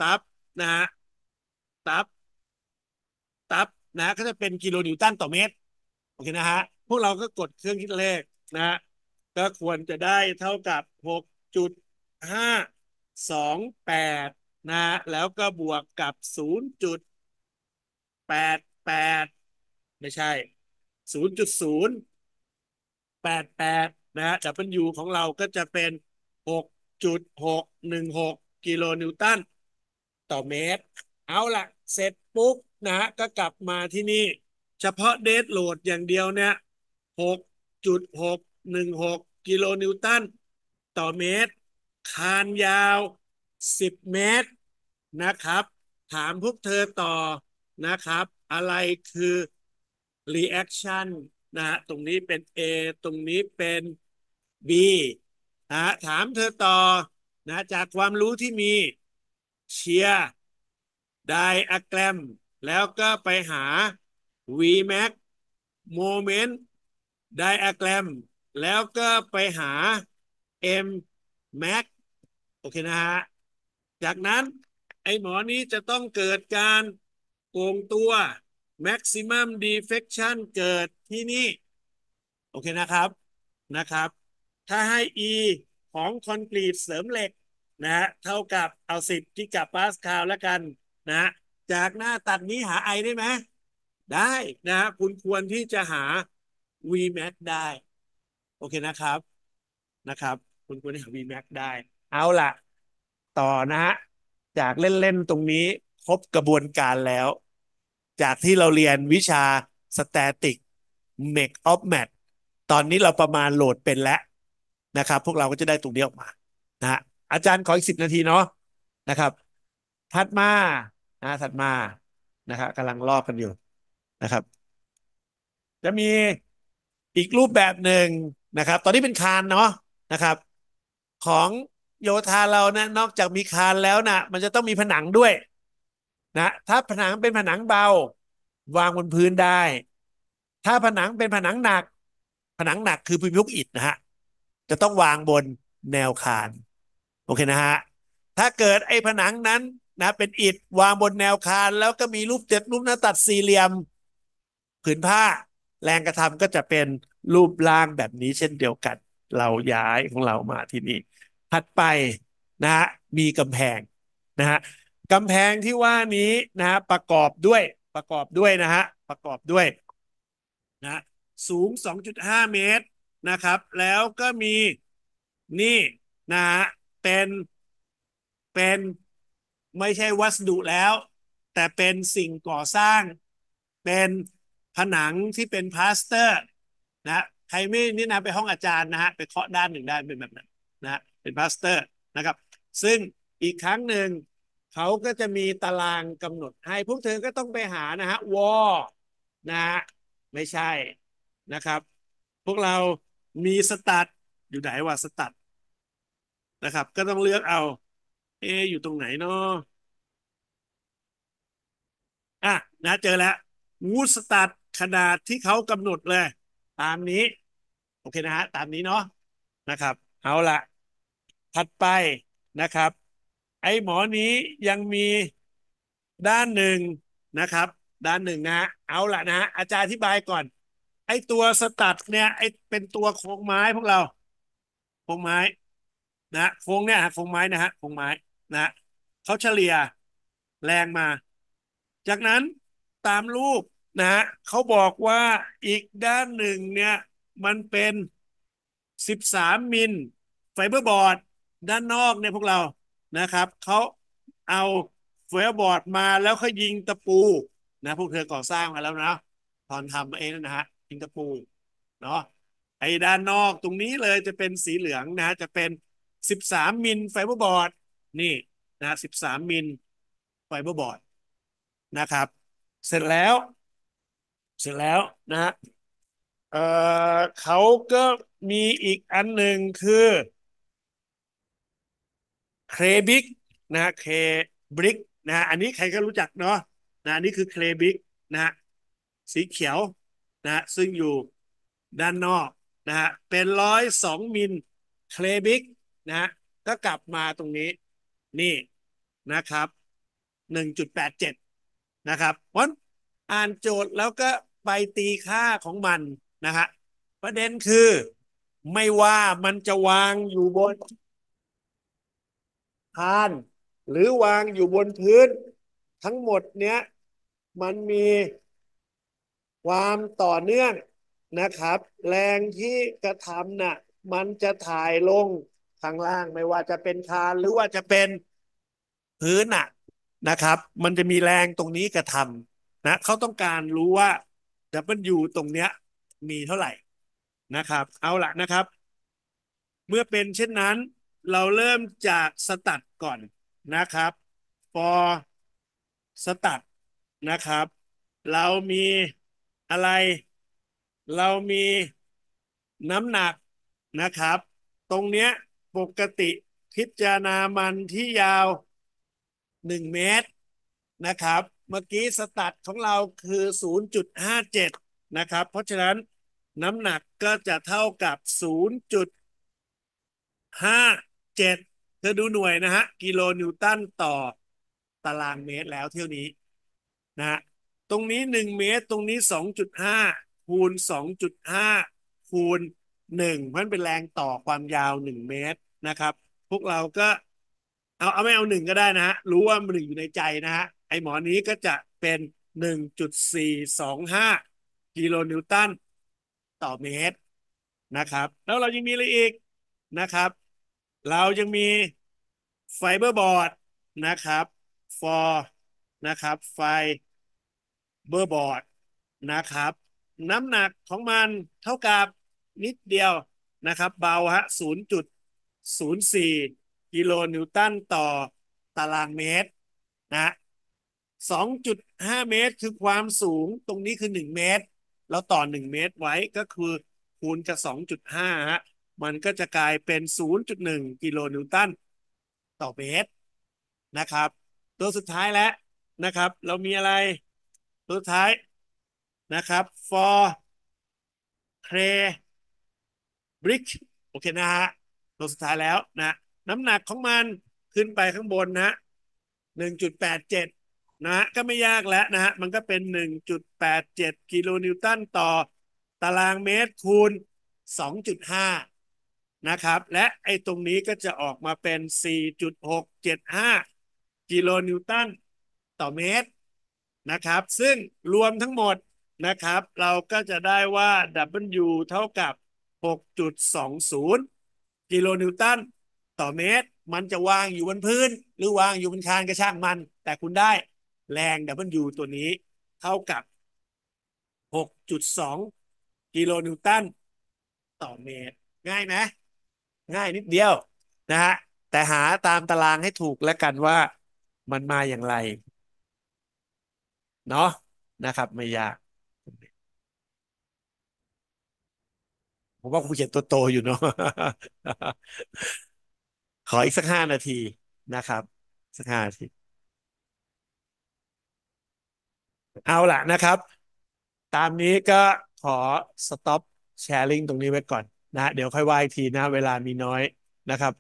ตับ นะฮะตับ ตับ นะก็จะเป็นกิโลนิวตันต่อเมตรโอเค นะฮะ พวกเราก็กดเครื่องคิดเลขนะก็ควรจะได้เท่ากับ 6.528 นะ แล้วก็บวกกับ 0.88ไม่ใช่ศูนย์จุดศูนย์แปดแปดนะฮะ W ของเราก็จะเป็นหกจุดหกหนึ่งหกกิโลนิวตัน ต่อเมตร เอาละเสร็จปุ๊บนะฮะก็กลับมาที่นี่ เฉพาะเดสโหลดอย่างเดียว เนี่ยหกจุดหกหนึ่งหกกิโลนิวตัน ต่อเมตร คานยาว 10 เมตรนะครับ ถามพวกเธอต่อนะครับ อะไรคือ reaction นะฮะตรงนี้เป็น A ตรงนี้เป็น B นะถามเธอต่อ นะ จากความรู้ที่มี เชียร์ไดอะแกรม แล้วก็ไปหา Vmax moment ไดอะแกรมแล้วก็ไปหา M Max โอเคนะฮะ จากนั้น ไอหมอนี้จะต้องเกิดการโกงตัว maximum deflection เกิดที่นี่ โอเคนะครับนะครับ ถ้าให้ e ของคอนกรีตเสริมเหล็ก นะฮะ เท่ากับเอาสิบที่กับปาสคาลแล้วกันนะ จากหน้าตัดนี้หา i ได้ไหมได้นะคุณควรที่จะหา vmax ได้ โอเคนะครับนะครับ คุณควรที่หา vmax ได้ เอาล่ะ ต่อนะฮะ จากเล่น ๆ ตรงนี้ครบกระบวนการแล้วจากที่เราเรียนวิชา static make of m a t ตอนนี้เราประมาณโหลดเป็นแล้วนะครับ พวกเราก็จะได้ตรงนี้ออกมานะฮะอาจารย์ขออีกสิบนาทีเนาะนะครับ ถัดมานะถัดมานะครับกำลังลอกกันอยู่นะครับ จะมีอีกรูปแบบหนึ่งนะครับ ตอนนี้เป็นคานเนาะนะครับ ของโยธาเรานะนอกจากมีคานแล้วนะมันจะต้องมีผนังด้วยนะถ้าผนังเป็นผนังเบา วางบนพื้นได้ ถ้าผนังเป็นผนังหนัก ผนังหนักคือพิมพ์ยุกอิฐนะฮะ จะต้องวางบนแนวคาน โอเคนะฮะ ถ้าเกิดไอ้ผนังนั้นนะ เป็นอิฐวางบนแนวคาน แล้วก็มีรูปเจ็ดรูปหน้าตัดสี่เหลี่ยมผืนผ้าแรงกระทำก็จะเป็นรูปร่างแบบนี้ เช่นเดียวกันเราย้ายของเรามาที่นี่ถัดไปนะฮะมีกำแพงนะฮะกำแพงที่ว่านี้นะประกอบด้วยประกอบด้วยนะฮะประกอบด้วยนะสูง 2.5 เมตรนะครับแล้วก็มีนี่นะฮะเป็นเป็นไม่ใช่วัสดุแล้วแต่เป็นสิ่งก่อสร้าง เป็นผนังที่เป็นพลาสเตอร์ นะ ใครไม่นี่นะไปห้องอาจารย์นะฮะไปเคาะด้านหนึ่งได้เป็นแบบนั้นนะเป็นพลาสเตอร์นะครับ ซึ่งอีกครั้งหนึ่งเขาก็จะมีตารางกำหนด ให้พวกเธอ ก็ต้องไปหานะฮะวอนะฮะไม่ใช่นะครับ พวกเรามีสตัดอยู่ไหนว่าสตัดนะครับ ก็ต้องเลือกเอา เออยู่ตรงไหนเนาะอ่ะนะเจอแล้ววูสตัดขนาดที่เขากำหนดเลยตามนี้ โอเคนะฮะ ตามนี้เนาะนะครับเอาละถัดไปนะครับไอ้หมอนี้ยังมีด้านหนึ่งนะครับ ด้านหนึ่งนะเอาละนะอาจารย์อธิบายก่อนไอ้ตัวสตัดเนี่ยไอ้เป็นตัวโครงไม้พวกเราโครงไม้นะโครงเนี่ยโครงไม้นะฮะโครงไม้นะเขาเฉลี่ยแรงมา จากนั้นตามรูปนะฮะเขาบอกว่าอีกด้านหนึ่งเนี่ย มันเป็นสิบสามมิลไฟเบอร์บอร์ด ด้านนอกเนี่ยพวกเรานะครับเขาเอาเฟร์บอร์ดมาแล้วเขายิงตะปูนะพวกเธอก่อสร้างมาแล้วนะตอนทำเองนะฮะยิงตะปูเนาะไอ้ด้านนอกตรงนี้เลยจะเป็นสีเหลืองนะ จะเป็น 13มิลไฟเบอร์บอร์ดนี่นะ13มิลไฟเบอร์บอร์ดนะครับเสร็จแล้ว เสร็จแล้วนะฮะเออเขาก็มีอีกอันหนึ่งคือเครบิกนะฮะเคบริกนะฮะอันนี้ใครก็รู้จักเนาะนะอันนี้คือเครบิกนะฮะสีเขียวนะฮะซึ่งอยู่ด้านนอกนะฮะเป็นร้อยสองมิลเคลบิกนะฮะก็กลับมาตรงนี้นี่นะครับหนึ่งจุดแปเจ็ดนะครับวันอ่านโจทย์แล้วก็ไปตีค่าของมันนะฮะประเด็นคือไม่ว่ามันจะวางอยู่บนคานหรือวางอยู่บนพื้น ทั้งหมดเนี้ย มันมีความต่อเนื่องนะครับ แรงที่กระทำนะ่ะ มันจะถ่ายลงข้างล่างไม่ว่าจะเป็นคานหรือว่าจะเป็นพื้นน่ะนะครับ มันจะมีแรงตรงนี้กระทำนะเขาต้องการรู้ว่าเยูตรงเนี้ยมีเท่าไหร่นะครับ เอาละนะครับ เมื่อเป็นเช่นนั้นเราเริ่มจากสตัดก่อนนะครับ for สตัดนะครับ เรามีอะไร เรามีน้ำหนักนะครับ ตรงเนี้ยปกติพิจารณามันที่ยาว 1 เมตรนะครับ เมื่อกี้สตัดของเราคือ 0.57 นะครับ เพราะฉะนั้นน้ำหนักก็จะเท่ากับ 0.5เจ็ดเธอดูหน่วยนะฮะกิโลนิวตัน ต่อตารางเมตรแล้วเที่ยวนี้นะฮะตรงนี้หนึ่งเมตรตรงนี้สองจุดห้าคูณสองจุดห้าคูณหนึ่งเพราะเป็นแรงต่อความยาวหนึ่งเมตรนะครับ พวกเราก็เอาเอาไม่เอาหนึ่งก็ได้นะฮะรู้ว่ามันอยู่ในใจนะฮะไอหมอนี้ก็จะเป็นหนึ่งจุดสี่สองห้ากิโลนิวตันต่อเมตรนะครับ แล้วเรายังมีอะไรอีกนะครับเรายังมีไฟเบอร์บอร์ด นะครับ for นะครับ ไฟเบอร์บอร์ด นะครับ น้ำหนักของมันเท่ากับนิดเดียวนะครับเบาฮะศูนย์จุดศูนย์สี่กิโลนิวตันต่อตารางเมตร นะสองจุดห้าเมตรคือความสูงตรงนี้คือหนึ่งเมตร แล้วต่อหนึ่งเมตรไว้ก็คือคูณกับสองจุดห้าฮะมันก็จะกลายเป็น 0.1 กิโลนิวตันต่อเมตรนะครับตัวสุดท้ายแล้วนะครับเรามีอะไรตัวสุดท้ายนะครับ for clay brick โอเคนะฮะตัวสุดท้ายแล้วนะน้ำหนักของมันขึ้นไปข้างบนนะ 1.87นะฮะก็ไม่ยากแล้วนะฮะมันก็เป็น 1.87 กิโลนิวตันต่อตารางเมตรคูณ2.5นะครับและไอ้ตรงนี้ก็จะออกมาเป็น 4.675 กิโลนิวตันต่อเมตรนะครับ ซึ่งรวมทั้งหมดนะครับ เราก็จะได้ว่า W เท่ากับ 6.20 กิโลนิวตันต่อเมตร มันจะวางอยู่บนพื้นหรือวางอยู่บนคานกระช่างมันแต่คุณได้แรง W ตัวนี้เท่ากับ 6.2 กิโลนิวตันต่อเมตรง่ายไหมง่ายนิดเดียวนะฮะแต่หาตามตารางให้ถูกแล้วกันว่ามันมาอย่างไร เนาะนะครับ ไม่ยาก ผมว่าคุณเขียนตัวโตอยู่เนาะขออีกสักห้านาทีนะครับ สักห้านาทีเอาล่ะนะครับ ตามนี้ก็ขอ stop sharing ตรงนี้ไว้ก่อนนะเดี๋ยวค่อยว่าอีกทีนะ เวลามีน้อยนะครับ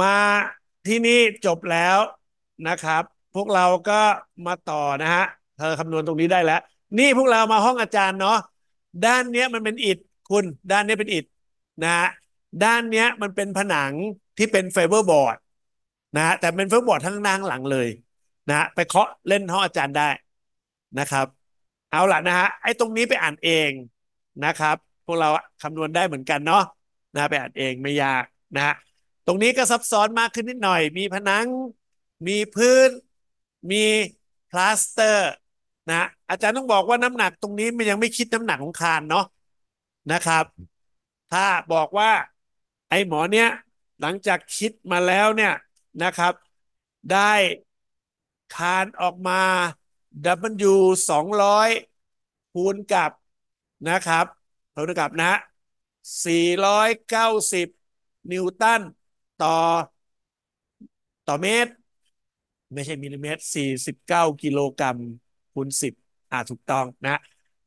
มาที่นี่จบแล้วนะครับ พวกเราก็มาต่อนะฮะเธอคำนวณตรงนี้ได้แล้ว นี่พวกเรามาห้องอาจารย์เนาะด้านเนี้ยมันเป็นอิฐคุณ ด้านนี้เป็นอิฐนะ ด้านเนี้ยมันเป็นผนังที่เป็นไฟเบอร์บอร์ดนะแต่เป็นไฟเบอร์บอร์ดทั้งด้านหลังเลยนะไปเคาะเล่นห้องอาจารย์ได้นะครับ เอาล่ะนะฮะไอ้ตรงนี้ไปอ่านเองนะครับวกเราคำนวณได้เหมือนกันเนาะนะไปอ่านเองไม่ยากนะ ตรงนี้ก็ซับซ้อนมากขึ้นนิดหน่อย มีผนังมีพื้น มีพลาสเตอร์นะ อาจารย์ต้องบอกว่าน้ำหนักตรงนี้มันยังไม่คิดน้ำหนักของคานเนาะนะครับ ถ้าบอกว่า ไอ้หมอเนี้ยหลังจากคิดมาแล้วเนี่ยนะครับได้คานออกมา W 200คูณกับนะครับเท่ากับนะฮะ 490 นิวตันต่อ ต่อเมตรไม่ใช่มิลลิเมตร 49 กิโลกรัมคูณ10อ่าถูกต้องนะ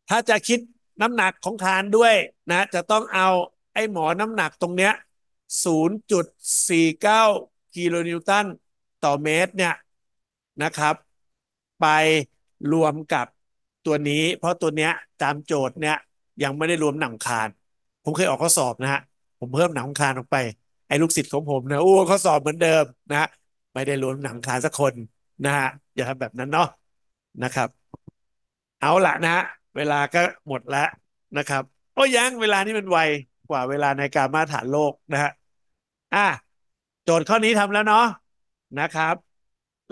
ถ้าจะคิดน้ำหนักของคานด้วยนะจะต้องเอาไอ้หมอน้ำหนักตรงเนี้ย 0.49 กิโลนิวตันต่อเมตรเนี่ยนะครับ ไปรวมกับตัวนี้เพราะตัวเนี้ยตามโจทย์เนี่ยยังไม่ได้รวมหนังคานผมเคยออกข้อสอบนะฮะ ผมเพิ่มหนังคานลงไป ไอ้ลูกศิษย์ของผมนะโอ้ข้อสอบเหมือนเดิมนะฮะ ไม่ได้รวมหนังคานสักคนนะฮะ อย่าทำแบบนั้นเนาะนะครับ เอาละนะฮะเวลาก็หมดแล้วนะครับโอ้ยังเวลานี้มันไวกว่าเวลาในการมาฐานโลกนะฮะ อ่ะโจทย์ข้อนี้ทำแล้วเนาะนะครับ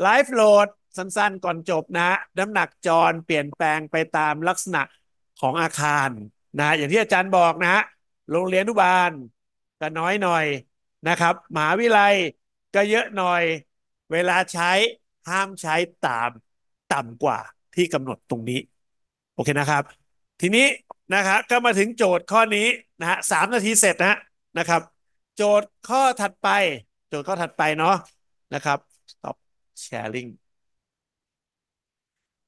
ไลฟ์โหลดสั้น ๆ ก่อนจบนะน้ำหนักจรเปลี่ยนแปลงไปตามลักษณะของอาคารนะอย่างที่อาจารย์บอกนะฮะโรงเรียนอนุบาล ก็น้อยหน่อยนะครับหมหาวิทยาลัยก็เยอะหน่อยเวลาใช้ห้ามใช้ตามต่ำกว่าที่กำหนดตรงนี้ โอเคนะครับ ทีนี้นะครับก็มาถึงโจทย์ข้อนี้นะฮะสามนาทีเสร็จนะฮะนะครับ โจทย์ข้อถัดไป โจทย์ข้อถัดไปเนาะนะครับ stop sharing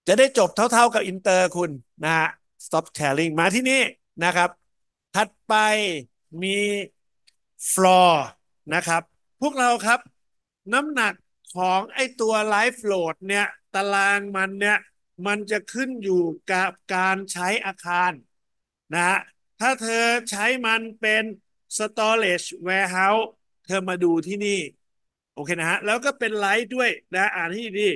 จะได้จบเท่าๆกับอินเตอร์คุณนะฮะ stop telling มาที่นี่นะครับ ถัดไปมี floor นะครับ พวกเราครับน้ำหนักของไอตัว life load เนี่ย ตารางมันเนี่ย มันจะขึ้นอยู่กับการใช้อาคารนะถ้าเธอใช้มันเป็น storage warehouse เธอมาดูที่นี่ โอเคนะฮะ แล้วก็เป็น light ด้วยนะ อ่านให้ดี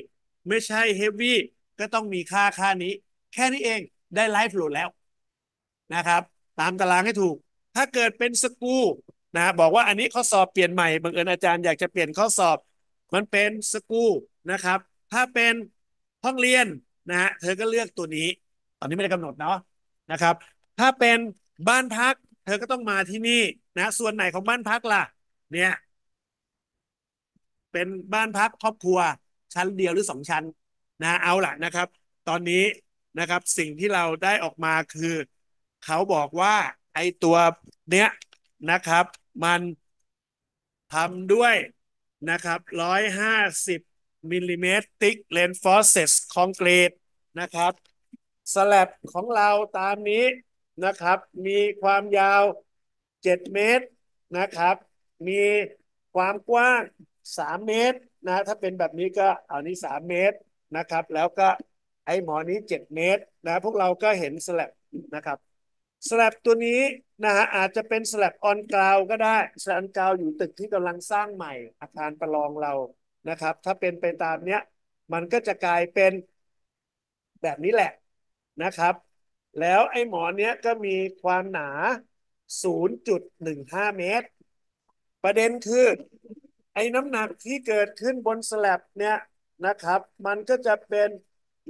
ไม่ใช่ heavy ก็ต้องมีค่าค่านี้ แค่นี้เองได้ไลฟ์โหลดแล้วนะครับ ตามตารางให้ถูก ถ้าเกิดเป็นสกูนะ บอกว่าอันนี้ข้อสอบเปลี่ยนใหม่บังเอิญอาจารย์อยากจะเปลี่ยนข้อสอบมันเป็นสกูนะครับถ้าเป็นห้องเรียนนะฮะเธอก็เลือกตัวนี้ ตอนนี้ไม่ได้กำหนดเนาะนะครับ ถ้าเป็นบ้านพัก เธอก็ต้องมาที่นี่นะส่วนไหนของบ้านพักล่ะ เนี่ย เป็นบ้านพักครอบครัว ชั้นเดียวหรือสองชั้นนะเอาล่ะนะครับ ตอนนี้นะครับสิ่งที่เราได้ออกมาคือเขาบอกว่า ไอตัวเนี้ยนะครับมันทำด้วยนะครับร้อยหาสิบมิลลิเมตรติกเลนฟอสเซสคอนกรีตนะครับสลับของเราตามนี้นะครับ มีความยาว 7 เมตรนะครับ มีความกว้าง 3 เมตรนะถ้าเป็นแบบนี้ก็เอานี้ 3 เมตรนะครับ แล้วก็ไอ้หมอนี้เจ็ดเมตรนะพวกเราก็เห็นสลับนะครับสลับตัวนี้นะฮะอาจจะเป็นสลับออนกราวก็ได้สลับออนกราวอยู่ตึกที่กำลังสร้างใหม่ อาคารประลองเรานะครับ ถ้าเป็นไปตามเนี้ยมันก็จะกลายเป็นแบบนี้แหละนะครับ แล้วไอ้หมอนเนี้ยก็มีความหนา 0.15 เมตร ประเด็นคือ ไอ้น้ำหนักที่เกิดขึ้นบนสลับเนี่ยนะครับ มันก็จะเป็น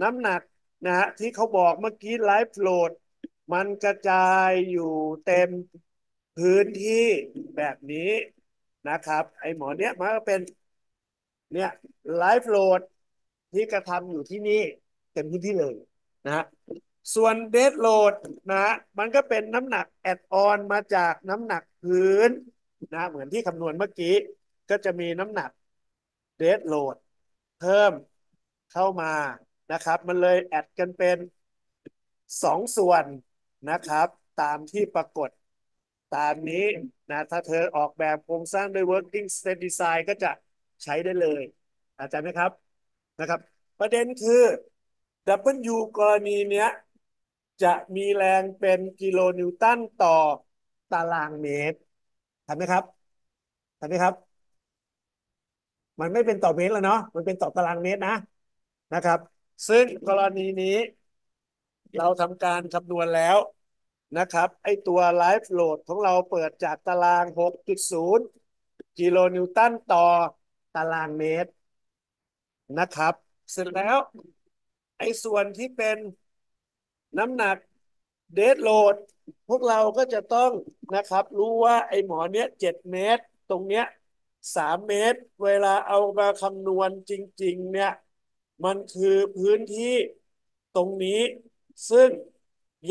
น้ำหนักนะฮะที่เขาบอกเมื่อกี้ไลฟ์โหลดมันกระจายอยู่เต็มพื้นที่แบบนี้นะครับไอหมอเนี้ยมันก็เป็นเนี่ยไลฟ์โหลดที่กระทำอยู่ที่นี่เต็มพื้นที่เลยนะฮะส่วนเดดโหลดนะมันก็เป็นน้ำหนักแอดออนมาจากน้ำหนักพื้นนะเหมือนที่คำนวณเมื่อกี้ก็จะมีน้ำหนักเดดโหลดเพิ่มเข้ามานะครับมันเลยแอดกันเป็นสองส่วนนะครับ ตามที่ปรากฏตามนี้นะถ้าเธอออกแบบโครงสร้างด้วย working s t a t design ก็จะใช้ได้เลย อาจารย์ไหมครับนะครับ ประเด็นคือ W กรณีเนี้ย จะมีแรงเป็นกิโลนิวตันต่อตารางเมตรทนไหมครับทนไหมครับ มันไม่เป็นต่อเมตรแล้วเนาะมันเป็นต่อตารางเมตรนะ นะครับซึ่งกรณีนี้ เราทำการคำนวณแล้วนะครับไอตัวไลฟ์โหลดของเราเปิดจากตาราง 6.0 กิโลนิวตันต่อตารางเมตรนะครับ เสร็จแล้วไอส่วนที่เป็นน้ำหนักเดทโหลดพวกเราก็จะต้องนะครับรู้ว่าไอหมอเนี้ยเเมตร ตรงเนี้ย 3 เมตร เวลาเอามาคำนวณจริง ๆ เนี่ยมันคือพื้นที่ตรงนี้ซึ่ง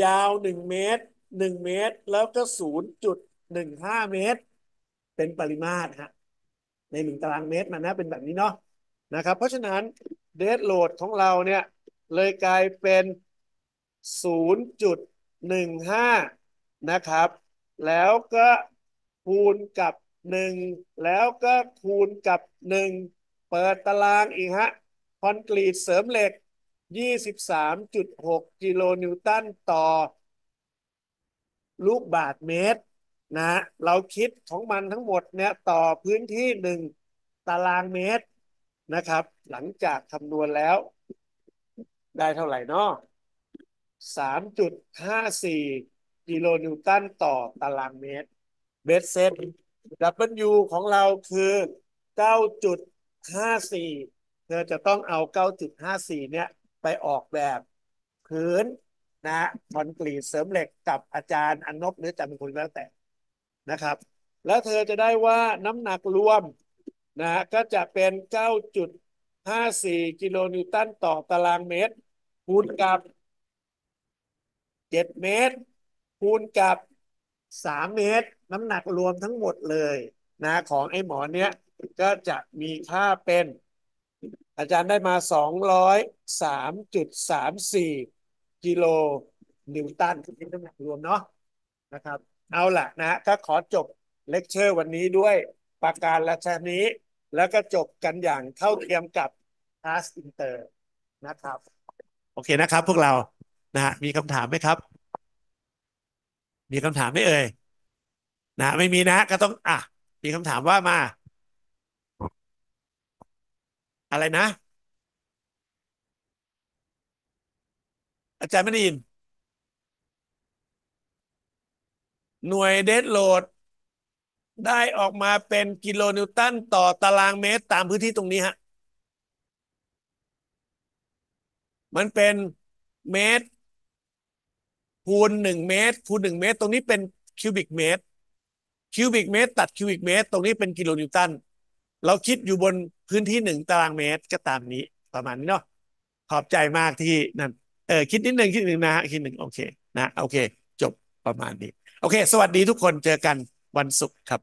ยาวหนึ่งเมตรหนึ่งเมตร แล้วก็ศูนย์จุดหนึ่งห้าเมตร เป็นปริมาตรฮะในหนึ่งตารางเมตร มันนะเป็นแบบนี้เนาะนะครับเพราะฉะนั้น เดสโหลดของเราเนี่ย เลยกลายเป็นศูนย์จุดหนึ่งห้านะครับ แล้วก็คูณกับหนึ่งแล้วก็คูณกับหนึ่งเปิดตารางอีกฮะอนกรีตเสริมเหล็ก 23.6 กิโลนิวตันต่อลูกบาทเมตรนะ เราคิดของมันทั้งหมดเนี่ยต่อพื้นที่หนึ่งตารางเมตรนะครับ หลังจากคำนวณแล้วได้เท่าไหร่นาะ3.54 กิโลนิวตันต่อตารางเมตรเบสเซต W ของเราคือ 9.54เธอจะต้องเอา 9.54เนี่ยไปออกแบบ พื้น นะคอนกรีตเสริมเหล็กกับอาจารย์อนนบหรืออจำเป็นคนแล้วแต่ นะครับ แล้วเธอจะได้ว่าน้ำหนักรวมนะก็จะเป็น 9.54 กิโลนิวตันต่อตารางเมตร คูณกับ 7 เมตร คูณกับ 3 เมตร น้ำหนักรวมทั้งหมดเลยนะของไอ้หมอเนี้ยก็จะมีค่าเป็นอาจารย์ได้มาสองร้อยสามจุดสามสี่กิโลนิวตันนี่น้ำหนักรวมเนาะนะครับ เอาละนะก็ขอจบเลคเชอร์วันนี้ด้วยประการละชนี้ แล้วก็จบกันอย่างเข้าเทียมกับคลาสอินเตอร์นะครับ โอเคนะครับพวกเรานะฮะมีคำถามไหมครับ มีคำถามไหมเอ่ย นะไม่มีนะ ก็ต้องอ่ะมีคำถามว่ามาอะไรนะอาจารย์ไม่ได้ยิน หน่วยเดดโหลดได้ออกมาเป็นกิโลนิวตันต่อตารางเมตร ตามพื้นที่ตรงนี้ฮะมันเป็นเมตร คูณหนึ่งเมตร คูณหนึ่งเมตร ตรงนี้เป็นคิวบิกเมตรคิวบิกเมตร ตัดคิวบิกเมตร ตรงนี้เป็นกิโลนิวตันเราคิดอยู่บนพื้นที่หนึ่งตารางเมตรก็ตามนี้ ประมาณนี้เนาะขอบใจมากที่นั่น เออคิดนิดหนึ่งคิดหนึ่งนะฮะคิดหนึ่งโอเค นะ โอเค จบประมาณนี้ โอเค สวัสดีทุกคนเจอกันวันศุกร์ครับ